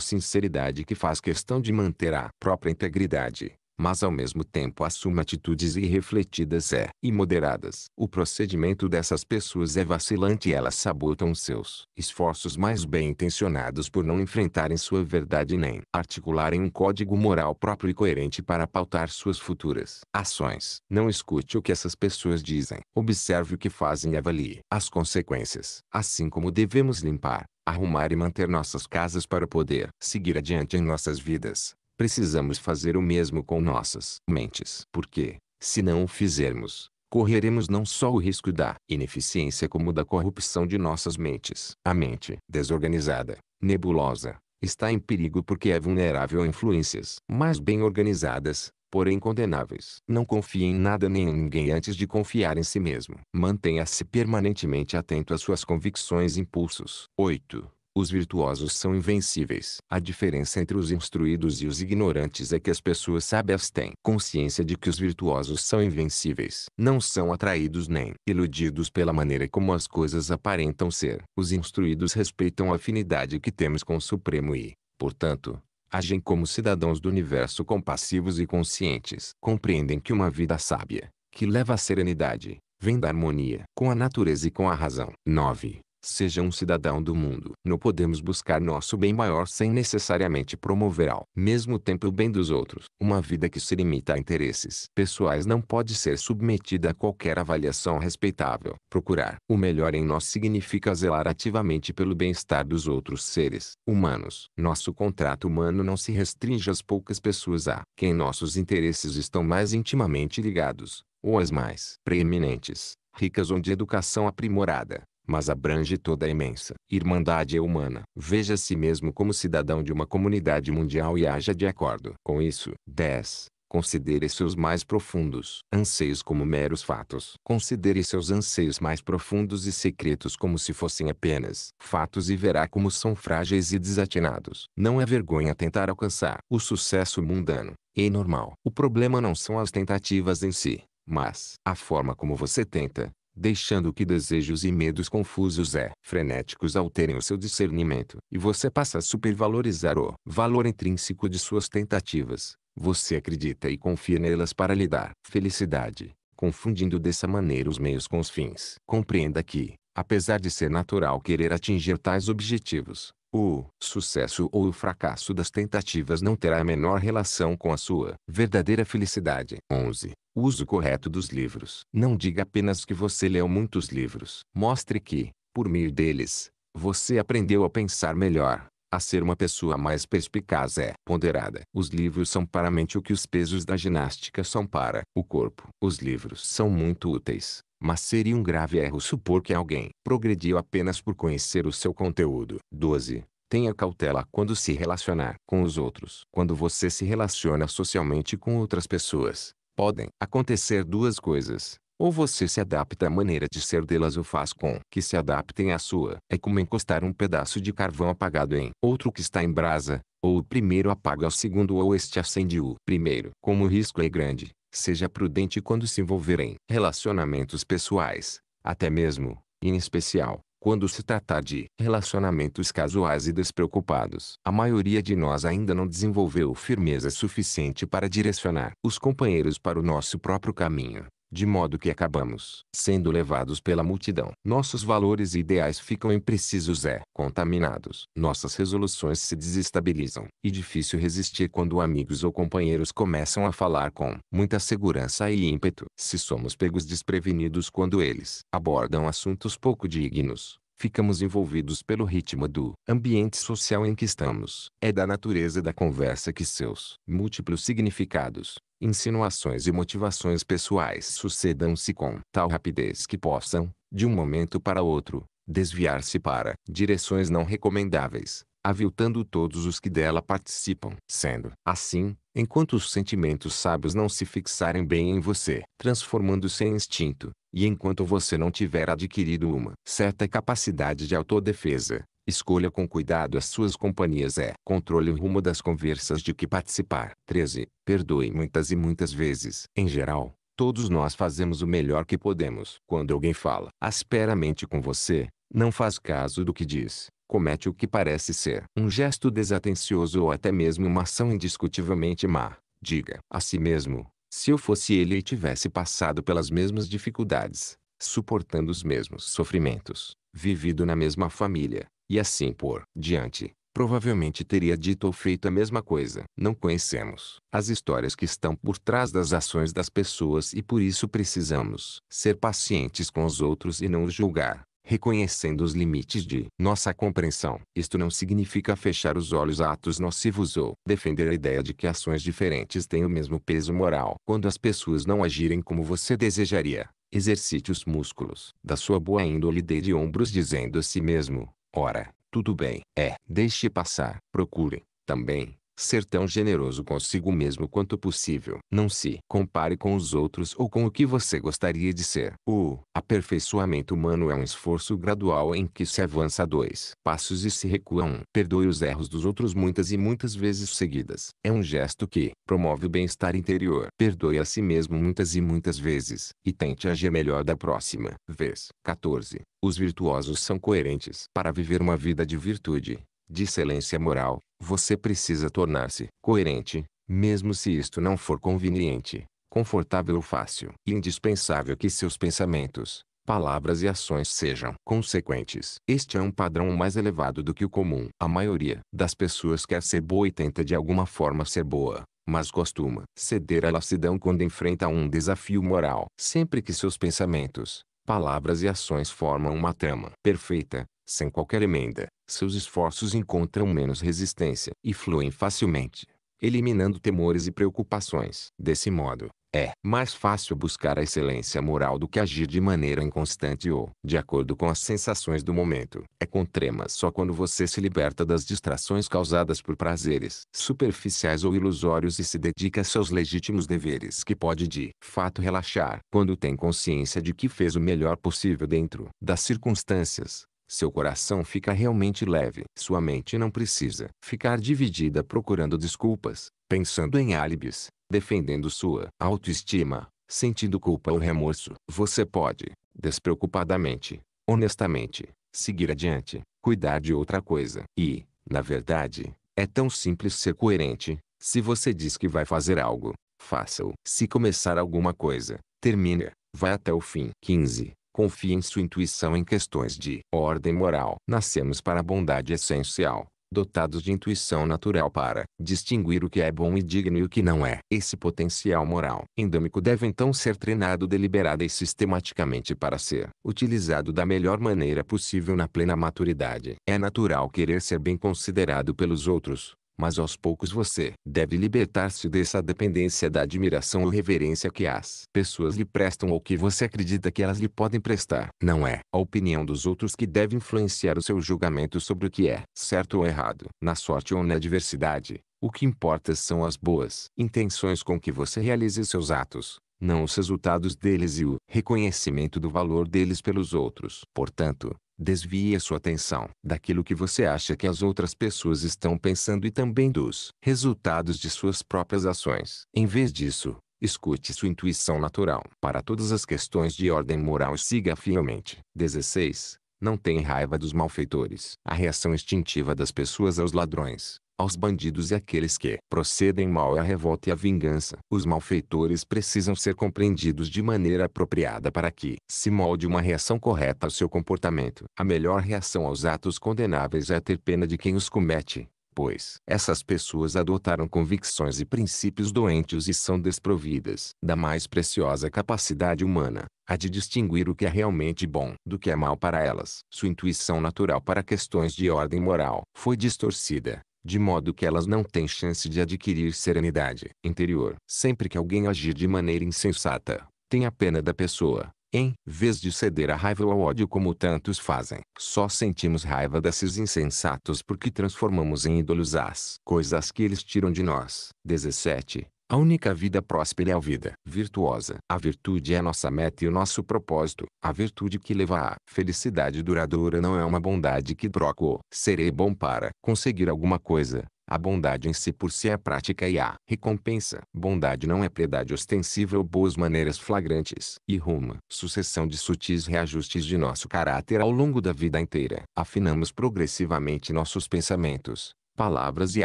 sinceridade que faz questão de manter a própria integridade, mas ao mesmo tempo assume atitudes irrefletidas e imoderadas. O procedimento dessas pessoas é vacilante e elas sabotam seus esforços mais bem intencionados por não enfrentarem sua verdade nem articularem um código moral próprio e coerente para pautar suas futuras ações. Não escute o que essas pessoas dizem. Observe o que fazem e avalie as consequências. Assim como devemos limpar, arrumar e manter nossas casas para poder seguir adiante em nossas vidas precisamos fazer o mesmo com nossas mentes. Porque, se não o fizermos, correremos não só o risco da ineficiência como da corrupção de nossas mentes. A mente desorganizada, nebulosa, está em perigo porque é vulnerável a influências mais bem organizadas, porém condenáveis. Não confie em nada nem em ninguém antes de confiar em si mesmo. Mantenha-se permanentemente atento às suas convicções e impulsos. 8. Os virtuosos são invencíveis. A diferença entre os instruídos e os ignorantes é que as pessoas sábias têm consciência de que os virtuosos são invencíveis. Não são atraídos nem iludidos pela maneira como as coisas aparentam ser. Os instruídos respeitam a afinidade que temos com o Supremo e, portanto, agem como cidadãos do universo compassivos e conscientes. Compreendem que uma vida sábia, que leva à serenidade, vem da harmonia com a natureza e com a razão. 9. Seja um cidadão do mundo. Não podemos buscar nosso bem maior sem necessariamente promover ao mesmo tempo o bem dos outros. Uma vida que se limita a interesses pessoais não pode ser submetida a qualquer avaliação respeitável. Procurar o melhor em nós significa zelar ativamente pelo bem-estar dos outros seres humanos. Nosso contrato humano não se restringe às poucas pessoas a quem nossos interesses estão mais intimamente ligados, ou às mais preeminentes ricas ou de educação aprimorada mas abrange toda a imensa irmandade humana. Veja a si mesmo como cidadão de uma comunidade mundial e haja de acordo com isso. 10. Considere seus mais profundos anseios como meros fatos. Considere seus anseios mais profundos e secretos como se fossem apenas fatos e verá como são frágeis e desatinados. Não é vergonha tentar alcançar o sucesso mundano e normal. O problema não são as tentativas em si, mas a forma como você tenta deixando que desejos e medos confusos e frenéticos alterem o seu discernimento, e você passa a supervalorizar o valor intrínseco de suas tentativas. Você acredita e confia nelas para lhe dar felicidade, confundindo dessa maneira os meios com os fins. Compreenda que, apesar de ser natural querer atingir tais objetivos, o sucesso ou o fracasso das tentativas não terá a menor relação com a sua verdadeira felicidade. 11. Uso correto dos livros. Não diga apenas que você leu muitos livros. Mostre que, por meio deles, você aprendeu a pensar melhor, a ser uma pessoa mais perspicaz e é ponderada. Os livros são para a mente o que os pesos da ginástica são para o corpo. Os livros são muito úteis. Mas seria um grave erro supor que alguém progrediu apenas por conhecer o seu conteúdo. 12. Tenha cautela quando se relacionar com os outros. Quando você se relaciona socialmente com outras pessoas, podem acontecer duas coisas. Ou você se adapta à maneira de ser delas ou faz com que se adaptem à sua. É como encostar um pedaço de carvão apagado em outro que está em brasa, ou o primeiro apaga o segundo ou este acende o primeiro. Como o risco é grande, Seja prudente quando se envolver em relacionamentos pessoais, até mesmo, em especial, quando se tratar de relacionamentos casuais e despreocupados. A maioria de nós ainda não desenvolveu firmeza suficiente para direcionar os companheiros para o nosso próprio caminho de modo que acabamos sendo levados pela multidão. Nossos valores e ideais ficam imprecisos e é, contaminados. Nossas resoluções se desestabilizam. E difícil resistir quando amigos ou companheiros começam a falar com muita segurança e ímpeto. Se somos pegos desprevenidos quando eles abordam assuntos pouco dignos, ficamos envolvidos pelo ritmo do ambiente social em que estamos. É da natureza da conversa que seus múltiplos significados, insinuações e motivações pessoais sucedam-se com tal rapidez que possam, de um momento para outro, desviar-se para direções não recomendáveis, aviltando todos os que dela participam. Sendo assim, enquanto os sentimentos sábios não se fixarem bem em você, transformando-se em instinto, e enquanto você não tiver adquirido uma certa capacidade de autodefesa, escolha com cuidado as suas companhias é controle o rumo das conversas de que participar. 13. Perdoe muitas e muitas vezes. Em geral, todos nós fazemos o melhor que podemos. Quando alguém fala asperamente com você, não faz caso do que diz comete o que parece ser um gesto desatencioso ou até mesmo uma ação indiscutivelmente má, diga a si mesmo, se eu fosse ele e tivesse passado pelas mesmas dificuldades, suportando os mesmos sofrimentos, vivido na mesma família, e assim por diante, provavelmente teria dito ou feito a mesma coisa. Não conhecemos as histórias que estão por trás das ações das pessoas e por isso precisamos ser pacientes com os outros e não os julgar reconhecendo os limites de nossa compreensão. Isto não significa fechar os olhos a atos nocivos ou defender a ideia de que ações diferentes têm o mesmo peso moral. Quando as pessoas não agirem como você desejaria, exercite os músculos da sua boa índole dê de ombros dizendo a si mesmo, ora, tudo bem, é, deixe passar, procure, também, Ser tão generoso consigo mesmo quanto possível. Não se compare com os outros ou com o que você gostaria de ser. O aperfeiçoamento humano é um esforço gradual em que se avança dois passos e se recua um. Perdoe os erros dos outros muitas e muitas vezes seguidas. É um gesto que promove o bem-estar interior. Perdoe a si mesmo muitas e muitas vezes e tente agir melhor da próxima vez. 14. Os virtuosos são coerentes. Para viver uma vida de virtude, de excelência moral, você precisa tornar-se coerente, mesmo se isto não for conveniente, confortável ou fácil. Indispensável que seus pensamentos, palavras e ações sejam consequentes. Este é um padrão mais elevado do que o comum. A maioria das pessoas quer ser boa e tenta de alguma forma ser boa, mas costuma ceder à lassidão quando enfrenta um desafio moral. Sempre que seus pensamentos, palavras e ações formam uma trama perfeita, sem qualquer emenda, seus esforços encontram menos resistência e fluem facilmente, eliminando temores e preocupações. Desse modo, é mais fácil buscar a excelência moral do que agir de maneira inconstante ou de acordo com as sensações do momento. É com tremas só quando você se liberta das distrações causadas por prazeres superficiais ou ilusórios e se dedica a seus legítimos deveres que pode de fato relaxar. Quando tem consciência de que fez o melhor possível dentro das circunstâncias, seu coração fica realmente leve. Sua mente não precisa ficar dividida procurando desculpas, pensando em álibis, defendendo sua autoestima, sentindo culpa ou remorso. Você pode, despreocupadamente, honestamente, seguir adiante, cuidar de outra coisa. E, na verdade, é tão simples ser coerente. Se você diz que vai fazer algo, faça-o. Se começar alguma coisa, termine. Vai até o fim. 15. Confie em sua intuição em questões de ordem moral. Nascemos para a bondade essencial, dotados de intuição natural para distinguir o que é bom e digno e o que não é. Esse potencial moral endêmico deve então ser treinado deliberada e sistematicamente para ser utilizado da melhor maneira possível na plena maturidade. É natural querer ser bem considerado pelos outros, mas aos poucos você deve libertar-se dessa dependência da admiração ou reverência que as pessoas lhe prestam ou que você acredita que elas lhe podem prestar. Não é a opinião dos outros que deve influenciar o seu julgamento sobre o que é certo ou errado, na sorte ou na adversidade. O que importa são as boas intenções com que você realize seus atos, não os resultados deles e o reconhecimento do valor deles pelos outros. Portanto, Desvie a sua atenção daquilo que você acha que as outras pessoas estão pensando e também dos resultados de suas próprias ações. Em vez disso, escute sua intuição natural para todas as questões de ordem moral e siga fielmente. 16. Não tenha raiva dos malfeitores. A reação instintiva das pessoas aos ladrões, aos bandidos e àqueles que procedem mal é a revolta e a vingança. Os malfeitores precisam ser compreendidos de maneira apropriada para que se molde uma reação correta ao seu comportamento. A melhor reação aos atos condenáveis é ter pena de quem os comete pois essas pessoas adotaram convicções e princípios doentes e são desprovidas da mais preciosa capacidade humana, a de distinguir o que é realmente bom do que é mal para elas. Sua intuição natural para questões de ordem moral foi distorcida de modo que elas não têm chance de adquirir serenidade interior. Sempre que alguém agir de maneira insensata, tem a pena da pessoa, em vez de ceder à raiva ou ao ódio como tantos fazem. Só sentimos raiva desses insensatos porque transformamos em ídolos as coisas que eles tiram de nós. 17. A única vida próspera é a vida virtuosa. A virtude é a nossa meta e o nosso propósito. A virtude que leva à felicidade duradoura não é uma bondade que troco. Serei bom para conseguir alguma coisa. A bondade em si por si é a prática e a recompensa. Bondade não é piedade ostensiva ou boas maneiras flagrantes. E ruma, sucessão de sutis reajustes de nosso caráter ao longo da vida inteira. Afinamos progressivamente nossos pensamentos, palavras e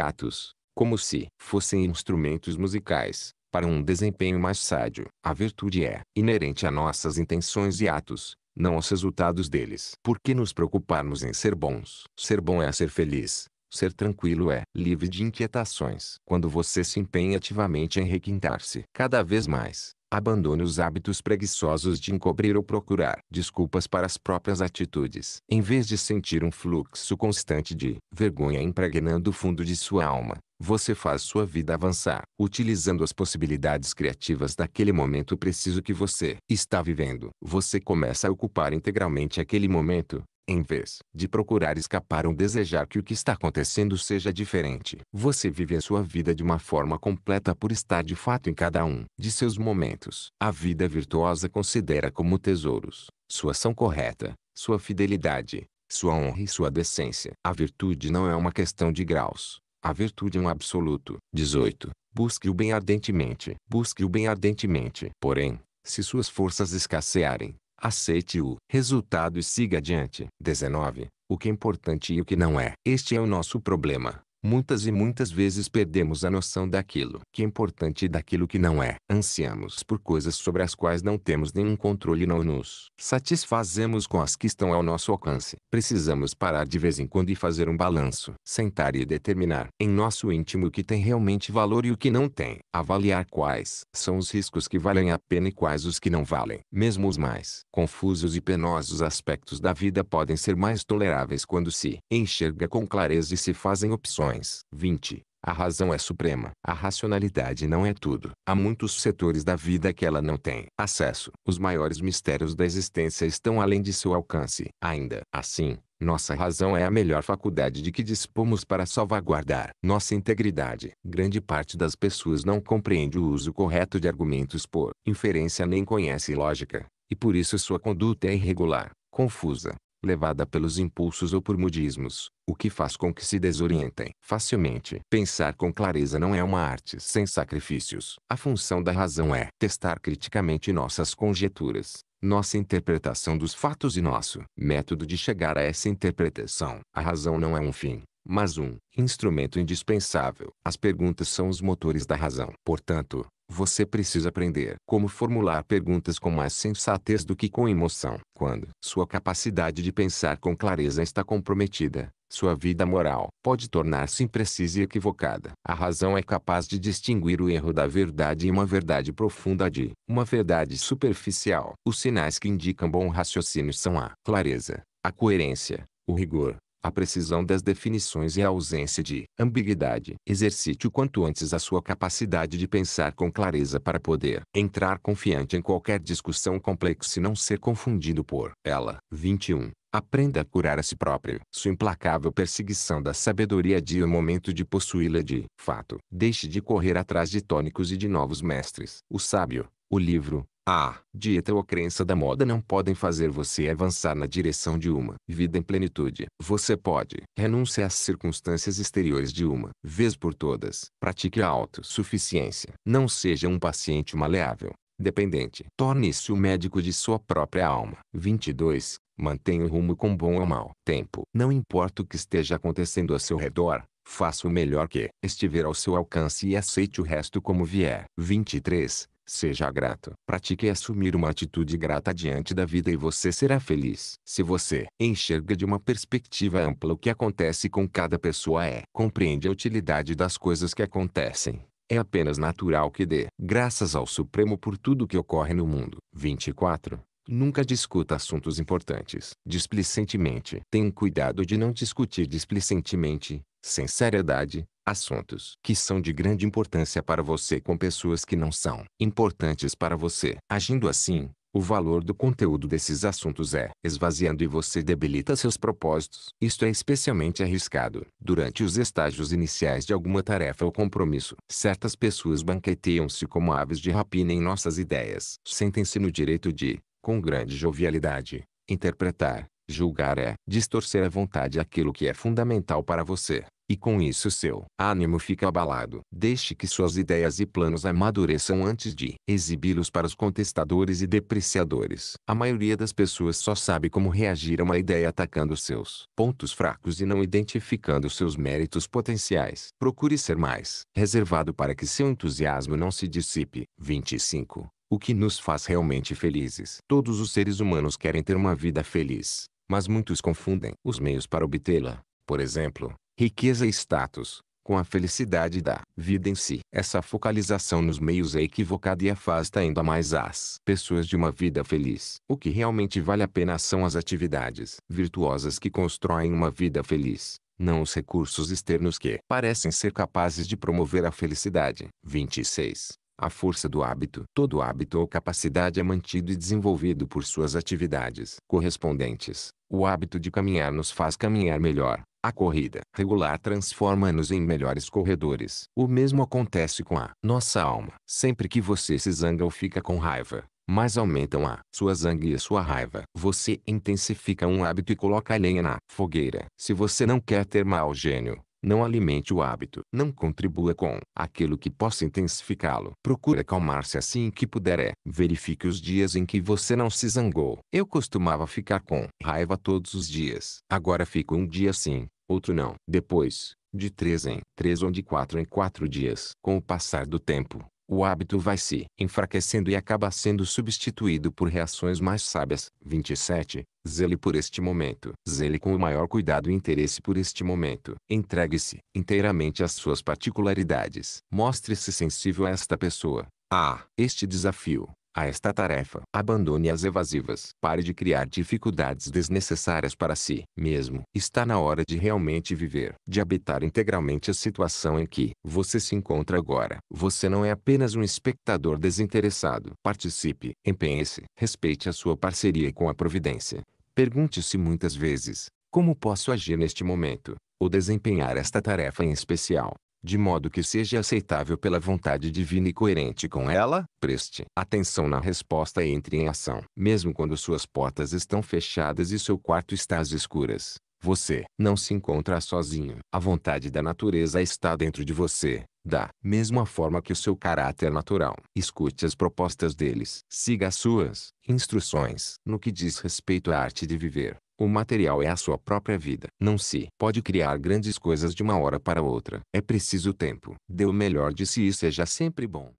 atos como se fossem instrumentos musicais, para um desempenho mais sádio. A virtude é inerente a nossas intenções e atos, não aos resultados deles. Por que nos preocuparmos em ser bons? Ser bom é ser feliz. Ser tranquilo é livre de inquietações. Quando você se empenha ativamente em requintar-se cada vez mais, abandone os hábitos preguiçosos de encobrir ou procurar desculpas para as próprias atitudes. Em vez de sentir um fluxo constante de vergonha impregnando o fundo de sua alma, você faz sua vida avançar, utilizando as possibilidades criativas daquele momento preciso que você está vivendo. Você começa a ocupar integralmente aquele momento, em vez de procurar escapar ou desejar que o que está acontecendo seja diferente, você vive a sua vida de uma forma completa por estar de fato em cada um de seus momentos. A vida virtuosa considera como tesouros sua ação correta, sua fidelidade, sua honra e sua decência. A virtude não é uma questão de graus, a virtude é um absoluto. 18. Busque o bem ardentemente. Busque o bem ardentemente. Porém, se suas forças escassearem, aceite o resultado e siga adiante. 19. O que é importante e o que não é. Este é o nosso problema. Muitas e muitas vezes perdemos a noção daquilo que é importante e daquilo que não é. Ansiamos por coisas sobre as quais não temos nenhum controle e não nos satisfazemos com as que estão ao nosso alcance. Precisamos parar de vez em quando e fazer um balanço, sentar e determinar em nosso íntimo o que tem realmente valor e o que não tem. Avaliar quais são os riscos que valem a pena e quais os que não valem. Mesmo os mais confusos e penosos aspectos da vida podem ser mais toleráveis quando se enxerga com clareza e se fazem opções razões. 20. A razão é suprema. A racionalidade não é tudo. Há muitos setores da vida que ela não tem acesso. Os maiores mistérios da existência estão além de seu alcance. Ainda assim, nossa razão é a melhor faculdade de que dispomos para salvaguardar nossa integridade. Grande parte das pessoas não compreende o uso correto de argumentos por inferência nem conhece lógica, e por isso sua conduta é irregular, confusa, levada pelos impulsos ou por mudismos, o que faz com que se desorientem facilmente. Pensar com clareza não é uma arte sem sacrifícios. A função da razão é testar criticamente nossas conjecturas, nossa interpretação dos fatos e nosso método de chegar a essa interpretação. A razão não é um fim, mas um instrumento indispensável. As perguntas são os motores da razão. Portanto, você precisa aprender como formular perguntas com mais sensatez do que com emoção. Quando sua capacidade de pensar com clareza está comprometida, sua vida moral pode tornar-se imprecisa e equivocada. A razão é capaz de distinguir o erro da verdade e uma verdade profunda de uma verdade superficial. Os sinais que indicam bom raciocínio são a clareza, a coerência, o rigor, a precisão das definições e a ausência de ambiguidade. Exercite o quanto antes a sua capacidade de pensar com clareza para poder entrar confiante em qualquer discussão complexa e não ser confundido por ela. 21. Aprenda a curar a si próprio. Sua implacável perseguição da sabedoria dia o momento de possuí-la de fato. Deixe de correr atrás de tônicos e de novos mestres. O sábio, o livro, a dieta ou a crença da moda não podem fazer você avançar na direção de uma vida em plenitude. Você pode renunciar às circunstâncias exteriores de uma vez por todas. Pratique a autossuficiência. Não seja um paciente maleável, dependente. Torne-se o médico de sua própria alma. 22. Mantenha o rumo com bom ou mau tempo. Não importa o que esteja acontecendo a seu redor, faça o melhor que estiver ao seu alcance e aceite o resto como vier. 23 Seja grato. Pratique assumir uma atitude grata diante da vida e você será feliz. Se você enxerga de uma perspectiva ampla o que acontece com cada pessoa é, compreende a utilidade das coisas que acontecem. É apenas natural que dê graças ao Supremo por tudo que ocorre no mundo. 24. Nunca discuta assuntos importantes displicentemente. Tenha cuidado de não discutir displicentemente, sem seriedade, assuntos que são de grande importância para você com pessoas que não são importantes para você. Agindo assim, o valor do conteúdo desses assuntos é esvaziando e você debilita seus propósitos. Isto é especialmente arriscado durante os estágios iniciais de alguma tarefa ou compromisso. Certas pessoas banqueteiam-se como aves de rapina em nossas ideias. Sentem-se no direito de, com grande jovialidade, interpretar, julgar é distorcer à vontade aquilo que é fundamental para você. E com isso seu ânimo fica abalado. Deixe que suas ideias e planos amadureçam antes de exibi-los para os contestadores e depreciadores. A maioria das pessoas só sabe como reagir a uma ideia atacando seus pontos fracos e não identificando seus méritos potenciais. Procure ser mais reservado para que seu entusiasmo não se dissipe. 25. O que nos faz realmente felizes. Todos os seres humanos querem ter uma vida feliz, mas muitos confundem os meios para obtê-la. Por exemplo, riqueza e status, com a felicidade da vida em si. Essa focalização nos meios é equivocada e afasta ainda mais as pessoas de uma vida feliz. O que realmente vale a pena são as atividades virtuosas que constroem uma vida feliz, não os recursos externos que parecem ser capazes de promover a felicidade. 26. A força do hábito. Todo hábito ou capacidade é mantido e desenvolvido por suas atividades correspondentes. O hábito de caminhar nos faz caminhar melhor. A corrida regular transforma-nos em melhores corredores. O mesmo acontece com a nossa alma. Sempre que você se zanga ou fica com raiva, mais aumentam a sua zanga e a sua raiva. Você intensifica um hábito e coloca a lenha na fogueira. Se você não quer ter mau gênio, não alimente o hábito. Não contribua com aquilo que possa intensificá-lo. Procure acalmar-se assim que puder. É. Verifique os dias em que você não se zangou. Eu costumava ficar com raiva todos os dias. Agora fico um dia sim, outro não. Depois, de três em três ou de quatro em quatro dias. Com o passar do tempo, o hábito vai se enfraquecendo e acaba sendo substituído por reações mais sábias. 27. Zele por este momento. Zele com o maior cuidado e interesse por este momento. Entregue-se inteiramente às suas particularidades. Mostre-se sensível a esta pessoa, a este desafio, a esta tarefa. Abandone as evasivas. Pare de criar dificuldades desnecessárias para si mesmo. Está na hora de realmente viver, de habitar integralmente a situação em que você se encontra agora. Você não é apenas um espectador desinteressado. Participe, empenhe-se, respeite a sua parceria com a providência. Pergunte-se muitas vezes: como posso agir neste momento, ou desempenhar esta tarefa em especial, de modo que seja aceitável pela vontade divina e coerente com ela? Preste atenção na resposta e entre em ação. Mesmo quando suas portas estão fechadas e seu quarto está às escuras, você não se encontra sozinho. A vontade da natureza está dentro de você, da mesma forma que o seu caráter natural. Escute as propostas deles. Siga as suas instruções. No que diz respeito à arte de viver, o material é a sua própria vida. Não se pode criar grandes coisas de uma hora para outra. É preciso tempo. Dê o melhor de si e seja sempre bom.